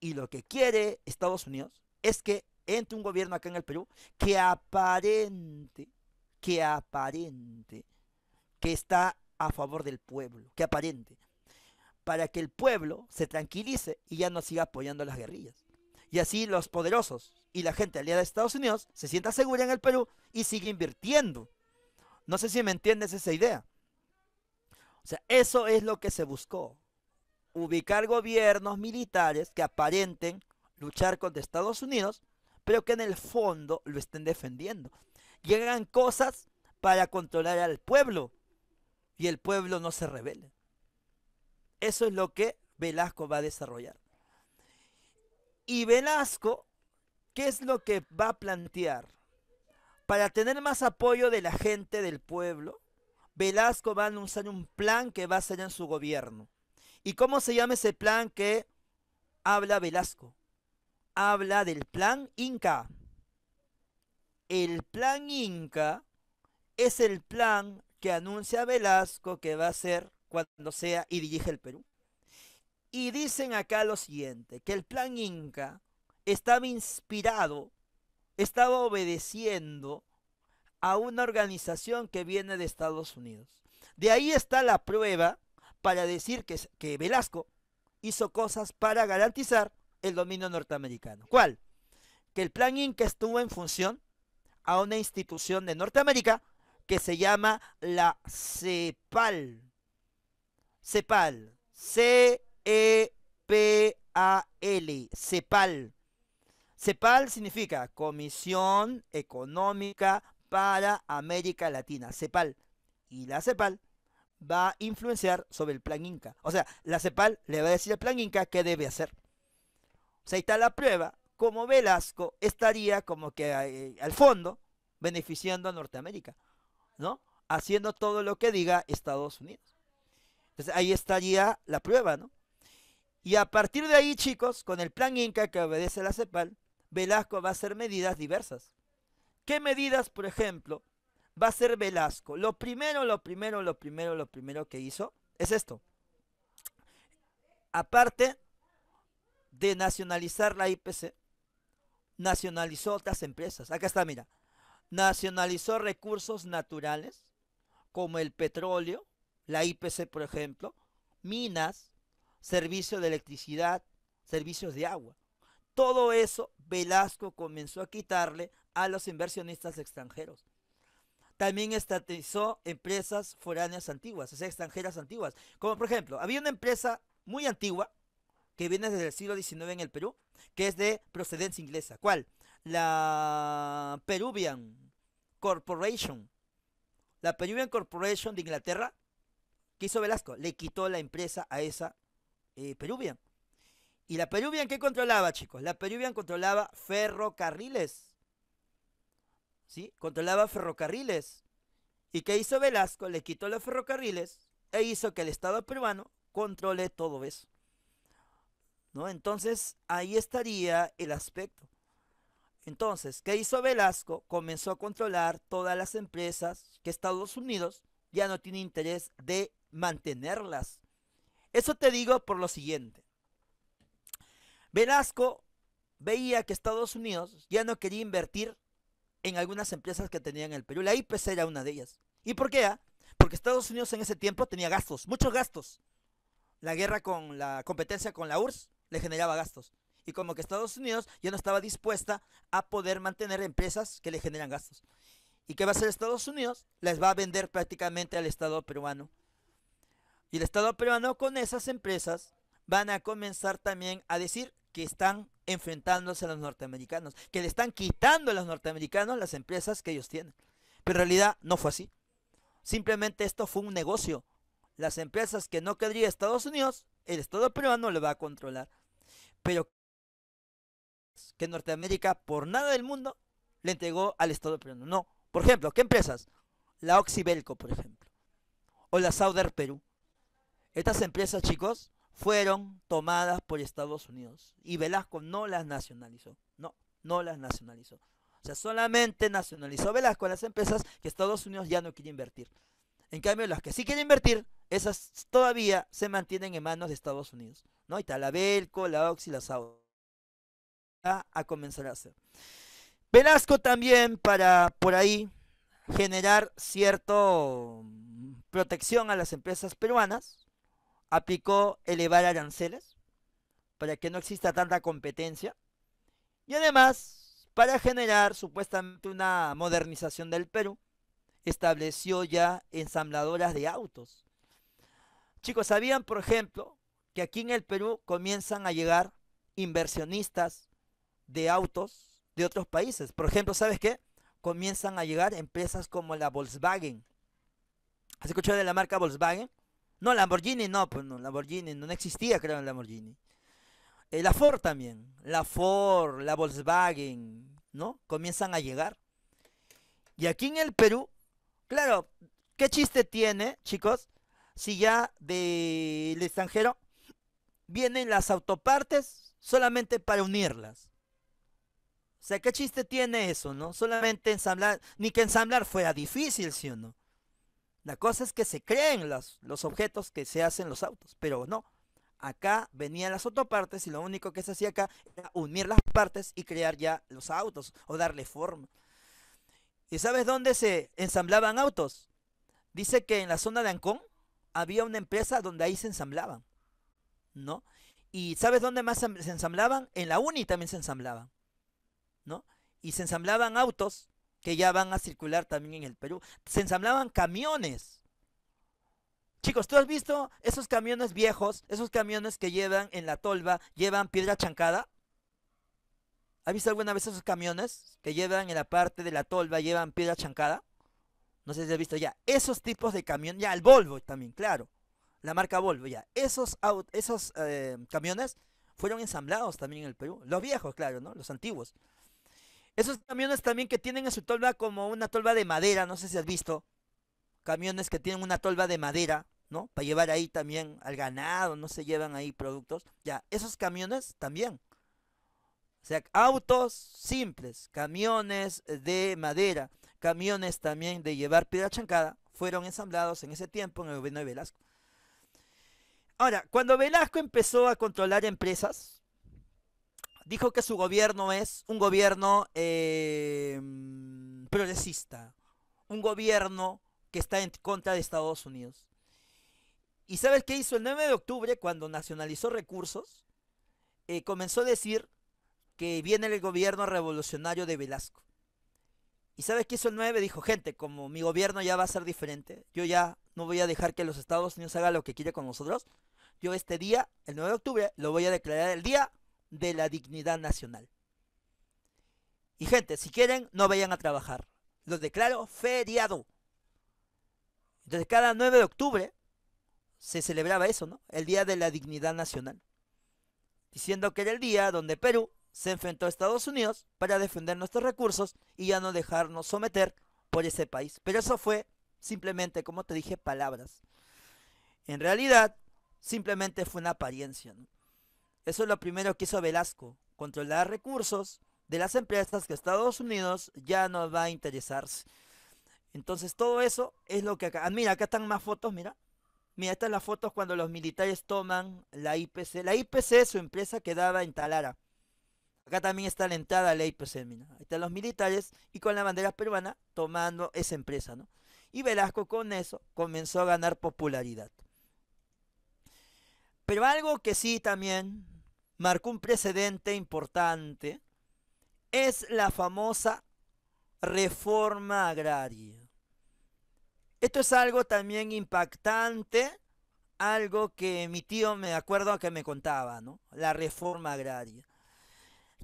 A: Y lo que quiere Estados Unidos es que entre un gobierno acá en el Perú que aparente, que aparente, que está a favor del pueblo, que aparente, para que el pueblo se tranquilice y ya no siga apoyando a las guerrillas. Y así los poderosos y la gente aliada de Estados Unidos se sienta segura en el Perú y sigue invirtiendo. No sé si me entiendes esa idea. O sea, eso es lo que se buscó. Ubicar gobiernos militares que aparenten luchar contra Estados Unidos, pero que en el fondo lo estén defendiendo. Llegan cosas para controlar al pueblo, y el pueblo no se rebele. Eso es lo que Velasco va a desarrollar. Y Velasco, ¿qué es lo que va a plantear? Para tener más apoyo de la gente del pueblo, Velasco va a anunciar un plan que va a ser en su gobierno. ¿Y cómo se llama ese plan que habla Velasco? Habla del plan Inca. El plan Inca es el plan que anuncia Velasco que va a ser cuando sea y dirige el Perú. Y dicen acá lo siguiente, que el plan Inca estaba inspirado, estaba obedeciendo a una organización que viene de Estados Unidos. De ahí está la prueba para decir que, que Velasco hizo cosas para garantizar el dominio norteamericano. ¿Cuál? Que el plan Inca estuvo en función a una institución de Norteamérica que se llama la CEPAL. CEPAL. C-E-P-A-L. CEPAL. CEPAL significa Comisión Económica para América Latina. CEPAL. Y la CEPAL va a influenciar sobre el plan Inca. O sea, la CEPAL le va a decir al plan Inca qué debe hacer. O sea, ahí está la prueba. Como Velasco estaría como que eh, al fondo beneficiando a Norteamérica. ¿no? Haciendo todo lo que diga Estados Unidos. Entonces ahí estaría la prueba, ¿no? Y a partir de ahí, chicos, con el plan Inca que obedece la CEPAL, Velasco va a hacer medidas diversas. ¿Qué medidas, por ejemplo, va a hacer Velasco? Lo primero, lo primero, lo primero, lo primero que hizo es esto. Aparte de nacionalizar la IPC, nacionalizó otras empresas. Acá está, mira nacionalizó recursos naturales como el petróleo, la IPC por ejemplo, minas, servicio de electricidad, servicios de agua. Todo eso Velasco comenzó a quitarle a los inversionistas extranjeros. También estatizó empresas foráneas antiguas, extranjeras antiguas. Como por ejemplo, había una empresa muy antigua que viene desde el siglo XIX en el Perú, que es de procedencia inglesa. ¿Cuál? La Peruvian Corporation, la Peruvian Corporation de Inglaterra, ¿qué hizo Velasco? Le quitó la empresa a esa eh, Peruvian. ¿Y la Peruvian qué controlaba, chicos? La Peruvian controlaba ferrocarriles. ¿Sí? Controlaba ferrocarriles. ¿Y qué hizo Velasco? Le quitó los ferrocarriles e hizo que el Estado peruano controle todo eso. ¿No? Entonces, ahí estaría el aspecto. Entonces, ¿qué hizo Velasco? Comenzó a controlar todas las empresas que Estados Unidos ya no tiene interés de mantenerlas. Eso te digo por lo siguiente. Velasco veía que Estados Unidos ya no quería invertir en algunas empresas que tenía en el Perú. La IPC era una de ellas. ¿Y por qué? Porque Estados Unidos en ese tiempo tenía gastos, muchos gastos. La guerra con la competencia con la URSS le generaba gastos y como que Estados Unidos ya no estaba dispuesta a poder mantener empresas que le generan gastos. ¿Y qué va a hacer Estados Unidos? Les va a vender prácticamente al Estado peruano. Y el Estado peruano con esas empresas van a comenzar también a decir que están enfrentándose a los norteamericanos, que le están quitando a los norteamericanos las empresas que ellos tienen. Pero en realidad no fue así. Simplemente esto fue un negocio. Las empresas que no querría Estados Unidos, el Estado peruano le va a controlar. Pero que Norteamérica por nada del mundo le entregó al Estado peruano. No. Por ejemplo, ¿qué empresas? La Oxibelco, por ejemplo. O la Sauder Perú. Estas empresas, chicos, fueron tomadas por Estados Unidos. Y Velasco no las nacionalizó. No, no las nacionalizó. O sea, solamente nacionalizó Velasco las empresas que Estados Unidos ya no quiere invertir. En cambio, las que sí quieren invertir, esas todavía se mantienen en manos de Estados Unidos. ¿no? Y tal, la Belco, la Oxy, la Sauder a comenzar a hacer. Velasco también para por ahí generar cierta mm, protección a las empresas peruanas, aplicó elevar aranceles para que no exista tanta competencia y además para generar supuestamente una modernización del Perú, estableció ya ensambladoras de autos. Chicos, ¿sabían, por ejemplo, que aquí en el Perú comienzan a llegar inversionistas de autos de otros países. Por ejemplo, ¿sabes qué? Comienzan a llegar empresas como la Volkswagen. ¿Has escuchado de la marca Volkswagen? No, Lamborghini no, pues no, Lamborghini no existía, creo, en Lamborghini. Eh, la Ford también, la Ford, la Volkswagen, ¿no? Comienzan a llegar. Y aquí en el Perú, claro, ¿qué chiste tiene, chicos? Si ya del extranjero vienen las autopartes solamente para unirlas. O sea, ¿qué chiste tiene eso, no? Solamente ensamblar, ni que ensamblar fuera difícil, ¿sí o no? La cosa es que se creen los, los objetos que se hacen los autos, pero no. Acá venían las autopartes y lo único que se hacía acá era unir las partes y crear ya los autos o darle forma. ¿Y sabes dónde se ensamblaban autos? Dice que en la zona de Ancón había una empresa donde ahí se ensamblaban, ¿no? ¿Y sabes dónde más se ensamblaban? En la uni también se ensamblaban y se ensamblaban autos que ya van a circular también en el Perú. Se ensamblaban camiones. Chicos, ¿tú has visto esos camiones viejos, esos camiones que llevan en la tolva, llevan piedra chancada? ¿Has visto alguna vez esos camiones que llevan en la parte de la tolva, llevan piedra chancada? No sé si has visto ya. Esos tipos de camiones, ya el Volvo también, claro. La marca Volvo, ya. Esos, esos eh, camiones fueron ensamblados también en el Perú. Los viejos, claro, ¿no? Los antiguos. Esos camiones también que tienen en su tolva como una tolva de madera, no sé si has visto. Camiones que tienen una tolva de madera, ¿no? Para llevar ahí también al ganado, no se llevan ahí productos. Ya, esos camiones también. O sea, autos simples, camiones de madera, camiones también de llevar piedra chancada, fueron ensamblados en ese tiempo en el gobierno de Velasco. Ahora, cuando Velasco empezó a controlar empresas, dijo que su gobierno es un gobierno em, progresista, un gobierno que está en contra de Estados Unidos. ¿Y sabes qué hizo el 9 de octubre cuando nacionalizó recursos? Eh, comenzó a decir que viene el gobierno revolucionario de Velasco. ¿Y sabes qué hizo el 9? Dijo, gente, como mi gobierno ya va a ser diferente, yo ya no voy a dejar que los Estados Unidos haga lo que quiera con nosotros. Yo este día, el 9 de octubre, lo voy a declarar el día de la dignidad nacional. Y gente, si quieren, no vayan a trabajar. Los declaro feriado. Entonces, cada 9 de octubre se celebraba eso, ¿no? El Día de la Dignidad Nacional. Diciendo que era el día donde Perú se enfrentó a Estados Unidos para defender nuestros recursos y ya no dejarnos someter por ese país. Pero eso fue simplemente, como te dije, palabras. En realidad, simplemente fue una apariencia. ¿no? Eso es lo primero que hizo Velasco, controlar recursos de las empresas que Estados Unidos ya no va a interesarse. Entonces todo eso es lo que acá... Ah, mira, acá están más fotos, mira. Mira, estas las fotos cuando los militares toman la IPC. La IPC su empresa que daba en Talara. Acá también está la a la IPC, mira. Ahí están los militares y con la bandera peruana tomando esa empresa, ¿no? Y Velasco con eso comenzó a ganar popularidad. Pero algo que sí también marcó un precedente importante, es la famosa reforma agraria. Esto es algo también impactante, algo que mi tío me acuerdo que me contaba, ¿no? La reforma agraria.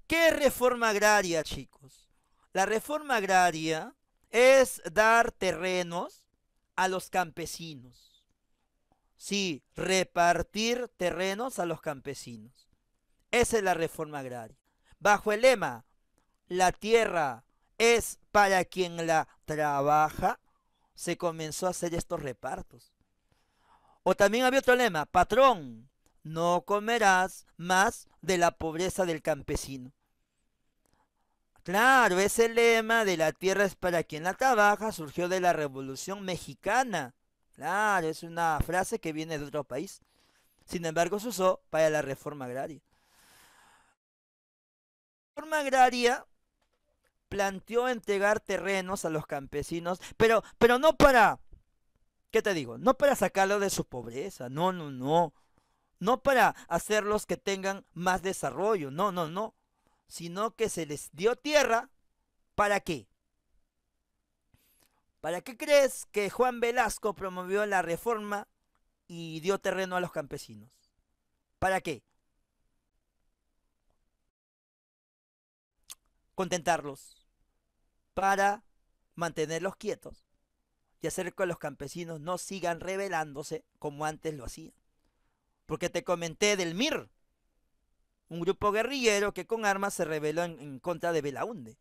A: ¿Qué es reforma agraria, chicos? La reforma agraria es dar terrenos a los campesinos. Sí, repartir terrenos a los campesinos. Esa es la reforma agraria. Bajo el lema, la tierra es para quien la trabaja, se comenzó a hacer estos repartos. O también había otro lema, patrón, no comerás más de la pobreza del campesino. Claro, ese lema de la tierra es para quien la trabaja surgió de la Revolución Mexicana. Claro, es una frase que viene de otro país. Sin embargo, se usó para la reforma agraria reforma agraria planteó entregar terrenos a los campesinos, pero, pero no para, ¿qué te digo? No para sacarlos de su pobreza, no, no, no. No para hacerlos que tengan más desarrollo, no, no, no. Sino que se les dio tierra, ¿para qué? ¿Para qué crees que Juan Velasco promovió la reforma y dio terreno a los campesinos? ¿Para qué? contentarlos, para mantenerlos quietos y hacer que los campesinos no sigan rebelándose como antes lo hacían. Porque te comenté del MIR, un grupo guerrillero que con armas se rebeló en, contra de Belaunde.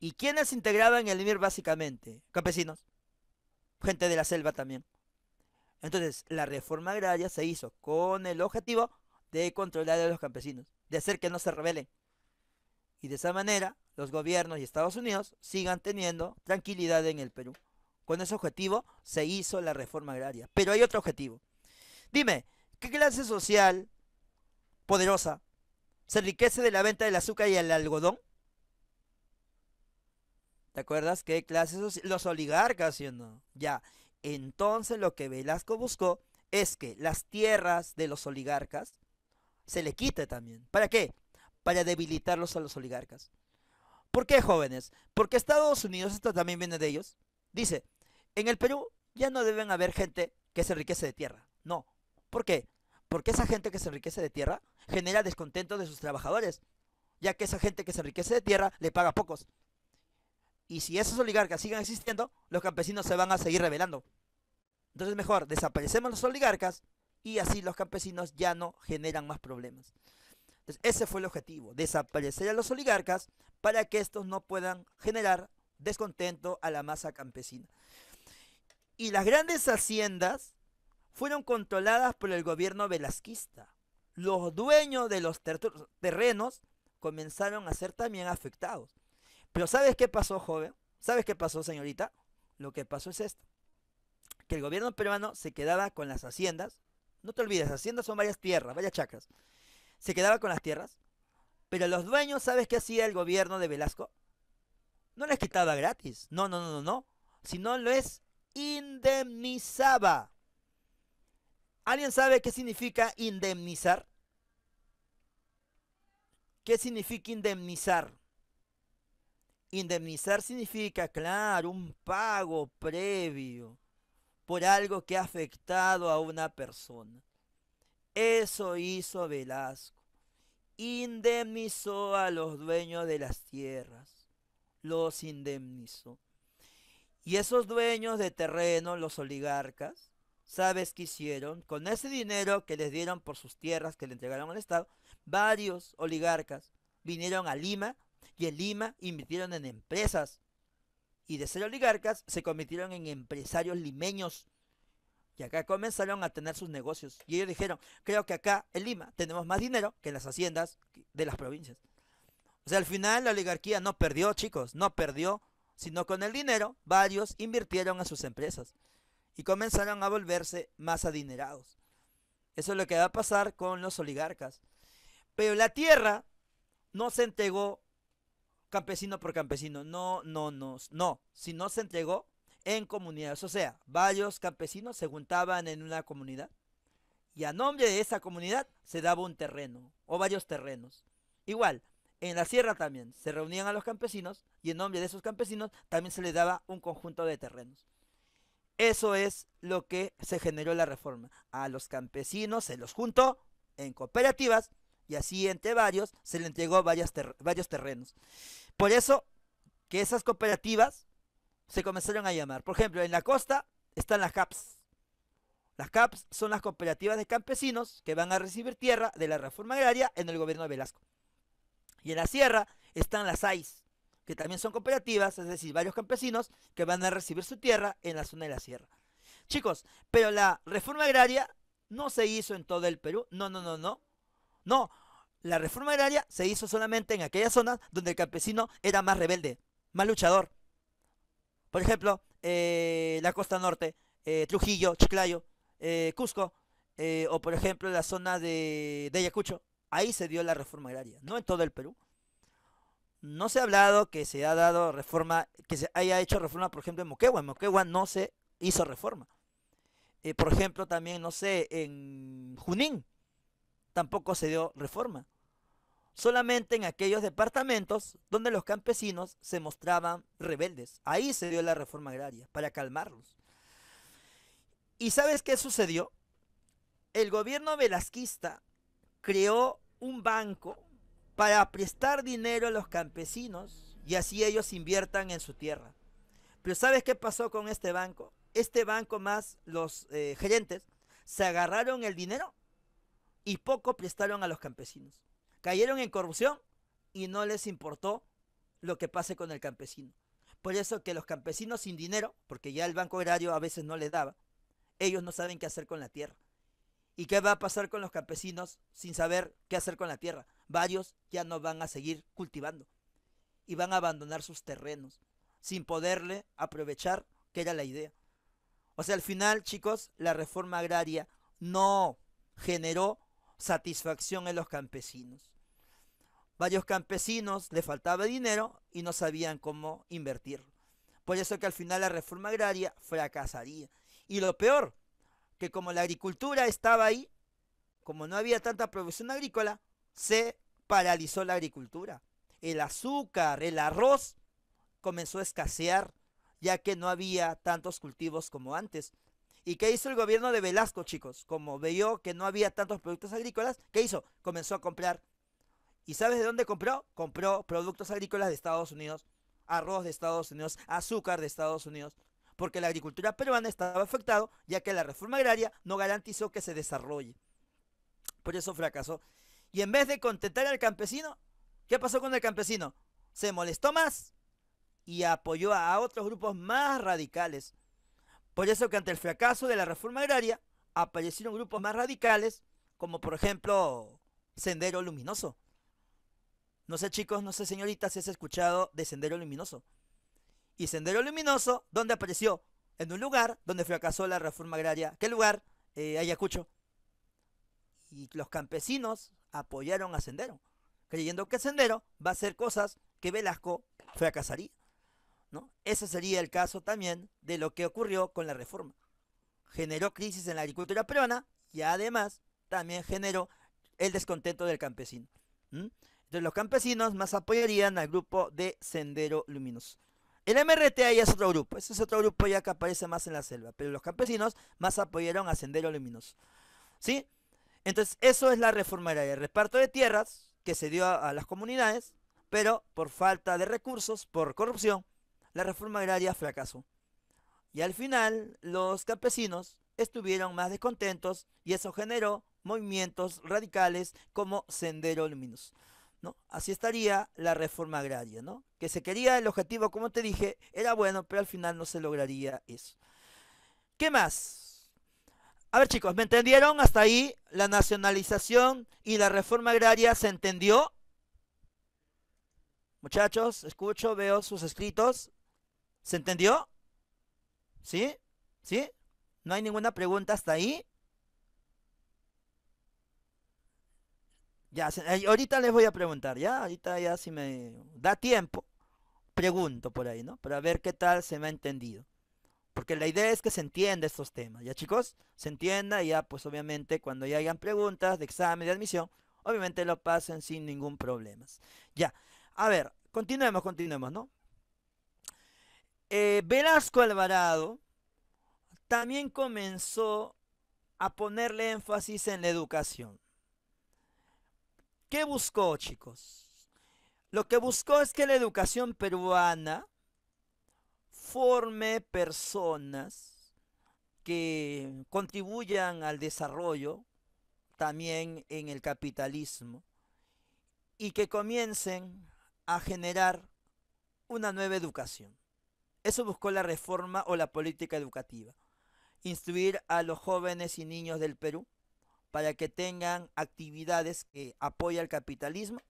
A: ¿Y quiénes integraban el MIR básicamente? Campesinos, gente de la selva también. Entonces, la reforma agraria se hizo con el objetivo de controlar a los campesinos, de hacer que no se rebelen. Y de esa manera, los gobiernos y Estados Unidos sigan teniendo tranquilidad en el Perú. Con ese objetivo se hizo la reforma agraria. Pero hay otro objetivo. Dime, ¿qué clase social poderosa se enriquece de la venta del azúcar y el algodón? ¿Te acuerdas qué clase social? Los oligarcas, ¿sí no? Ya. Entonces lo que Velasco buscó es que las tierras de los oligarcas se le quite también. ¿Para qué? para debilitarlos a los oligarcas. ¿Por qué, jóvenes? Porque Estados Unidos, esto también viene de ellos, dice, en el Perú ya no deben haber gente que se enriquece de tierra. No. ¿Por qué? Porque esa gente que se enriquece de tierra genera descontento de sus trabajadores, ya que esa gente que se enriquece de tierra le paga pocos. Y si esos oligarcas siguen existiendo, los campesinos se van a seguir rebelando. Entonces mejor desaparecemos los oligarcas y así los campesinos ya no generan más problemas ese fue el objetivo, desaparecer a los oligarcas para que estos no puedan generar descontento a la masa campesina. Y las grandes haciendas fueron controladas por el gobierno velasquista. Los dueños de los terrenos comenzaron a ser también afectados. Pero ¿sabes qué pasó, joven? ¿Sabes qué pasó, señorita? Lo que pasó es esto. Que el gobierno peruano se quedaba con las haciendas. No te olvides, haciendas son varias tierras, varias chacras se quedaba con las tierras. Pero los dueños, ¿sabes qué hacía el gobierno de Velasco? No les quitaba gratis. No, no, no, no, no. Sino les indemnizaba. ¿Alguien sabe qué significa indemnizar? ¿Qué significa indemnizar? Indemnizar significa, claro, un pago previo por algo que ha afectado a una persona. Eso hizo Velasco. Indemnizó a los dueños de las tierras. Los indemnizó. Y esos dueños de terreno, los oligarcas, ¿sabes qué hicieron? Con ese dinero que les dieron por sus tierras que le entregaron al Estado, varios oligarcas vinieron a Lima y en Lima invirtieron en empresas. Y de ser oligarcas se convirtieron en empresarios limeños y acá comenzaron a tener sus negocios. Y ellos dijeron, creo que acá en Lima tenemos más dinero que en las haciendas de las provincias. O sea, al final la oligarquía no perdió, chicos, no perdió, sino con el dinero varios invirtieron en sus empresas y comenzaron a volverse más adinerados. Eso es lo que va a pasar con los oligarcas. Pero la tierra no se entregó campesino por campesino, no, no, no, no, sino se entregó en comunidades. O sea, varios campesinos se juntaban en una comunidad y a nombre de esa comunidad se daba un terreno o varios terrenos. Igual, en la sierra también se reunían a los campesinos y en nombre de esos campesinos también se les daba un conjunto de terrenos. Eso es lo que se generó la reforma. A los campesinos se los juntó en cooperativas y así entre varios se le entregó varias varios terrenos. Por eso que esas cooperativas se comenzaron a llamar. Por ejemplo, en la costa están las CAPS. Las CAPS son las cooperativas de campesinos que van a recibir tierra de la reforma agraria en el gobierno de Velasco. Y en la sierra están las AIS, que también son cooperativas, es decir, varios campesinos que van a recibir su tierra en la zona de la sierra. Chicos, pero la reforma agraria no se hizo en todo el Perú. No, no, no, no. No, la reforma agraria se hizo solamente en aquellas zonas donde el campesino era más rebelde, más luchador. Por ejemplo, eh, la costa norte, eh, Trujillo, Chiclayo, eh, Cusco, o por ejemplo la zona de, de Ayacucho. Ahí se dio la reforma agraria, no en todo el Perú. No se ha hablado que se ha dado reforma, que se haya hecho reforma, por ejemplo, en Moquegua. En Moquegua no se hizo reforma. por ejemplo, también, no sé, en Junín tampoco se dio reforma solamente en aquellos departamentos donde los campesinos se mostraban rebeldes. Ahí se dio la reforma agraria, para calmarlos. ¿Y sabes qué sucedió? El gobierno velasquista creó un banco para prestar dinero a los campesinos y así ellos inviertan en su tierra. Pero ¿sabes qué pasó con este banco? Este banco más los eh, gerentes se agarraron el dinero y poco prestaron a los campesinos. Cayeron en corrupción y no les importó lo que pase con el campesino. Por eso que los campesinos sin dinero, porque ya el banco agrario a veces no les daba, ellos no saben qué hacer con la tierra. ¿Y qué va a pasar con los campesinos sin saber qué hacer con la tierra? Varios ya no van a seguir cultivando y van a abandonar sus terrenos sin poderle aprovechar que era la idea. O sea, al final, chicos, la reforma agraria no generó satisfacción en los campesinos. Varios campesinos le faltaba dinero y no sabían cómo invertirlo. Por eso que al final la reforma agraria fracasaría. Y lo peor, que como la agricultura estaba ahí, como no había tanta producción agrícola, se paralizó la agricultura. El azúcar, el arroz comenzó a escasear, ya que no había tantos cultivos como antes. ¿Y qué hizo el gobierno de Velasco, chicos? Como vio que no había tantos productos agrícolas, ¿qué hizo? Comenzó a comprar ¿Y sabes de dónde compró? Compró productos agrícolas de Estados Unidos, arroz de Estados Unidos, azúcar de Estados Unidos, porque la agricultura peruana estaba afectada ya que la reforma agraria no garantizó que se desarrolle. Por eso fracasó. Y en vez de contentar al campesino, ¿qué pasó con el campesino? Se molestó más y apoyó a otros grupos más radicales. Por eso que ante el fracaso de la reforma agraria aparecieron grupos más radicales, como por ejemplo Sendero Luminoso no sé chicos, no sé señoritas si has escuchado de Sendero Luminoso. Y Sendero Luminoso, ¿dónde apareció? En un lugar donde fracasó la reforma agraria. ¿Qué lugar? Eh, Ayacucho. Y los campesinos apoyaron a Sendero, creyendo que Sendero va a hacer cosas que Velasco fracasaría. ¿no? Ese sería el caso también de lo que ocurrió con la reforma. Generó crisis en la agricultura peruana y además también generó el descontento del campesino. Entonces los campesinos más apoyarían al grupo de Sendero Luminoso. El MRTA ya es otro grupo, ese es otro grupo ya que aparece más en la selva, pero los campesinos más apoyaron a Sendero Luminoso. ¿Sí? Entonces, eso es la reforma agraria, el reparto de tierras que se dio a, las comunidades, pero por falta de recursos, por corrupción, la reforma agraria fracasó. Y al final, los campesinos estuvieron más descontentos y eso generó movimientos radicales como Sendero Luminoso. Así estaría la reforma agraria, ¿no? Que se quería el objetivo, como te dije, era bueno, pero al final no se lograría eso. ¿Qué más? A ver chicos, ¿me entendieron? Hasta ahí la nacionalización y la reforma agraria se entendió. Muchachos, escucho, veo sus escritos. ¿Se entendió? ¿Sí? ¿Sí? ¿No hay ninguna pregunta hasta ahí? Ya, ahorita les voy a preguntar, ya, ahorita ya si me da tiempo, pregunto por ahí, ¿no? Para ver qué tal se me ha entendido. Porque la idea es que se entienda estos temas, ¿ya chicos? Se entienda y ya, pues obviamente cuando ya hayan preguntas de examen, de admisión, obviamente lo pasen sin ningún problema. Ya, a ver, continuemos, continuemos, ¿no? Eh, Velasco Alvarado también comenzó a ponerle énfasis en la educación. ¿Qué buscó, chicos? Lo que buscó es que la educación peruana forme personas que contribuyan al desarrollo también en el capitalismo y que comiencen a generar una nueva educación. Eso buscó la reforma o la política educativa. Instruir a los jóvenes y niños del Perú para que tengan actividades que apoyen el capitalismo,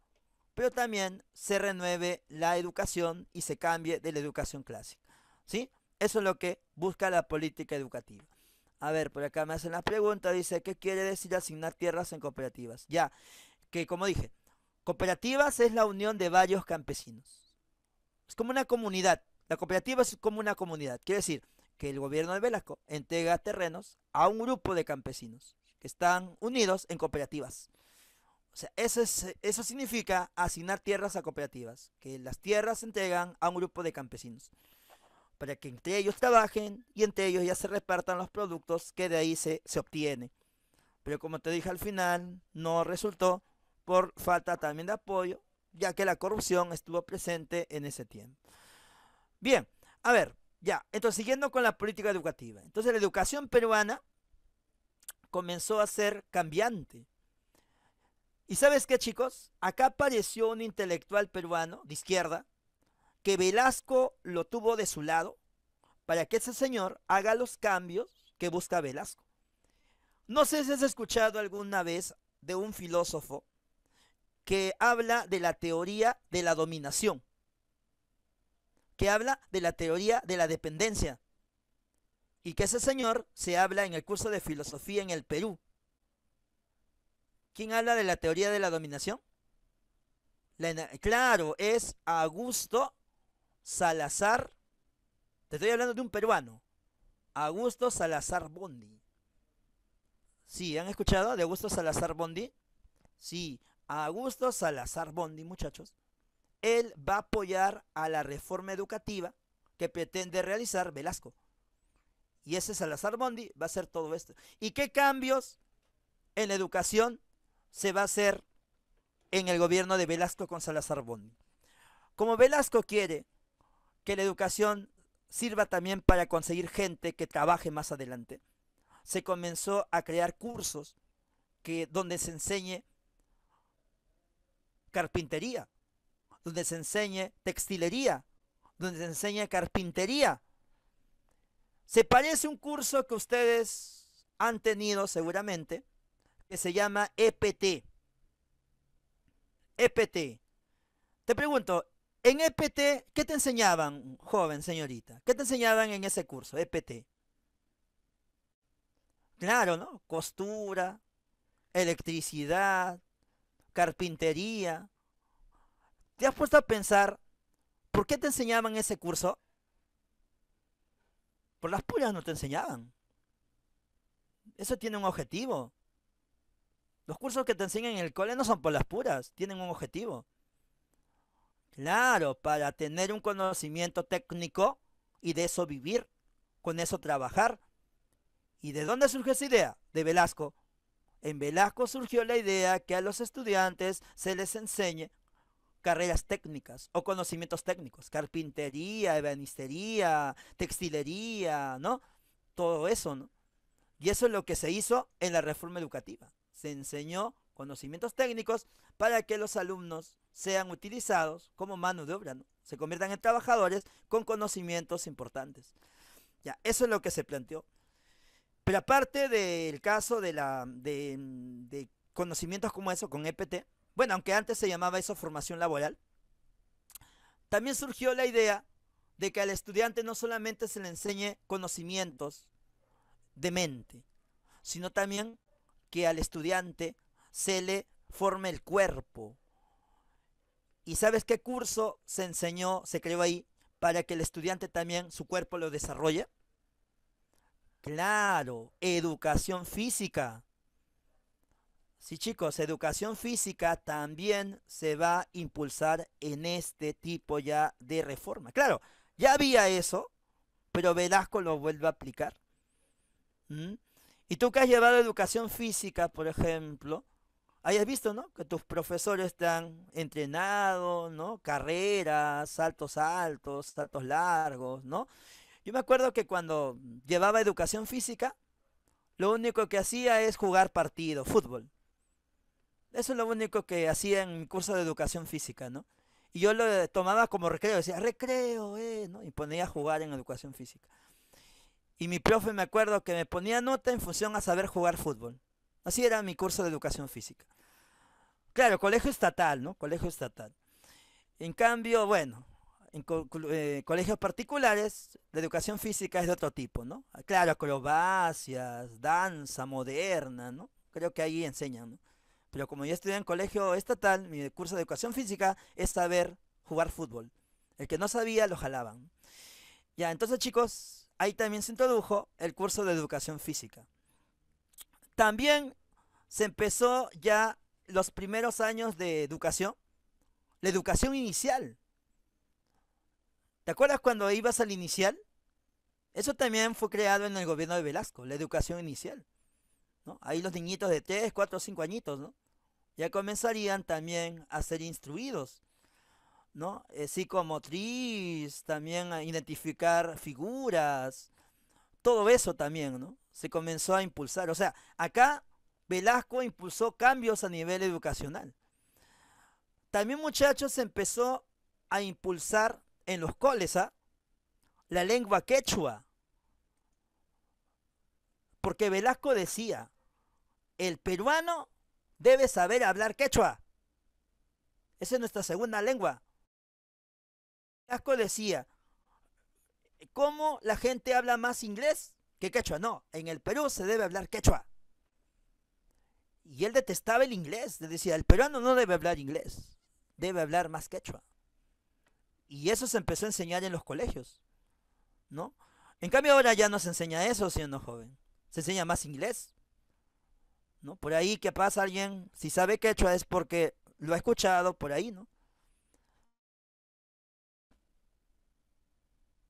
A: pero también se renueve la educación y se cambie de la educación clásica. ¿Sí? Eso es lo que busca la política educativa. A ver, por acá me hacen la pregunta, dice, ¿qué quiere decir asignar tierras en cooperativas? Ya, que como dije, cooperativas es la unión de varios campesinos. Es como una comunidad. La cooperativa es como una comunidad. Quiere decir que el gobierno de Velasco entrega terrenos a un grupo de campesinos que están unidos en cooperativas. O sea, eso, eso significa asignar tierras a cooperativas, que las tierras se entregan a un grupo de campesinos, para que entre ellos trabajen y entre ellos ya se repartan los productos que de ahí se, se obtiene. Pero como te dije al final, no resultó por falta también de apoyo, ya que la corrupción estuvo presente en ese tiempo. Bien, a ver, ya, entonces siguiendo con la política educativa. Entonces la educación peruana comenzó a ser cambiante. ¿Y sabes qué, chicos? Acá apareció un intelectual peruano de izquierda que Velasco lo tuvo de su lado para que ese señor haga los cambios que busca Velasco. No sé si has escuchado alguna vez de un filósofo que habla de la teoría de la dominación, que habla de la teoría de la dependencia, y que ese señor se habla en el curso de filosofía en el Perú. ¿Quién habla de la teoría de la dominación? claro, es Augusto Salazar. Te estoy hablando de un peruano. Augusto Salazar Bondi. Sí, ¿han escuchado de Augusto Salazar Bondi? Sí, Augusto Salazar Bondi, muchachos. Él va a apoyar a la reforma educativa que pretende realizar Velasco y ese Salazar Bondi va a hacer todo esto. ¿Y qué cambios en la educación se va a hacer en el gobierno de Velasco con Salazar Bondi? Como Velasco quiere que la educación sirva también para conseguir gente que trabaje más adelante, se comenzó a crear cursos que, donde se enseñe carpintería, donde se enseñe textilería, donde se enseñe carpintería, se parece un curso que ustedes han tenido seguramente, que se llama EPT. EPT. Te pregunto, en EPT, ¿qué te enseñaban, joven señorita? ¿Qué te enseñaban en ese curso, EPT? Claro, ¿no? Costura, electricidad, carpintería. ¿Te has puesto a pensar por qué te enseñaban ese curso? Por las puras no te enseñaban. Eso tiene un objetivo. Los cursos que te enseñan en el cole no son por las puras, tienen un objetivo. Claro, para tener un conocimiento técnico y de eso vivir, con eso trabajar. ¿Y de dónde surge esa idea? De Velasco. En Velasco surgió la idea que a los estudiantes se les enseñe carreras técnicas o conocimientos técnicos, carpintería, ebanistería, textilería, ¿no? Todo eso, ¿no? Y eso es lo que se hizo en la reforma educativa. Se enseñó conocimientos técnicos para que los alumnos sean utilizados como mano de obra, ¿no? Se conviertan en trabajadores con conocimientos importantes. Ya, eso es lo que se planteó. Pero aparte del caso de, la, de conocimientos como eso con EPT, bueno, aunque antes se llamaba eso formación laboral, también surgió la idea de que al estudiante no solamente se le enseñe conocimientos de mente, sino también que al estudiante se le forme el cuerpo. ¿Y sabes qué curso se enseñó, se creó ahí, para que el estudiante también su cuerpo lo desarrolle? Claro, educación física. Sí, chicos, educación física también se va a impulsar en este tipo ya de reforma. Claro, ya había eso, pero Velasco lo vuelve a aplicar. ¿Mm? Y tú que has llevado educación física, por ejemplo, hayas visto, ¿no? Que tus profesores están entrenados, ¿no? Carreras, saltos altos, saltos largos, ¿no? Yo me acuerdo que cuando llevaba educación física, lo único que hacía es jugar partido, fútbol. Eso es lo único que hacía en curso de educación física, ¿no? Y yo lo eh, tomaba como recreo, decía, recreo, eh, ¿no? Y ponía a jugar en educación física. Y mi profe me acuerdo que me ponía nota en función a saber jugar fútbol. Así era mi curso de educación física. Claro, colegio estatal, ¿no? Colegio estatal. En cambio, bueno, en eh, colegios particulares, la educación física es de otro tipo, ¿no? Claro, acrobacias, danza moderna, ¿no? Creo que ahí enseñan, ¿no? Pero como yo estudié en colegio estatal, mi curso de educación física es saber jugar fútbol. El que no sabía lo jalaban. Ya, entonces chicos, ahí también se introdujo el curso de educación física. También se empezó ya los primeros años de educación, la educación inicial. ¿Te acuerdas cuando ibas al inicial? Eso también fue creado en el gobierno de Velasco, la educación inicial. Ahí los niñitos de 3, 4, 5 añitos, ¿no? Ya comenzarían también a ser instruidos, ¿no? Eh, psicomotriz, también a identificar figuras, todo eso también, ¿no? Se comenzó a impulsar. O sea, acá Velasco impulsó cambios a nivel educacional. También, muchachos, se empezó a impulsar en los coles ¿ah? la lengua quechua. Porque Velasco decía, el peruano debe saber hablar quechua. Esa es nuestra segunda lengua. Casco decía, ¿cómo la gente habla más inglés que quechua? No, en el Perú se debe hablar quechua. Y él detestaba el inglés, le decía, el peruano no debe hablar inglés, debe hablar más quechua. Y eso se empezó a enseñar en los colegios, ¿no? En cambio ahora ya no se enseña eso, siendo joven, se enseña más inglés. ¿no? Por ahí que pasa alguien, si sabe quechua es porque lo ha escuchado por ahí, ¿no?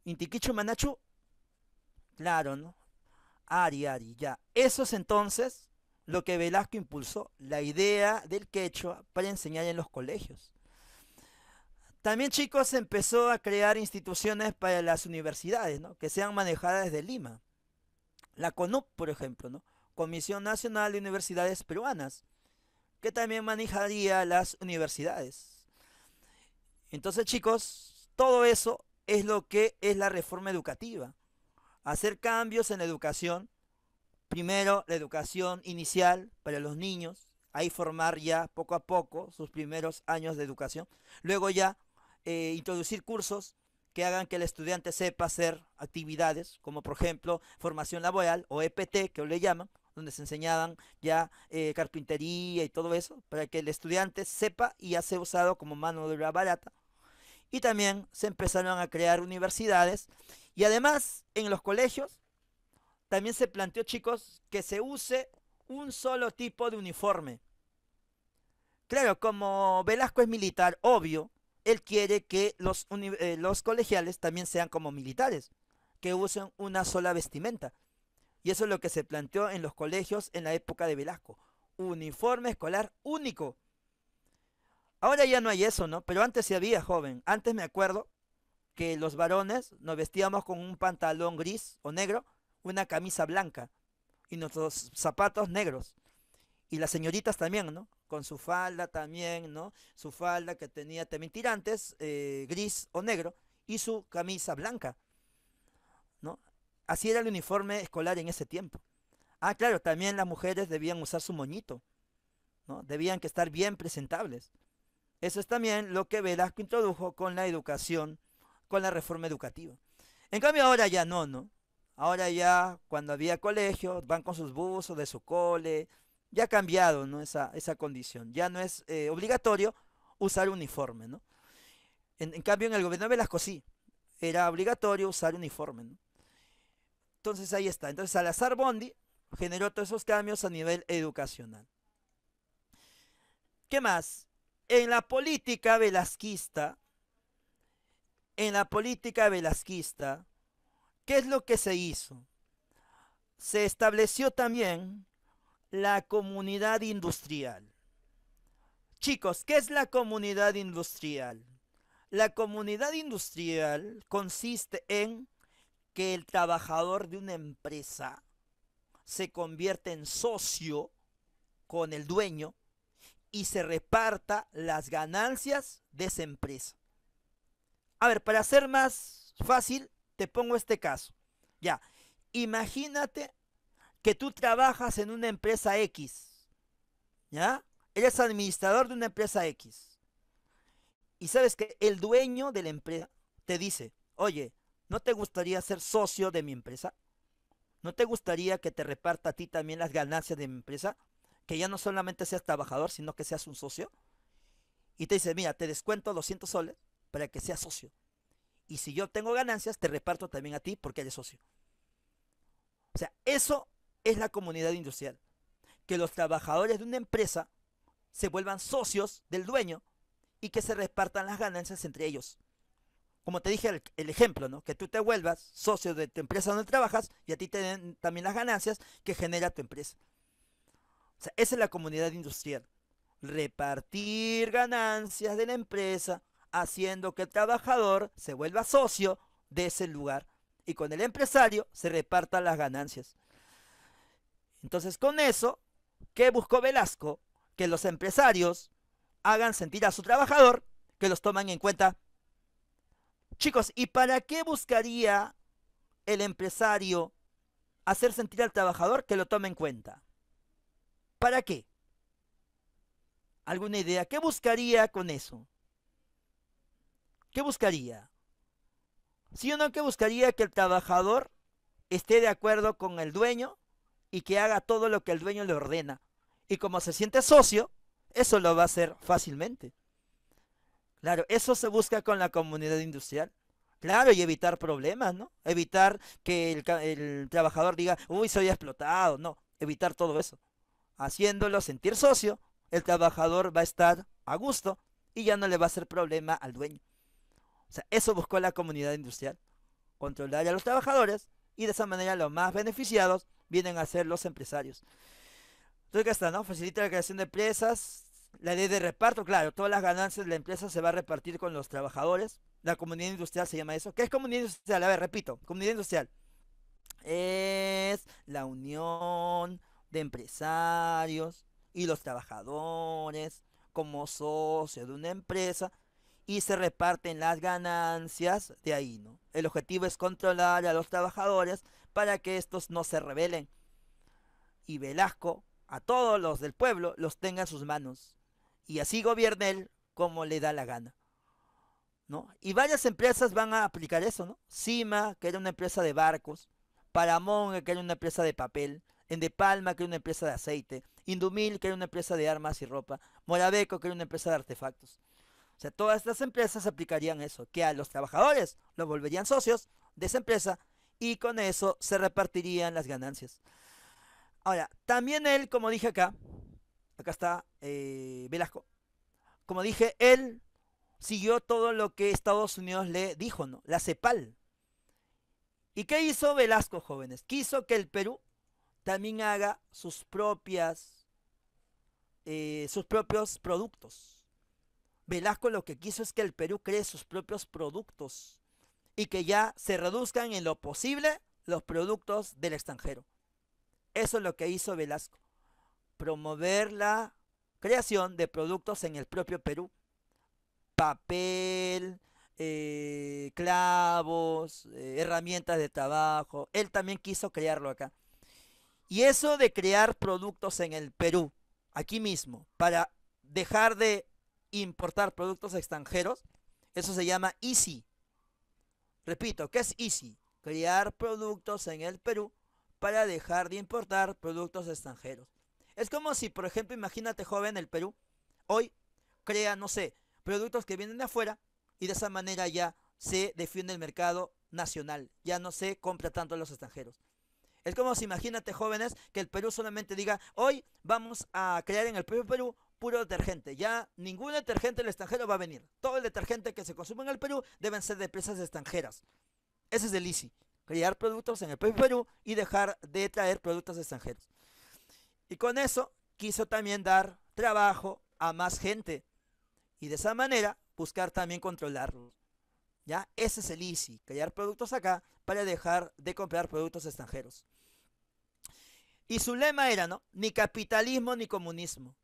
A: Intiquichu Manachu, claro, ¿no? Ari, Ari, ya. Eso es entonces lo que Velasco impulsó, la idea del quechua para enseñar en los colegios. También, chicos, empezó a crear instituciones para las universidades, ¿no? Que sean manejadas desde Lima. La CONUP, por ejemplo, ¿no? Comisión Nacional de Universidades Peruanas, que también manejaría las universidades. Entonces, chicos, todo eso es lo que es la reforma educativa. Hacer cambios en la educación. Primero, la educación inicial para los niños. Ahí formar ya poco a poco sus primeros años de educación. Luego ya eh, introducir cursos que hagan que el estudiante sepa hacer actividades, como por ejemplo formación laboral o EPT, que le llaman, donde se enseñaban ya eh, carpintería y todo eso, para que el estudiante sepa y ya sea usado como mano de obra barata. Y también se empezaron a crear universidades. Y además, en los colegios, también se planteó, chicos, que se use un solo tipo de uniforme. Claro, como Velasco es militar, obvio, él quiere que los, eh, los colegiales también sean como militares, que usen una sola vestimenta. Y eso es lo que se planteó en los colegios en la época de Velasco. Uniforme escolar único. Ahora ya no hay eso, ¿no? Pero antes sí había, joven. Antes me acuerdo que los varones nos vestíamos con un pantalón gris o negro, una camisa blanca y nuestros zapatos negros. Y las señoritas también, ¿no? Con su falda también, ¿no? Su falda que tenía también tirantes, eh, gris o negro, y su camisa blanca. Así era el uniforme escolar en ese tiempo. Ah, claro, también las mujeres debían usar su moñito, ¿no? Debían que estar bien presentables. Eso es también lo que Velasco introdujo con la educación, con la reforma educativa. En cambio ahora ya no, ¿no? Ahora ya cuando había colegios van con sus buzos de su cole, ya ha cambiado, ¿no? Esa, esa condición. Ya no es eh, obligatorio usar uniforme, ¿no? En, en, cambio en el gobierno de Velasco sí, era obligatorio usar uniforme, ¿no? Entonces ahí está. Entonces Salazar Bondi generó todos esos cambios a nivel educacional. ¿Qué más? En la política velasquista, en la política velasquista, ¿qué es lo que se hizo? Se estableció también la comunidad industrial. Chicos, ¿qué es la comunidad industrial? La comunidad industrial consiste en que el trabajador de una empresa se convierte en socio con el dueño y se reparta las ganancias de esa empresa. A ver, para ser más fácil, te pongo este caso. Ya, imagínate que tú trabajas en una empresa X. ¿Ya? Eres administrador de una empresa X. Y sabes que el dueño de la empresa te dice, oye, ¿No te gustaría ser socio de mi empresa? ¿No te gustaría que te reparta a ti también las ganancias de mi empresa? Que ya no solamente seas trabajador, sino que seas un socio. Y te dice, mira, te descuento 200 soles para que seas socio. Y si yo tengo ganancias, te reparto también a ti porque eres socio. O sea, eso es la comunidad industrial. Que los trabajadores de una empresa se vuelvan socios del dueño y que se repartan las ganancias entre ellos como te dije el, ejemplo, ¿no? Que tú te vuelvas socio de tu empresa donde trabajas y a ti te den también las ganancias que genera tu empresa. O sea, esa es la comunidad industrial. Repartir ganancias de la empresa haciendo que el trabajador se vuelva socio de ese lugar y con el empresario se repartan las ganancias. Entonces, con eso, ¿qué buscó Velasco? Que los empresarios hagan sentir a su trabajador que los toman en cuenta Chicos, ¿y para qué buscaría el empresario hacer sentir al trabajador que lo tome en cuenta? ¿Para qué? ¿Alguna idea? ¿Qué buscaría con eso? ¿Qué buscaría? Si o no? ¿Qué buscaría que el trabajador esté de acuerdo con el dueño y que haga todo lo que el dueño le ordena? Y como se siente socio, eso lo va a hacer fácilmente. Claro, eso se busca con la comunidad industrial. Claro, y evitar problemas, ¿no? Evitar que el, trabajador diga, uy, soy explotado. No, evitar todo eso. Haciéndolo sentir socio, el trabajador va a estar a gusto y ya no le va a ser problema al dueño. O sea, eso buscó la comunidad industrial. Controlar a los trabajadores y de esa manera los más beneficiados vienen a ser los empresarios. Entonces, ¿qué está, ¿no? Facilita la creación de empresas, la ley de reparto, claro, todas las ganancias de la empresa se va a repartir con los trabajadores. La comunidad industrial se llama eso. ¿Qué es comunidad industrial? A ver, repito, comunidad industrial. Es la unión de empresarios y los trabajadores como socio de una empresa y se reparten las ganancias de ahí, ¿no? El objetivo es controlar a los trabajadores para que estos no se rebelen. Y Velasco, a todos los del pueblo, los tenga en sus manos y así gobierna él como le da la gana. ¿No? Y varias empresas van a aplicar eso, ¿no? Cima, que era una empresa de barcos, Paramón, que era una empresa de papel, Endepalma, que era una empresa de aceite, Indumil, que era una empresa de armas y ropa, Morabeco, que era una empresa de artefactos. O sea, todas estas empresas aplicarían eso, que a los trabajadores los volverían socios de esa empresa y con eso se repartirían las ganancias. Ahora, también él, como dije acá, Acá está eh, Velasco. Como dije, él siguió todo lo que Estados Unidos le dijo, ¿no? La CEPAL. ¿Y qué hizo Velasco, jóvenes? Quiso que el Perú también haga sus propias, eh, sus propios productos. Velasco lo que quiso es que el Perú cree sus propios productos y que ya se reduzcan en lo posible los productos del extranjero. Eso es lo que hizo Velasco promover la creación de productos en el propio Perú. Papel, eh, clavos, eh, herramientas de trabajo. Él también quiso crearlo acá. Y eso de crear productos en el Perú, aquí mismo, para dejar de importar productos extranjeros, eso se llama Easy. Repito, ¿qué es Easy? Crear productos en el Perú para dejar de importar productos extranjeros. Es como si, por ejemplo, imagínate joven el Perú, hoy crea, no sé, productos que vienen de afuera y de esa manera ya se defiende el mercado nacional, ya no se compra tanto a los extranjeros. Es como si imagínate jóvenes que el Perú solamente diga, hoy vamos a crear en el Perú, Perú puro detergente. Ya ningún detergente del extranjero va a venir. Todo el detergente que se consume en el Perú deben ser de empresas extranjeras. Ese es el ICI. Crear productos en el Perú y dejar de traer productos extranjeros. Y con eso quiso también dar trabajo a más gente. Y de esa manera buscar también controlarlos. ¿Ya? Ese es el easy, crear productos acá para dejar de comprar productos extranjeros. Y su lema era, ¿no? Ni capitalismo ni comunismo.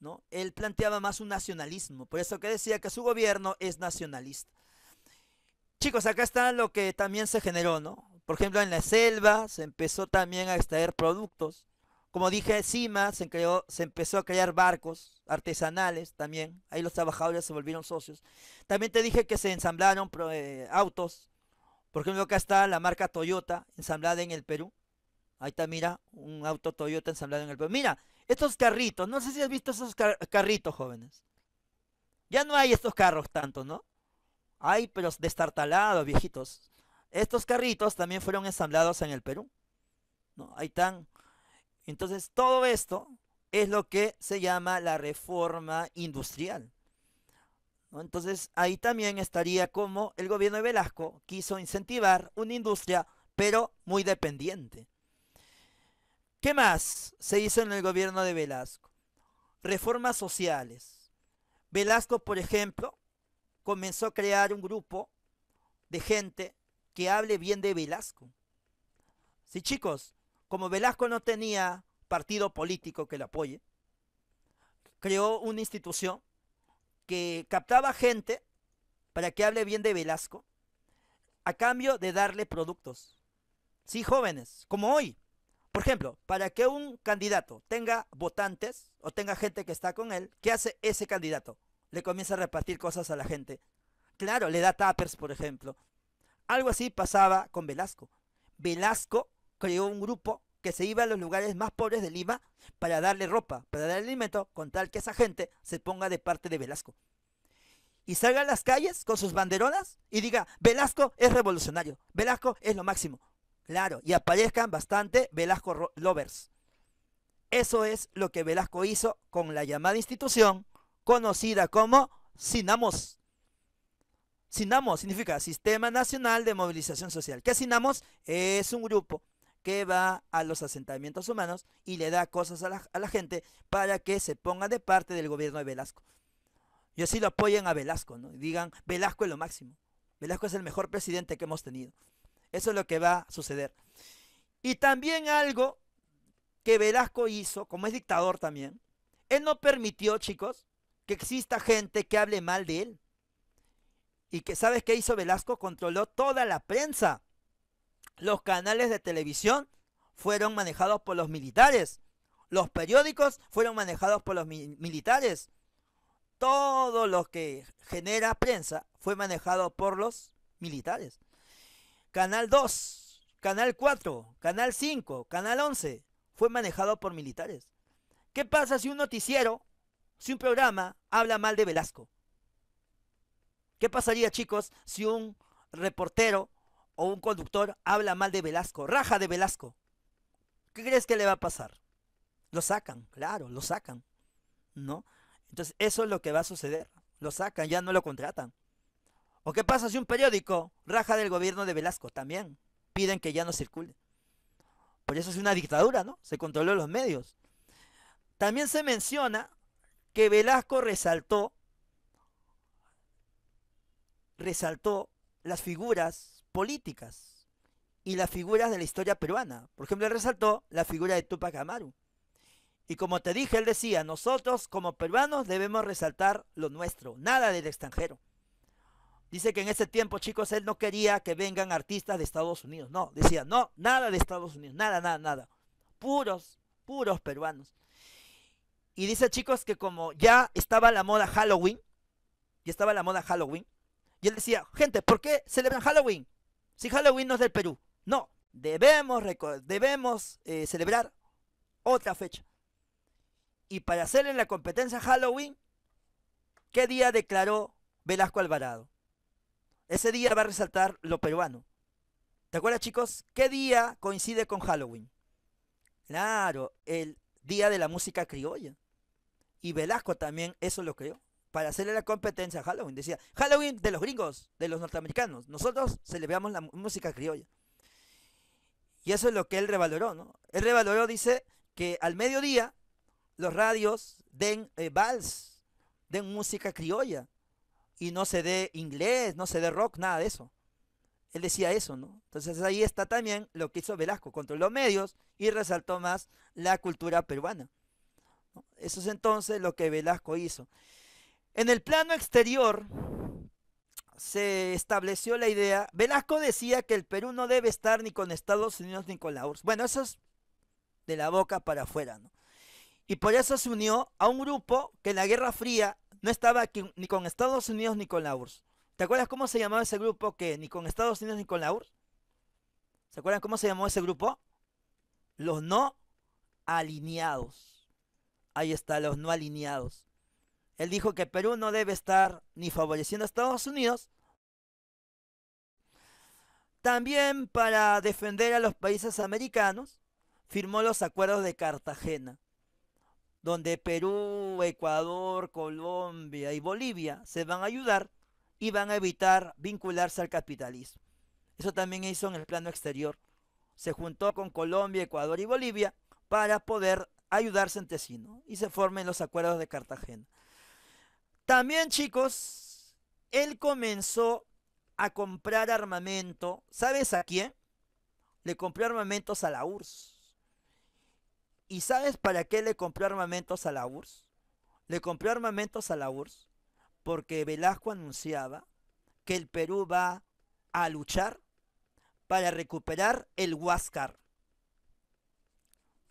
A: ¿No? Él planteaba más un nacionalismo, por eso que decía que su gobierno es nacionalista. Chicos, acá está lo que también se generó, ¿no? Por ejemplo, en la selva se empezó también a extraer productos, como dije, encima se, empezó a crear barcos artesanales también. Ahí los trabajadores se volvieron socios. También te dije que se ensamblaron eh, autos. Por ejemplo, acá está la marca Toyota ensamblada en el Perú. Ahí está, mira, un auto Toyota ensamblado en el Perú. Mira, estos carritos. No sé si has visto esos carritos, jóvenes. Ya no hay estos carros tanto, ¿no? Hay, pero destartalados, viejitos. Estos carritos también fueron ensamblados en el Perú. ¿no? Ahí están entonces, todo esto es lo que se llama la reforma industrial. Entonces, ahí también estaría como el gobierno de Velasco quiso incentivar una industria, pero muy dependiente. ¿Qué más se hizo en el gobierno de Velasco? Reformas sociales. Velasco, por ejemplo, comenzó a crear un grupo de gente que hable bien de Velasco. Sí, chicos, como Velasco no tenía partido político que le apoye, creó una institución que captaba gente para que hable bien de Velasco a cambio de darle productos. Sí, jóvenes, como hoy. Por ejemplo, para que un candidato tenga votantes o tenga gente que está con él, ¿qué hace ese candidato? Le comienza a repartir cosas a la gente. Claro, le da tappers, por ejemplo. Algo así pasaba con Velasco. Velasco creó un grupo que se iba a los lugares más pobres de Lima para darle ropa, para darle alimento, con tal que esa gente se ponga de parte de Velasco. Y salga a las calles con sus banderonas y diga, Velasco es revolucionario, Velasco es lo máximo. Claro, y aparezcan bastante Velasco lovers. Eso es lo que Velasco hizo con la llamada institución conocida como SINAMOS. SINAMOS significa Sistema Nacional de Movilización Social. ¿Qué SINAMOS? Es un grupo que va a los asentamientos humanos y le da cosas a la, gente para que se ponga de parte del gobierno de Velasco. Y así lo apoyen a Velasco, ¿no? Y digan, Velasco es lo máximo. Velasco es el mejor presidente que hemos tenido. Eso es lo que va a suceder. Y también algo que Velasco hizo, como es dictador también, él no permitió, chicos, que exista gente que hable mal de él. Y que, ¿sabes qué hizo Velasco? Controló toda la prensa. Los canales de televisión fueron manejados por los militares. Los periódicos fueron manejados por los militares. Todo lo que genera prensa fue manejado por los militares. Canal 2, Canal 4, Canal 5, Canal 11 fue manejado por militares. ¿Qué pasa si un noticiero, si un programa habla mal de Velasco? ¿Qué pasaría, chicos, si un reportero o un conductor habla mal de Velasco, raja de Velasco, ¿qué crees que le va a pasar? Lo sacan, claro, lo sacan, ¿no? Entonces, eso es lo que va a suceder. Lo sacan, ya no lo contratan. ¿O qué pasa si un periódico raja del gobierno de Velasco? También piden que ya no circule. Por eso es una dictadura, ¿no? Se controló los medios. También se menciona que Velasco resaltó resaltó las figuras políticas y las figuras de la historia peruana. Por ejemplo, él resaltó la figura de Tupac Amaru. Y como te dije, él decía, nosotros como peruanos debemos resaltar lo nuestro, nada del extranjero. Dice que en ese tiempo, chicos, él no quería que vengan artistas de Estados Unidos. No, decía, no, nada de Estados Unidos, nada, nada, nada. Puros, puros peruanos. Y dice, chicos, que como ya estaba la moda Halloween, ya estaba la moda Halloween, y él decía, gente, ¿por qué celebran Halloween? Si Halloween no es del Perú, no. Debemos, debemos eh, celebrar otra fecha. Y para hacer en la competencia Halloween, ¿qué día declaró Velasco Alvarado? Ese día va a resaltar lo peruano. ¿Te acuerdas, chicos? ¿Qué día coincide con Halloween? Claro, el día de la música criolla. Y Velasco también eso lo creó para hacerle la competencia a Halloween. Decía, Halloween de los gringos, de los norteamericanos. Nosotros celebramos la música criolla. Y eso es lo que él revaloró, ¿no? Él revaloró, dice, que al mediodía los radios den eh, vals, den música criolla. Y no se dé inglés, no se dé rock, nada de eso. Él decía eso, ¿no? Entonces ahí está también lo que hizo Velasco, controló medios y resaltó más la cultura peruana. Eso es entonces lo que Velasco hizo. En el plano exterior se estableció la idea, Velasco decía que el Perú no debe estar ni con Estados Unidos ni con la URSS. Bueno, eso es de la boca para afuera, ¿no? Y por eso se unió a un grupo que en la Guerra Fría no estaba ni con Estados Unidos ni con la URSS. ¿Te acuerdas cómo se llamaba ese grupo que ni con Estados Unidos ni con la URSS? ¿Se acuerdan cómo se llamó ese grupo? Los no alineados. Ahí está, los no alineados. Él dijo que Perú no debe estar ni favoreciendo a Estados Unidos. También para defender a los países americanos, firmó los acuerdos de Cartagena, donde Perú, Ecuador, Colombia y Bolivia se van a ayudar y van a evitar vincularse al capitalismo. Eso también hizo en el plano exterior. Se juntó con Colombia, Ecuador y Bolivia para poder ayudarse entre sí y se formen los acuerdos de Cartagena. También, chicos, él comenzó a comprar armamento. ¿Sabes a quién? Le compró armamentos a la URSS. ¿Y sabes para qué le compró armamentos a la URSS? Le compró armamentos a la URSS porque Velasco anunciaba que el Perú va a luchar para recuperar el Huáscar.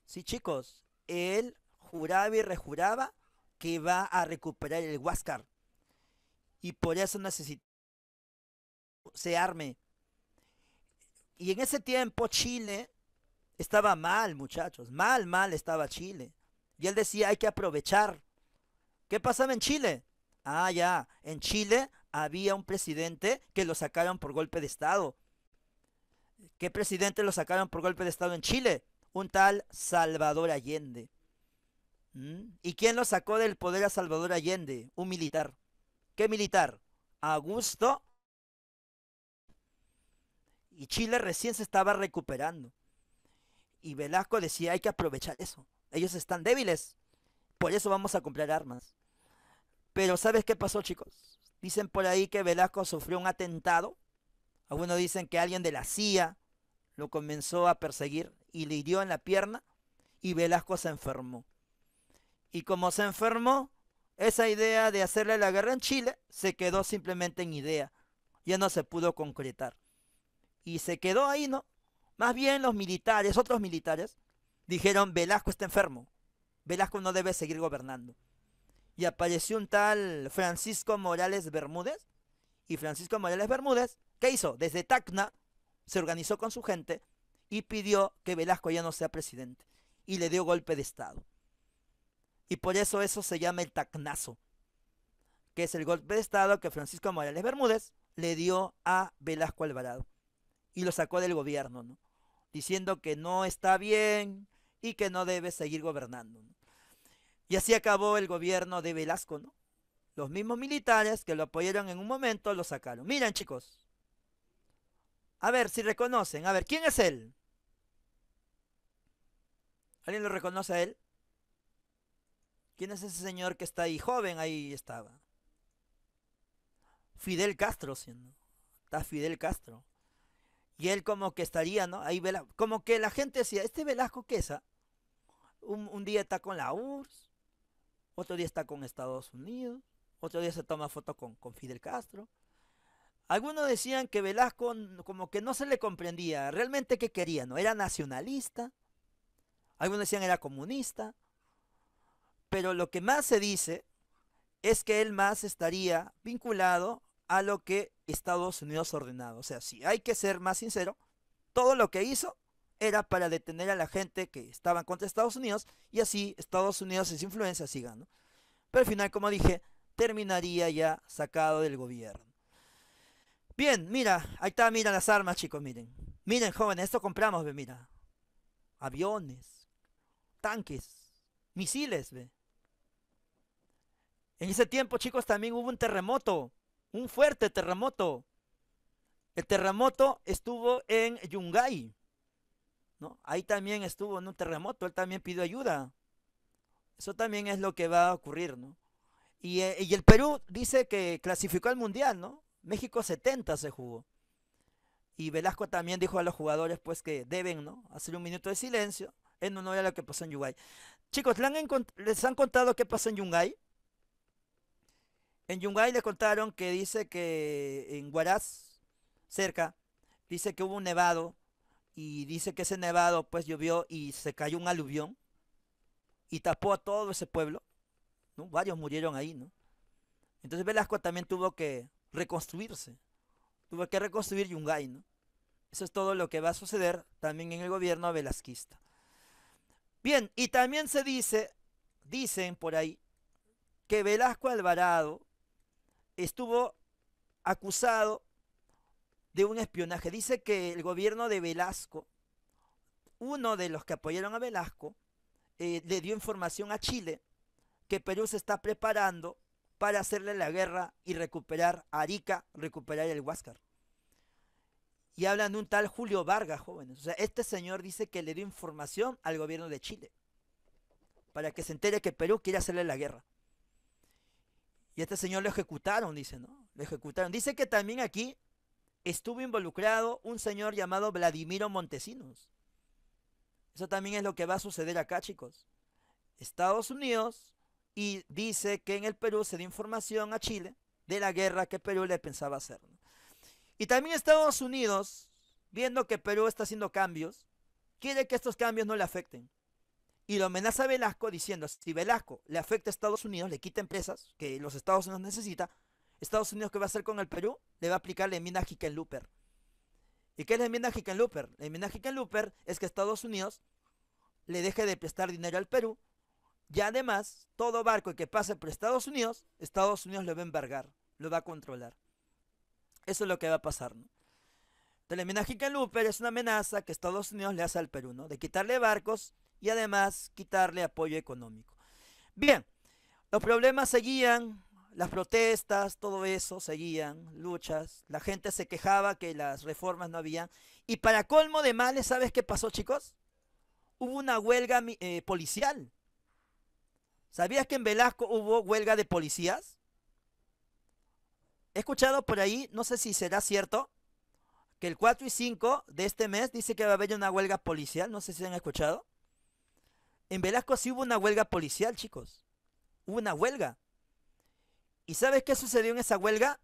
A: Sí, chicos, él juraba y rejuraba que va a recuperar el Huáscar. Y por eso necesita se arme. Y en ese tiempo Chile estaba mal, muchachos. Mal, mal estaba Chile. Y él decía, hay que aprovechar. ¿Qué pasaba en Chile? Ah, ya. En Chile había un presidente que lo sacaron por golpe de Estado. ¿Qué presidente lo sacaron por golpe de Estado en Chile? Un tal Salvador Allende. Mm. ¿Y quién lo sacó del poder a Salvador Allende? Un militar. ¿Qué militar? Augusto. Y Chile recién se estaba recuperando. Y Velasco decía, hay que aprovechar eso. Ellos están débiles. Por eso vamos a comprar armas. Pero ¿sabes qué pasó, chicos? Dicen por ahí que Velasco sufrió un atentado. Algunos dicen que alguien de la CIA lo comenzó a perseguir y le hirió en la pierna y Velasco se enfermó. Y como se enfermó, esa idea de hacerle la guerra en Chile se quedó simplemente en idea. Ya no se pudo concretar. Y se quedó ahí, ¿no? Más bien los militares, otros militares, dijeron, Velasco está enfermo. Velasco no debe seguir gobernando. Y apareció un tal Francisco Morales Bermúdez. Y Francisco Morales Bermúdez, ¿qué hizo? Desde Tacna se organizó con su gente y pidió que Velasco ya no sea presidente. Y le dio golpe de Estado. Y por eso eso se llama el tacnazo, que es el golpe de Estado que Francisco Morales Bermúdez le dio a Velasco Alvarado. Y lo sacó del gobierno, ¿no? Diciendo que no está bien y que no debe seguir gobernando. Y así acabó el gobierno de Velasco, ¿no? Los mismos militares que lo apoyaron en un momento lo sacaron. Miren, chicos. A ver si reconocen. A ver, ¿quién es él? ¿Alguien lo reconoce a él? ¿Quién es ese señor que está ahí? Joven ahí estaba. Fidel Castro, siendo. Está Fidel Castro. Y él como que estaría, ¿no? Ahí Velasco. Como que la gente decía, ¿este Velasco qué es? ¿ah? Un, día está con la URSS, otro día está con Estados Unidos, otro día se toma foto con, con Fidel Castro. Algunos decían que Velasco como que no se le comprendía realmente qué quería, ¿no? Era nacionalista. Algunos decían era comunista. Pero lo que más se dice es que él más estaría vinculado a lo que Estados Unidos ordenado. O sea, si hay que ser más sincero, todo lo que hizo era para detener a la gente que estaba contra Estados Unidos y así Estados Unidos y su influencia sigan. Pero al final, como dije, terminaría ya sacado del gobierno. Bien, mira, ahí está, mira las armas, chicos, miren. Miren, jóvenes, esto compramos, ve, mira. Aviones, tanques, misiles, ve. En ese tiempo, chicos, también hubo un terremoto, un fuerte terremoto. El terremoto estuvo en Yungay. ¿no? Ahí también estuvo en un terremoto, él también pidió ayuda. Eso también es lo que va a ocurrir, ¿no? Y, eh, el Perú dice que clasificó al Mundial, ¿no? México 70 se jugó. Y Velasco también dijo a los jugadores pues que deben, ¿no? Hacer un minuto de silencio en honor a lo que pasó en Yungay. Chicos, ¿les han contado qué pasó en Yungay? En Yungay le contaron que dice que en Huaraz, cerca, dice que hubo un nevado y dice que ese nevado pues llovió y se cayó un aluvión y tapó a todo ese pueblo, ¿no? Varios murieron ahí, ¿no? Entonces Velasco también tuvo que reconstruirse, tuvo que reconstruir Yungay, ¿no? Eso es todo lo que va a suceder también en el gobierno velasquista. Bien, y también se dice, dicen por ahí, que Velasco Alvarado estuvo acusado de un espionaje. Dice que el gobierno de Velasco, uno de los que apoyaron a Velasco, eh, le dio información a Chile que Perú se está preparando para hacerle la guerra y recuperar Arica, recuperar el Huáscar. Y hablan de un tal Julio Vargas, jóvenes. O sea, este señor dice que le dio información al gobierno de Chile para que se entere que Perú quiere hacerle la guerra. Y este señor lo ejecutaron, dice, ¿no? Lo ejecutaron. Dice que también aquí estuvo involucrado un señor llamado Vladimiro Montesinos. Eso también es lo que va a suceder acá, chicos. Estados Unidos y dice que en el Perú se dio información a Chile de la guerra que Perú le pensaba hacer. Y también Estados Unidos, viendo que Perú está haciendo cambios, quiere que estos cambios no le afecten y lo amenaza Velasco diciendo, si Velasco le afecta a Estados Unidos, le quita empresas que los Estados Unidos necesita, Estados Unidos, ¿qué va a hacer con el Perú? Le va a aplicar la enmienda Hickenlooper. ¿Y qué es la enmienda Hickenlooper? La enmienda Hickenlooper es que Estados Unidos le deje de prestar dinero al Perú y además todo barco que pase por Estados Unidos, Estados Unidos lo va a embargar, lo va a controlar. Eso es lo que va a pasar, ¿no? Entonces, la enmienda Hickenlooper es una amenaza que Estados Unidos le hace al Perú, ¿no? De quitarle barcos y además quitarle apoyo económico. Bien, los problemas seguían, las protestas, todo eso seguían, luchas, la gente se quejaba que las reformas no habían. Y para colmo de males, ¿sabes qué pasó, chicos? Hubo una huelga eh, policial. ¿Sabías que en Velasco hubo huelga de policías? He escuchado por ahí, no sé si será cierto, que el 4 y 5 de este mes dice que va a haber una huelga policial, no sé si han escuchado. En Velasco sí hubo una huelga policial, chicos. Hubo una huelga. ¿Y sabes qué sucedió en esa huelga?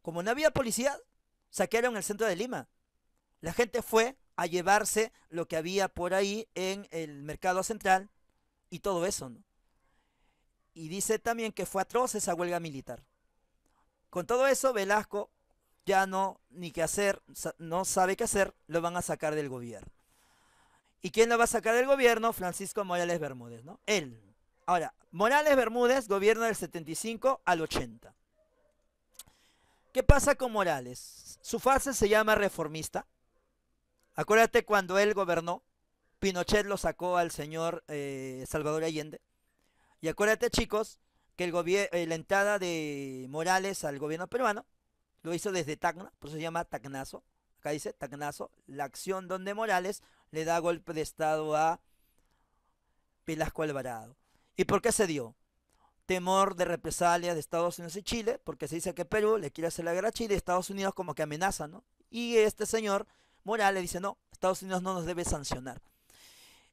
A: Como no había policía, saquearon el centro de Lima. La gente fue a llevarse lo que había por ahí en el mercado central y todo eso, ¿no? Y dice también que fue atroz esa huelga militar. Con todo eso, Velasco ya no, ni qué hacer, no sabe qué hacer, lo van a sacar del gobierno. ¿Y quién lo va a sacar del gobierno? Francisco Morales Bermúdez, ¿no? Él. Ahora, Morales Bermúdez, gobierna del 75 al 80. ¿Qué pasa con Morales? Su fase se llama reformista. Acuérdate cuando él gobernó, Pinochet lo sacó al señor eh, Salvador Allende. Y acuérdate, chicos, que el eh, la entrada de Morales al gobierno peruano lo hizo desde Tacna, por eso se llama Tacnazo. Acá dice Tacnazo, la acción donde Morales le da golpe de Estado a Velasco Alvarado. ¿Y por qué se dio? Temor de represalias de Estados Unidos y Chile, porque se dice que Perú le quiere hacer la guerra a Chile y Estados Unidos como que amenaza, ¿no? Y este señor Morales dice, no, Estados Unidos no nos debe sancionar.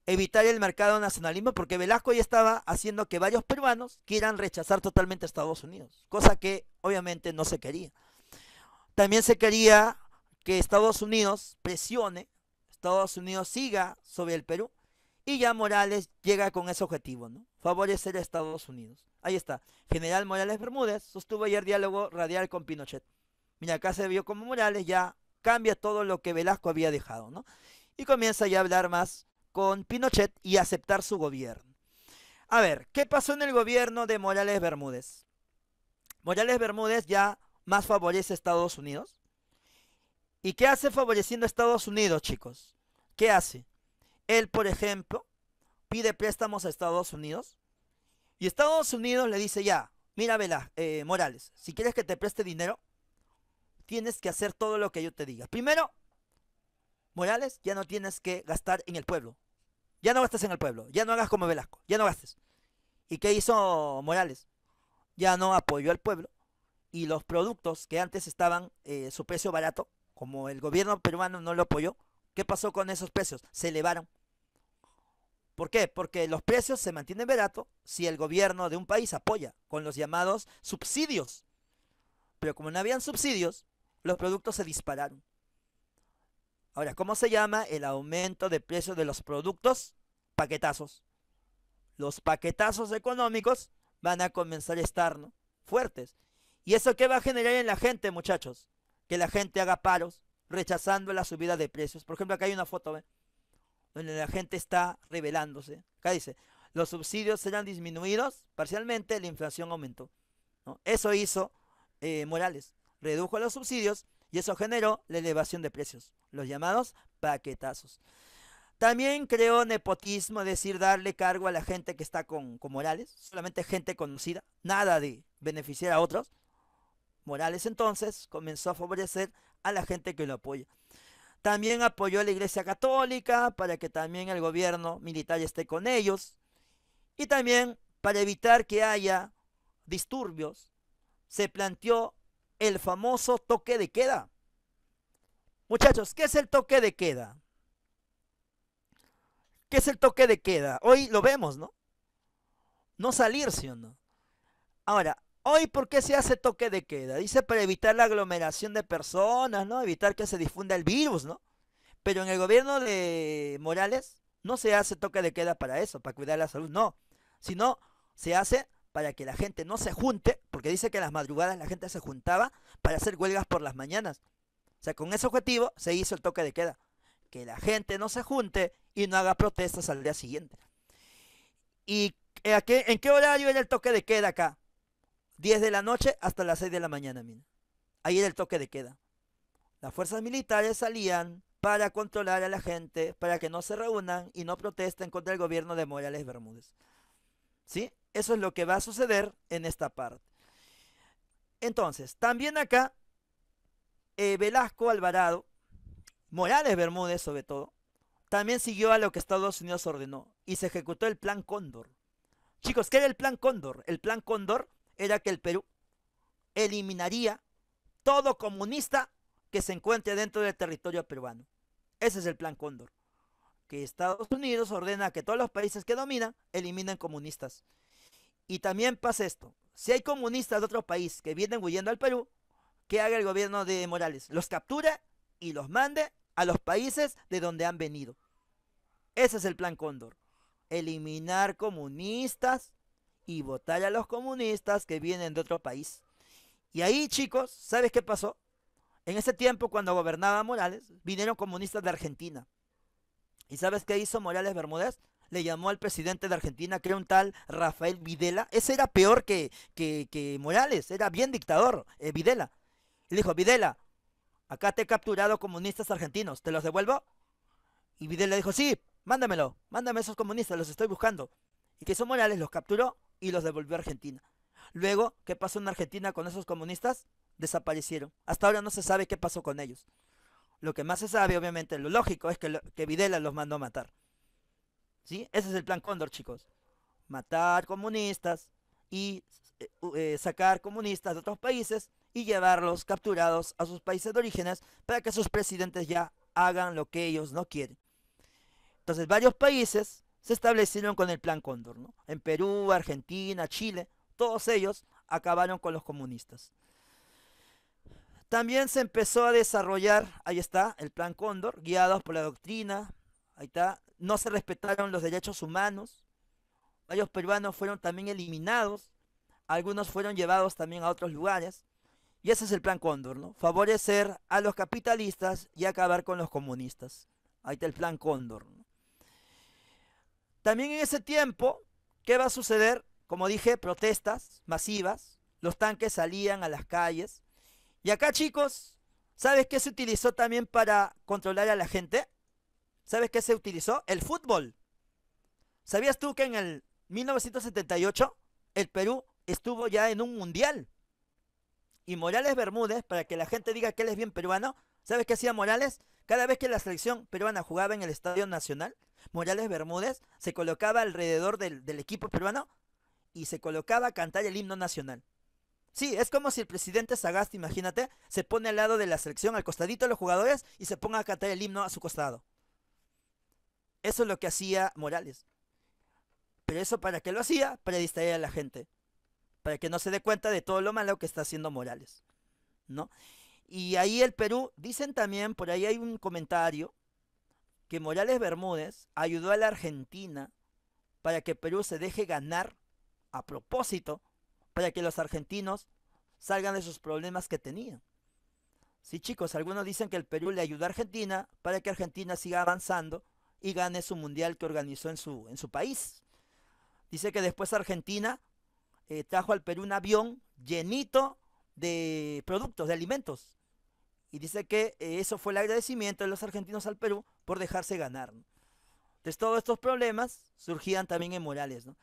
A: Evitar el mercado nacionalismo, porque Velasco ya estaba haciendo que varios peruanos quieran rechazar totalmente a Estados Unidos, cosa que obviamente no se quería. También se quería que Estados Unidos presione Estados Unidos siga sobre el Perú y ya Morales llega con ese objetivo, ¿no? Favorecer a Estados Unidos. Ahí está. General Morales Bermúdez sostuvo ayer diálogo radial con Pinochet. Mira, acá se vio como Morales ya cambia todo lo que Velasco había dejado, ¿no? Y comienza ya a hablar más con Pinochet y aceptar su gobierno. A ver, ¿qué pasó en el gobierno de Morales Bermúdez? Morales Bermúdez ya más favorece a Estados Unidos. ¿Y qué hace favoreciendo a Estados Unidos, chicos? ¿Qué hace? Él, por ejemplo, pide préstamos a Estados Unidos y Estados Unidos le dice ya, mira Vela, eh, Morales, si quieres que te preste dinero, tienes que hacer todo lo que yo te diga. Primero, Morales, ya no tienes que gastar en el pueblo. Ya no gastas en el pueblo, ya no hagas como Velasco, ya no gastes. ¿Y qué hizo Morales? Ya no apoyó al pueblo y los productos que antes estaban eh, su precio barato como el gobierno peruano no lo apoyó, ¿qué pasó con esos precios? Se elevaron. ¿Por qué? Porque los precios se mantienen baratos si el gobierno de un país apoya con los llamados subsidios. Pero como no habían subsidios, los productos se dispararon. Ahora, ¿cómo se llama el aumento de precios de los productos? Paquetazos. Los paquetazos económicos van a comenzar a estar ¿no? fuertes. ¿Y eso qué va a generar en la gente, muchachos? que la gente haga paros rechazando la subida de precios. Por ejemplo, acá hay una foto, Donde la gente está rebelándose. Acá dice, los subsidios serán disminuidos parcialmente, la inflación aumentó. Eso hizo eh, Morales. Redujo los subsidios y eso generó la elevación de precios, los llamados paquetazos. También creó nepotismo, es decir, darle cargo a la gente que está con Morales, solamente gente conocida, nada de beneficiar a otros. Morales entonces comenzó a favorecer a la gente que lo apoya. También apoyó a la Iglesia Católica para que también el gobierno militar esté con ellos. Y también para evitar que haya disturbios, se planteó el famoso toque de queda. Muchachos, ¿qué es el toque de queda? ¿Qué es el toque de queda? Hoy lo vemos, ¿no? No salir, o no? Ahora, Hoy, ¿por qué se hace toque de queda? Dice para evitar la aglomeración de personas, ¿no? Evitar que se difunda el virus, ¿no? Pero en el gobierno de Morales no se hace toque de queda para eso, para cuidar la salud, no. Sino se hace para que la gente no se junte, porque dice que en las madrugadas la gente se juntaba para hacer huelgas por las mañanas. O sea, con ese objetivo se hizo el toque de queda. Que la gente no se junte y no haga protestas al día siguiente. ¿Y en qué horario era el toque de queda acá? 10 de la noche hasta las 6 de la mañana, mina. Ahí era el toque de queda. Las fuerzas militares salían para controlar a la gente, para que no se reúnan y no protesten contra el gobierno de Morales Bermúdez. ¿Sí? Eso es lo que va a suceder en esta parte. Entonces, también acá, eh, Velasco Alvarado, Morales Bermúdez sobre todo, también siguió a lo que Estados Unidos ordenó y se ejecutó el Plan Cóndor. Chicos, ¿qué era el Plan Cóndor? El Plan Cóndor era que el Perú eliminaría todo comunista que se encuentre dentro del territorio peruano. Ese es el plan Cóndor. Que Estados Unidos ordena que todos los países que dominan eliminen comunistas. Y también pasa esto. Si hay comunistas de otro país que vienen huyendo al Perú, ¿qué haga el gobierno de Morales? Los capture y los mande a los países de donde han venido. Ese es el plan Cóndor. Eliminar comunistas y votar a los comunistas que vienen de otro país. Y ahí, chicos, ¿sabes qué pasó? En ese tiempo, cuando gobernaba Morales, vinieron comunistas de Argentina. ¿Y sabes qué hizo Morales Bermúdez? Le llamó al presidente de Argentina, creo un tal Rafael Videla. Ese era peor que, Morales, era bien dictador, eh, Videla. Y le dijo, Videla, acá te he capturado comunistas argentinos, ¿te los devuelvo? Y Videla dijo, sí, mándamelo, mándame esos comunistas, los estoy buscando. Y que hizo Morales los capturó y los devolvió a Argentina. Luego, ¿qué pasó en Argentina con esos comunistas? Desaparecieron. Hasta ahora no se sabe qué pasó con ellos. Lo que más se sabe, obviamente, lo lógico es que, Videla los mandó a matar. ¿Sí? Ese es el plan Cóndor, chicos. Matar comunistas y eh, eh, sacar comunistas de otros países y llevarlos capturados a sus países de orígenes para que sus presidentes ya hagan lo que ellos no quieren. Entonces, varios países se establecieron con el Plan Cóndor. ¿no? En Perú, Argentina, Chile, todos ellos acabaron con los comunistas. También se empezó a desarrollar, ahí está, el Plan Cóndor, guiados por la doctrina, ahí está, no se respetaron los derechos humanos, varios peruanos fueron también eliminados, algunos fueron llevados también a otros lugares, y ese es el Plan Cóndor, ¿no? Favorecer a los capitalistas y acabar con los comunistas. Ahí está el Plan Cóndor. ¿no? También en ese tiempo, ¿qué va a suceder? Como dije, protestas masivas, los tanques salían a las calles. Y acá, chicos, ¿sabes qué se utilizó también para controlar a la gente? ¿Sabes qué se utilizó? El fútbol. ¿Sabías tú que en el 1978 el Perú estuvo ya en un mundial? Y Morales Bermúdez, para que la gente diga que él es bien peruano, ¿Sabes qué hacía Morales? Cada vez que la selección peruana jugaba en el Estadio Nacional, Morales Bermúdez se colocaba alrededor del, equipo peruano y se colocaba a cantar el himno nacional. Sí, es como si el presidente Sagasti, imagínate, se pone al lado de la selección, al costadito de los jugadores y se ponga a cantar el himno a su costado. Eso es lo que hacía Morales. Pero eso para qué lo hacía? Para distraer a la gente. Para que no se dé cuenta de todo lo malo que está haciendo Morales. ¿No? Y ahí el Perú, dicen también, por ahí hay un comentario, que Morales Bermúdez ayudó a la Argentina para que Perú se deje ganar a propósito, para que los argentinos salgan de sus problemas que tenían. Sí, chicos, algunos dicen que el Perú le ayudó a Argentina para que Argentina siga avanzando y gane su mundial que organizó en su, en su país. Dice que después Argentina eh, trajo al Perú un avión llenito de productos, de alimentos. Y dice que eso fue el agradecimiento de los argentinos al Perú por dejarse ganar. De Entonces todos estos problemas surgían también en Morales. ¿no?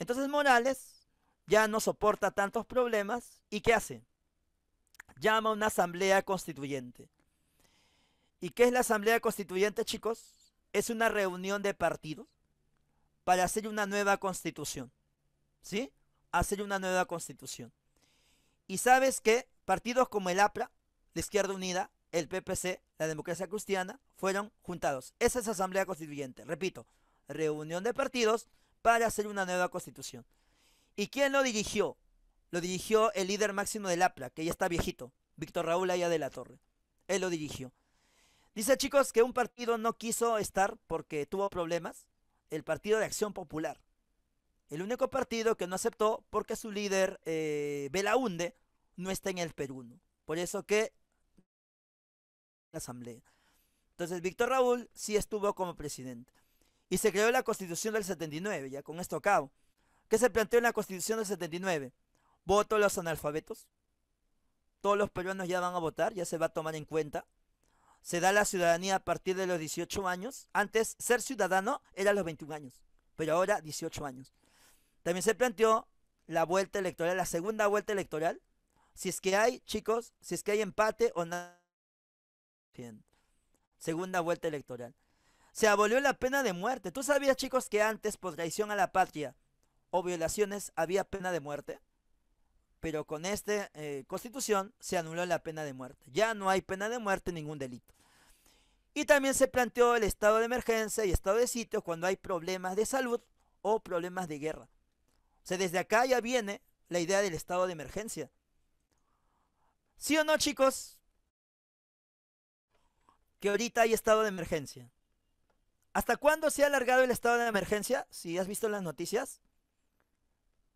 A: Entonces Morales ya no soporta tantos problemas y ¿qué hace? Llama a una asamblea constituyente. ¿Y qué es la asamblea constituyente, chicos? Es una reunión de partidos para hacer una nueva constitución. ¿Sí? Hacer una nueva constitución. Y sabes que partidos como el APRA, Izquierda Unida, el PPC, la Democracia Cristiana, fueron juntados. Esa es Asamblea Constituyente, repito, reunión de partidos para hacer una nueva constitución. ¿Y quién lo dirigió? Lo dirigió el líder máximo del APLA, que ya está viejito, Víctor Raúl Allá de la Torre. Él lo dirigió. Dice chicos que un partido no quiso estar porque tuvo problemas, el Partido de Acción Popular. El único partido que no aceptó porque su líder, eh, Belaunde, no está en el Perú. Por eso que la Asamblea. Entonces, Víctor Raúl sí estuvo como presidente. Y se creó la Constitución del 79, ya con esto acabo. ¿Qué se planteó en la Constitución del 79? Voto a los analfabetos. Todos los peruanos ya van a votar, ya se va a tomar en cuenta. Se da la ciudadanía a partir de los 18 años. Antes, ser ciudadano era los 21 años, pero ahora 18 años. También se planteó la vuelta electoral, la segunda vuelta electoral. Si es que hay, chicos, si es que hay empate o nada Segunda vuelta electoral. Se abolió la pena de muerte. ¿Tú sabías, chicos, que antes por traición a la patria o violaciones había pena de muerte? Pero con esta eh, constitución se anuló la pena de muerte. Ya no hay pena de muerte ningún delito. Y también se planteó el estado de emergencia y estado de sitio cuando hay problemas de salud o problemas de guerra. O sea, desde acá ya viene la idea del estado de emergencia. ¿Sí o no, chicos? que ahorita hay estado de emergencia. ¿Hasta cuándo se ha alargado el estado de emergencia? Si has visto las noticias.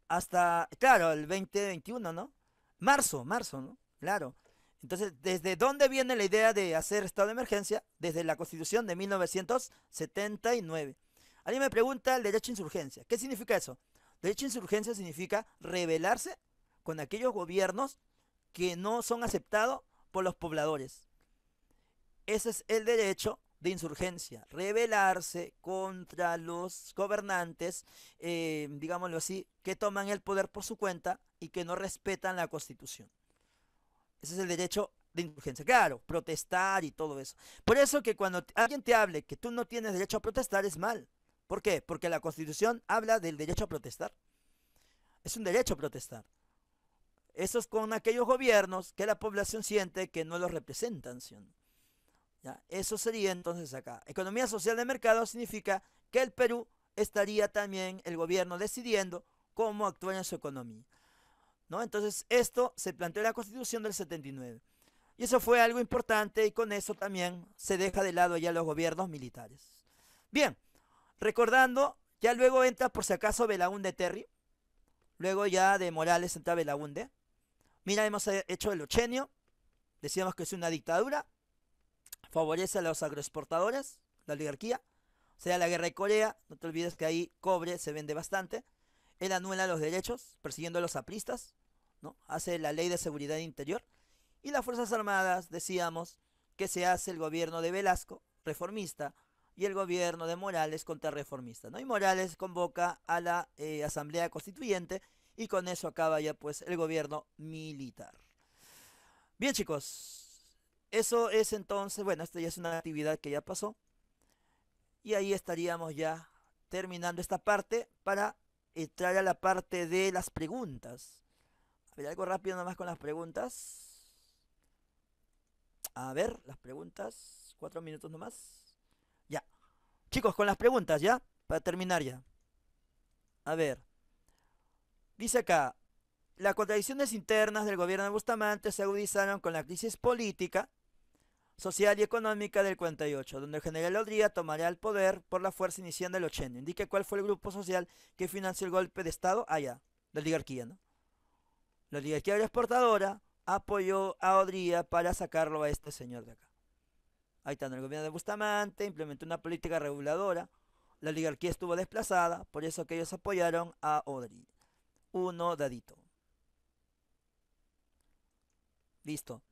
A: Hasta, claro, el 2021, ¿no? Marzo, marzo, ¿no? Claro. Entonces, ¿desde dónde viene la idea de hacer estado de emergencia? Desde la Constitución de 1979. Alguien me pregunta el derecho a insurgencia. ¿Qué significa eso? Derecho a insurgencia significa rebelarse con aquellos gobiernos que no son aceptados por los pobladores. Ese es el derecho de insurgencia, rebelarse contra los gobernantes, eh, digámoslo así, que toman el poder por su cuenta y que no respetan la constitución. Ese es el derecho de insurgencia. Claro, protestar y todo eso. Por eso que cuando alguien te hable que tú no tienes derecho a protestar es mal. ¿Por qué? Porque la Constitución habla del derecho a protestar. Es un derecho a protestar. Eso es con aquellos gobiernos que la población siente que no los representan. Eso sería entonces acá. Economía social de mercado significa que el Perú estaría también el gobierno decidiendo cómo actúa en su economía. ¿no? Entonces esto se planteó en la constitución del 79. Y eso fue algo importante y con eso también se deja de lado ya los gobiernos militares. Bien, recordando, ya luego entra por si acaso Belaunde Terry, luego ya de Morales entra Belaunde. Mira, hemos eh, hecho el ochenio, decíamos que es una dictadura, favorece a los agroexportadores, la oligarquía. sea, la guerra de Corea, no te olvides que ahí cobre se vende bastante. Él anula los derechos, persiguiendo a los apristas, ¿no? Hace la ley de seguridad interior. Y las Fuerzas Armadas, decíamos, que se hace el gobierno de Velasco, reformista, y el gobierno de Morales contrarreformista, ¿no? Y Morales convoca a la eh, Asamblea Constituyente y con eso acaba ya pues el gobierno militar. Bien chicos, eso es entonces, bueno, esta ya es una actividad que ya pasó. Y ahí estaríamos ya terminando esta parte para entrar a la parte de las preguntas. A ver, algo rápido nomás con las preguntas. A ver, las preguntas. Cuatro minutos nomás. Ya. Chicos, con las preguntas, ¿ya? Para terminar ya. A ver. Dice acá, las contradicciones internas del gobierno de Bustamante se agudizaron con la crisis política social y económica del 48, donde el general Odría tomaría el poder por la fuerza iniciando el 80. Indique cuál fue el grupo social que financió el golpe de Estado allá, la oligarquía, ¿no? La oligarquía exportadora apoyó a Odría para sacarlo a este señor de acá. Ahí está, el gobierno de Bustamante implementó una política reguladora. La oligarquía estuvo desplazada, por eso que ellos apoyaron a Odría. Uno dadito. Listo.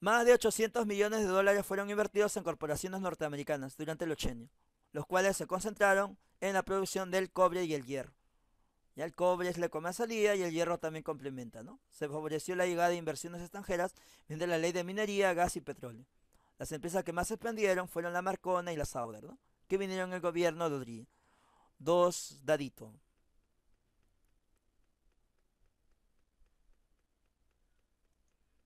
A: Más de 800 millones de dólares fueron invertidos en corporaciones norteamericanas durante el ochenio, los cuales se concentraron en la producción del cobre y el hierro. Ya el cobre es la salida y el hierro también complementa, ¿no? Se favoreció la llegada de inversiones extranjeras mediante la ley de minería, gas y petróleo. Las empresas que más se expandieron fueron la Marcona y la Sauder, ¿no? Que vinieron el gobierno de Odría. Dos dadito.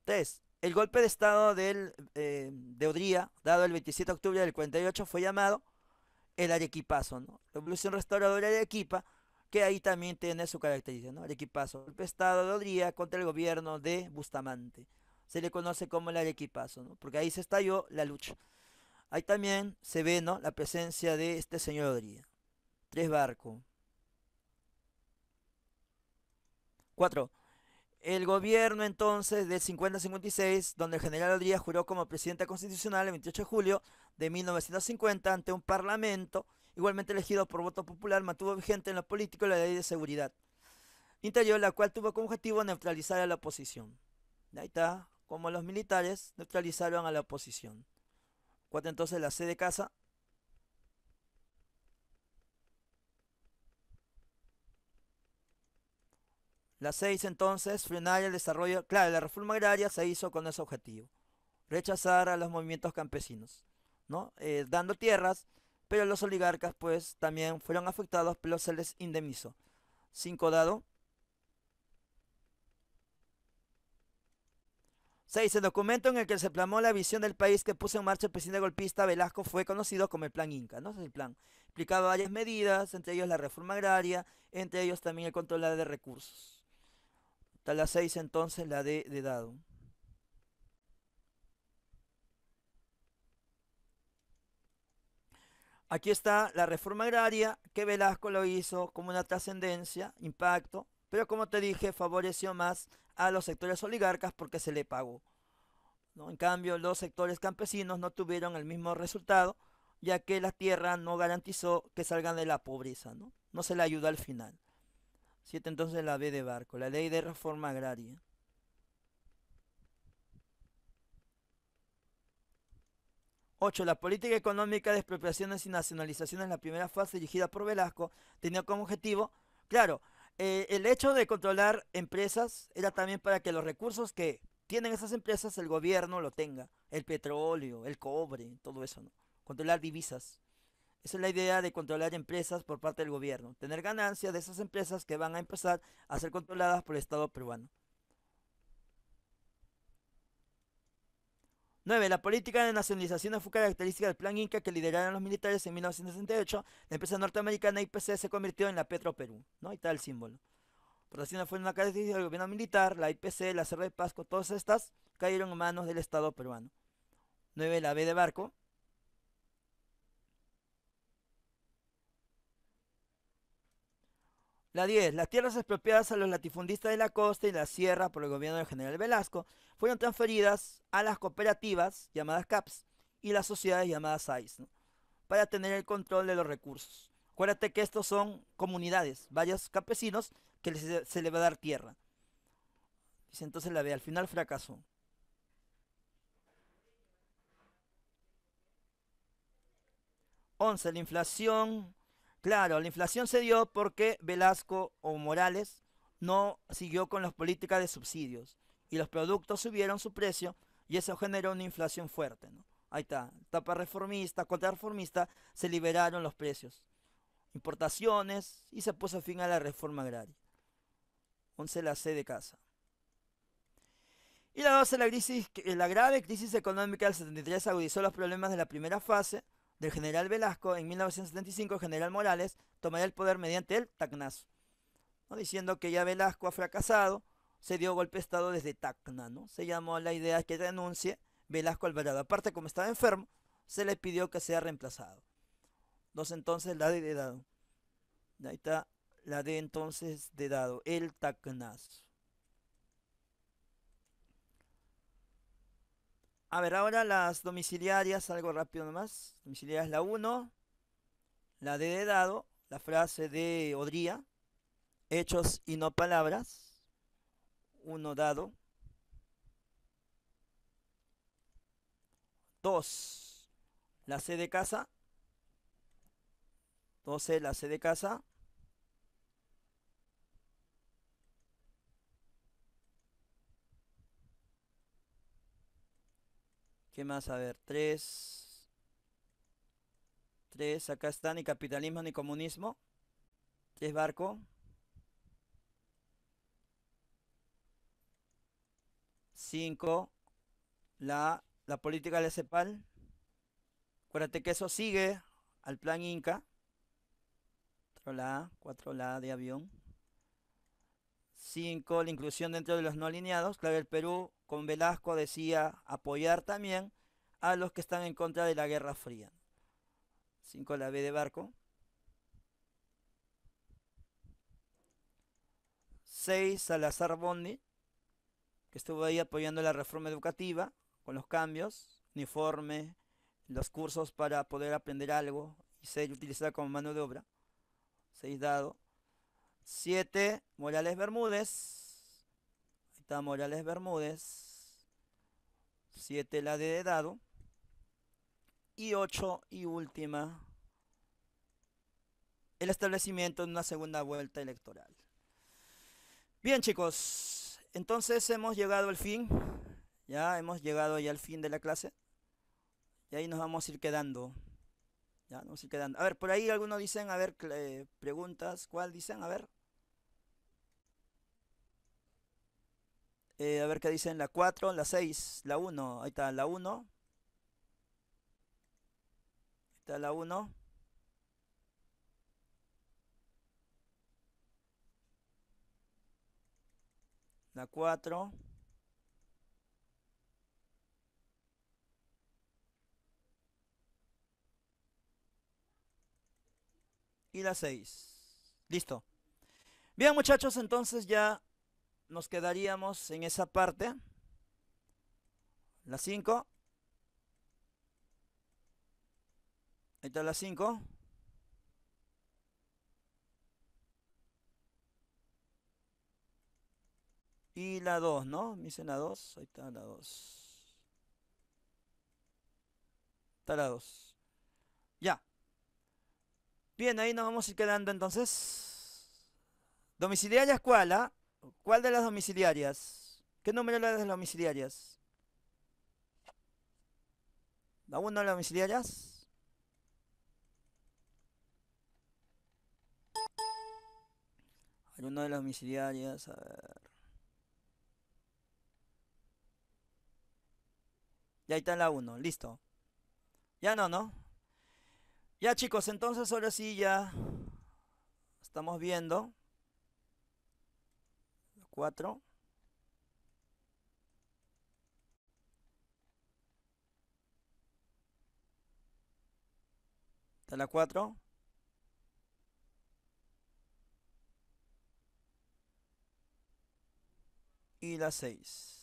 A: Tres. El golpe de Estado eh, de Odría, dado el 27 de octubre del 48, fue llamado el Arequipazo, ¿no? Revolución Restauradora de Arequipa, que ahí también tiene su característica, ¿no? Arequipazo, golpe de Estado de Odría contra el gobierno de Bustamante. Se le conoce como el Arequipazo, ¿no? Porque ahí se estalló la lucha. Ahí también se ve, ¿no? La presencia de este señor Odría. Tres barcos. Cuatro. El gobierno entonces del 50-56, donde el general Rodríguez juró como presidente constitucional el 28 de julio de 1950 ante un parlamento, igualmente elegido por voto popular, mantuvo vigente en lo político la ley de seguridad interior, la cual tuvo como objetivo neutralizar a la oposición. Ahí está, como los militares neutralizaron a la oposición. Cuatro entonces la sede casa La 6 entonces, frenar el desarrollo. Claro, la reforma agraria se hizo con ese objetivo. Rechazar a los movimientos campesinos, ¿no? Eh, dando tierras, pero los oligarcas pues también fueron afectados, pero se les indemnizó. 5 dado. 6. El documento en el que se plamó la visión del país que puso en marcha el presidente golpista Velasco fue conocido como el Plan Inca. ¿no? Es el plan. explicaba varias medidas, entre ellos la reforma agraria, entre ellos también el control de recursos. Hasta la 6 entonces, la de dado. Aquí está la reforma agraria que Velasco lo hizo como una trascendencia, impacto, pero como te dije, favoreció más a los sectores oligarcas porque se le pagó. En cambio, los sectores campesinos no tuvieron el mismo resultado, ya que la tierra no garantizó que salgan de la pobreza, no, no se le ayudó al final. 7 entonces la B de Barco, la ley de reforma agraria. Ocho, La política económica de expropiaciones y nacionalizaciones, la primera fase dirigida por Velasco, tenía como objetivo, claro, eh, el hecho de controlar empresas era también para que los recursos que tienen esas empresas el gobierno lo tenga, el petróleo, el cobre, todo eso, ¿no? Controlar divisas. Esa es la idea de controlar empresas por parte del gobierno, tener ganancias de esas empresas que van a empezar a ser controladas por el Estado peruano. 9. La política de nacionalización fue característica del plan Inca que lideraron los militares en 1968. La empresa norteamericana IPC se convirtió en la Petro Perú, ¿no? Y tal el símbolo. Por así no fue una característica del gobierno militar, la IPC, la Cerro de Pasco, todas estas cayeron en manos del Estado peruano. 9. La B de barco. La 10. Las tierras expropiadas a los latifundistas de la costa y la sierra por el gobierno del general Velasco fueron transferidas a las cooperativas llamadas CAPS y las sociedades llamadas SAIS para tener el control de los recursos. Acuérdate que estos son comunidades, varios campesinos que se les va a dar tierra. Dice entonces la B, al final fracasó. 11. La inflación Claro, la inflación se dio porque Velasco o Morales no siguió con las políticas de subsidios y los productos subieron su precio y eso generó una inflación fuerte. ¿no? Ahí está, etapa reformista, reformista, se liberaron los precios, importaciones y se puso fin a la reforma agraria. 11 la C de casa. Y la 12, la, crisis, la grave crisis económica del 73 agudizó los problemas de la primera fase del general Velasco, en 1975 el general Morales tomaría el poder mediante el Tacnazo, diciendo que ya Velasco ha fracasado, se dio golpe de Estado desde Tacna, ¿no? se llamó la idea que denuncie Velasco Alvarado. Aparte, como estaba enfermo, se le pidió que sea reemplazado. Entonces, entonces la de dado. Ahí está la de entonces de dado, el Tacnazo. A ver, ahora las domiciliarias, algo rápido nomás. es la 1, la de dado, la frase de Odría, hechos y no palabras, 1 dado. 2, la C de casa, 12, la C de casa. ¿Qué más? A ver, tres. Tres, acá está, ni capitalismo ni comunismo. Tres barco. Cinco, la, la política de CEPAL. Acuérdate que eso sigue al plan Inca. la, 4 la de avión. 5. La inclusión dentro de los no alineados. Claro, el Perú con Velasco decía apoyar también a los que están en contra de la Guerra Fría. 5. La B de Barco. 6. Salazar Bondi, que estuvo ahí apoyando la reforma educativa con los cambios, uniforme, los cursos para poder aprender algo y ser utilizada como mano de obra. 6 dado. 7, Morales Bermúdez. Ahí está Morales Bermúdez. 7 la de dado. Y 8 y última. El establecimiento de una segunda vuelta electoral. Bien chicos, entonces hemos llegado al fin. Ya hemos llegado ya al fin de la clase. Y ahí nos vamos a ir quedando. Ya, quedan. A ver, por ahí algunos dicen, a ver, eh, preguntas. ¿Cuál dicen? A ver. Eh, a ver qué dicen. La 4, la 6, la 1. Ahí está, la 1. Ahí está la 1. La 4. y la 6. Listo. Bien muchachos, entonces ya nos quedaríamos en esa parte. La 5. Ahí está la 5. Y la 2, ¿no? Me dicen la 2. Ahí está la 2. Está la 2. Bien, ahí nos vamos a ir quedando entonces. ¿Domiciliarias cuál, ah? ¿Cuál de las domiciliarias? ¿Qué número de las domiciliarias? ¿La 1 de las domiciliarias? Hay uno de las domiciliarias, a ver. Y ahí está la 1, listo. Ya no, ¿no? Ya chicos, entonces ahora sí ya estamos viendo. 4. Está la 4. Y la 6.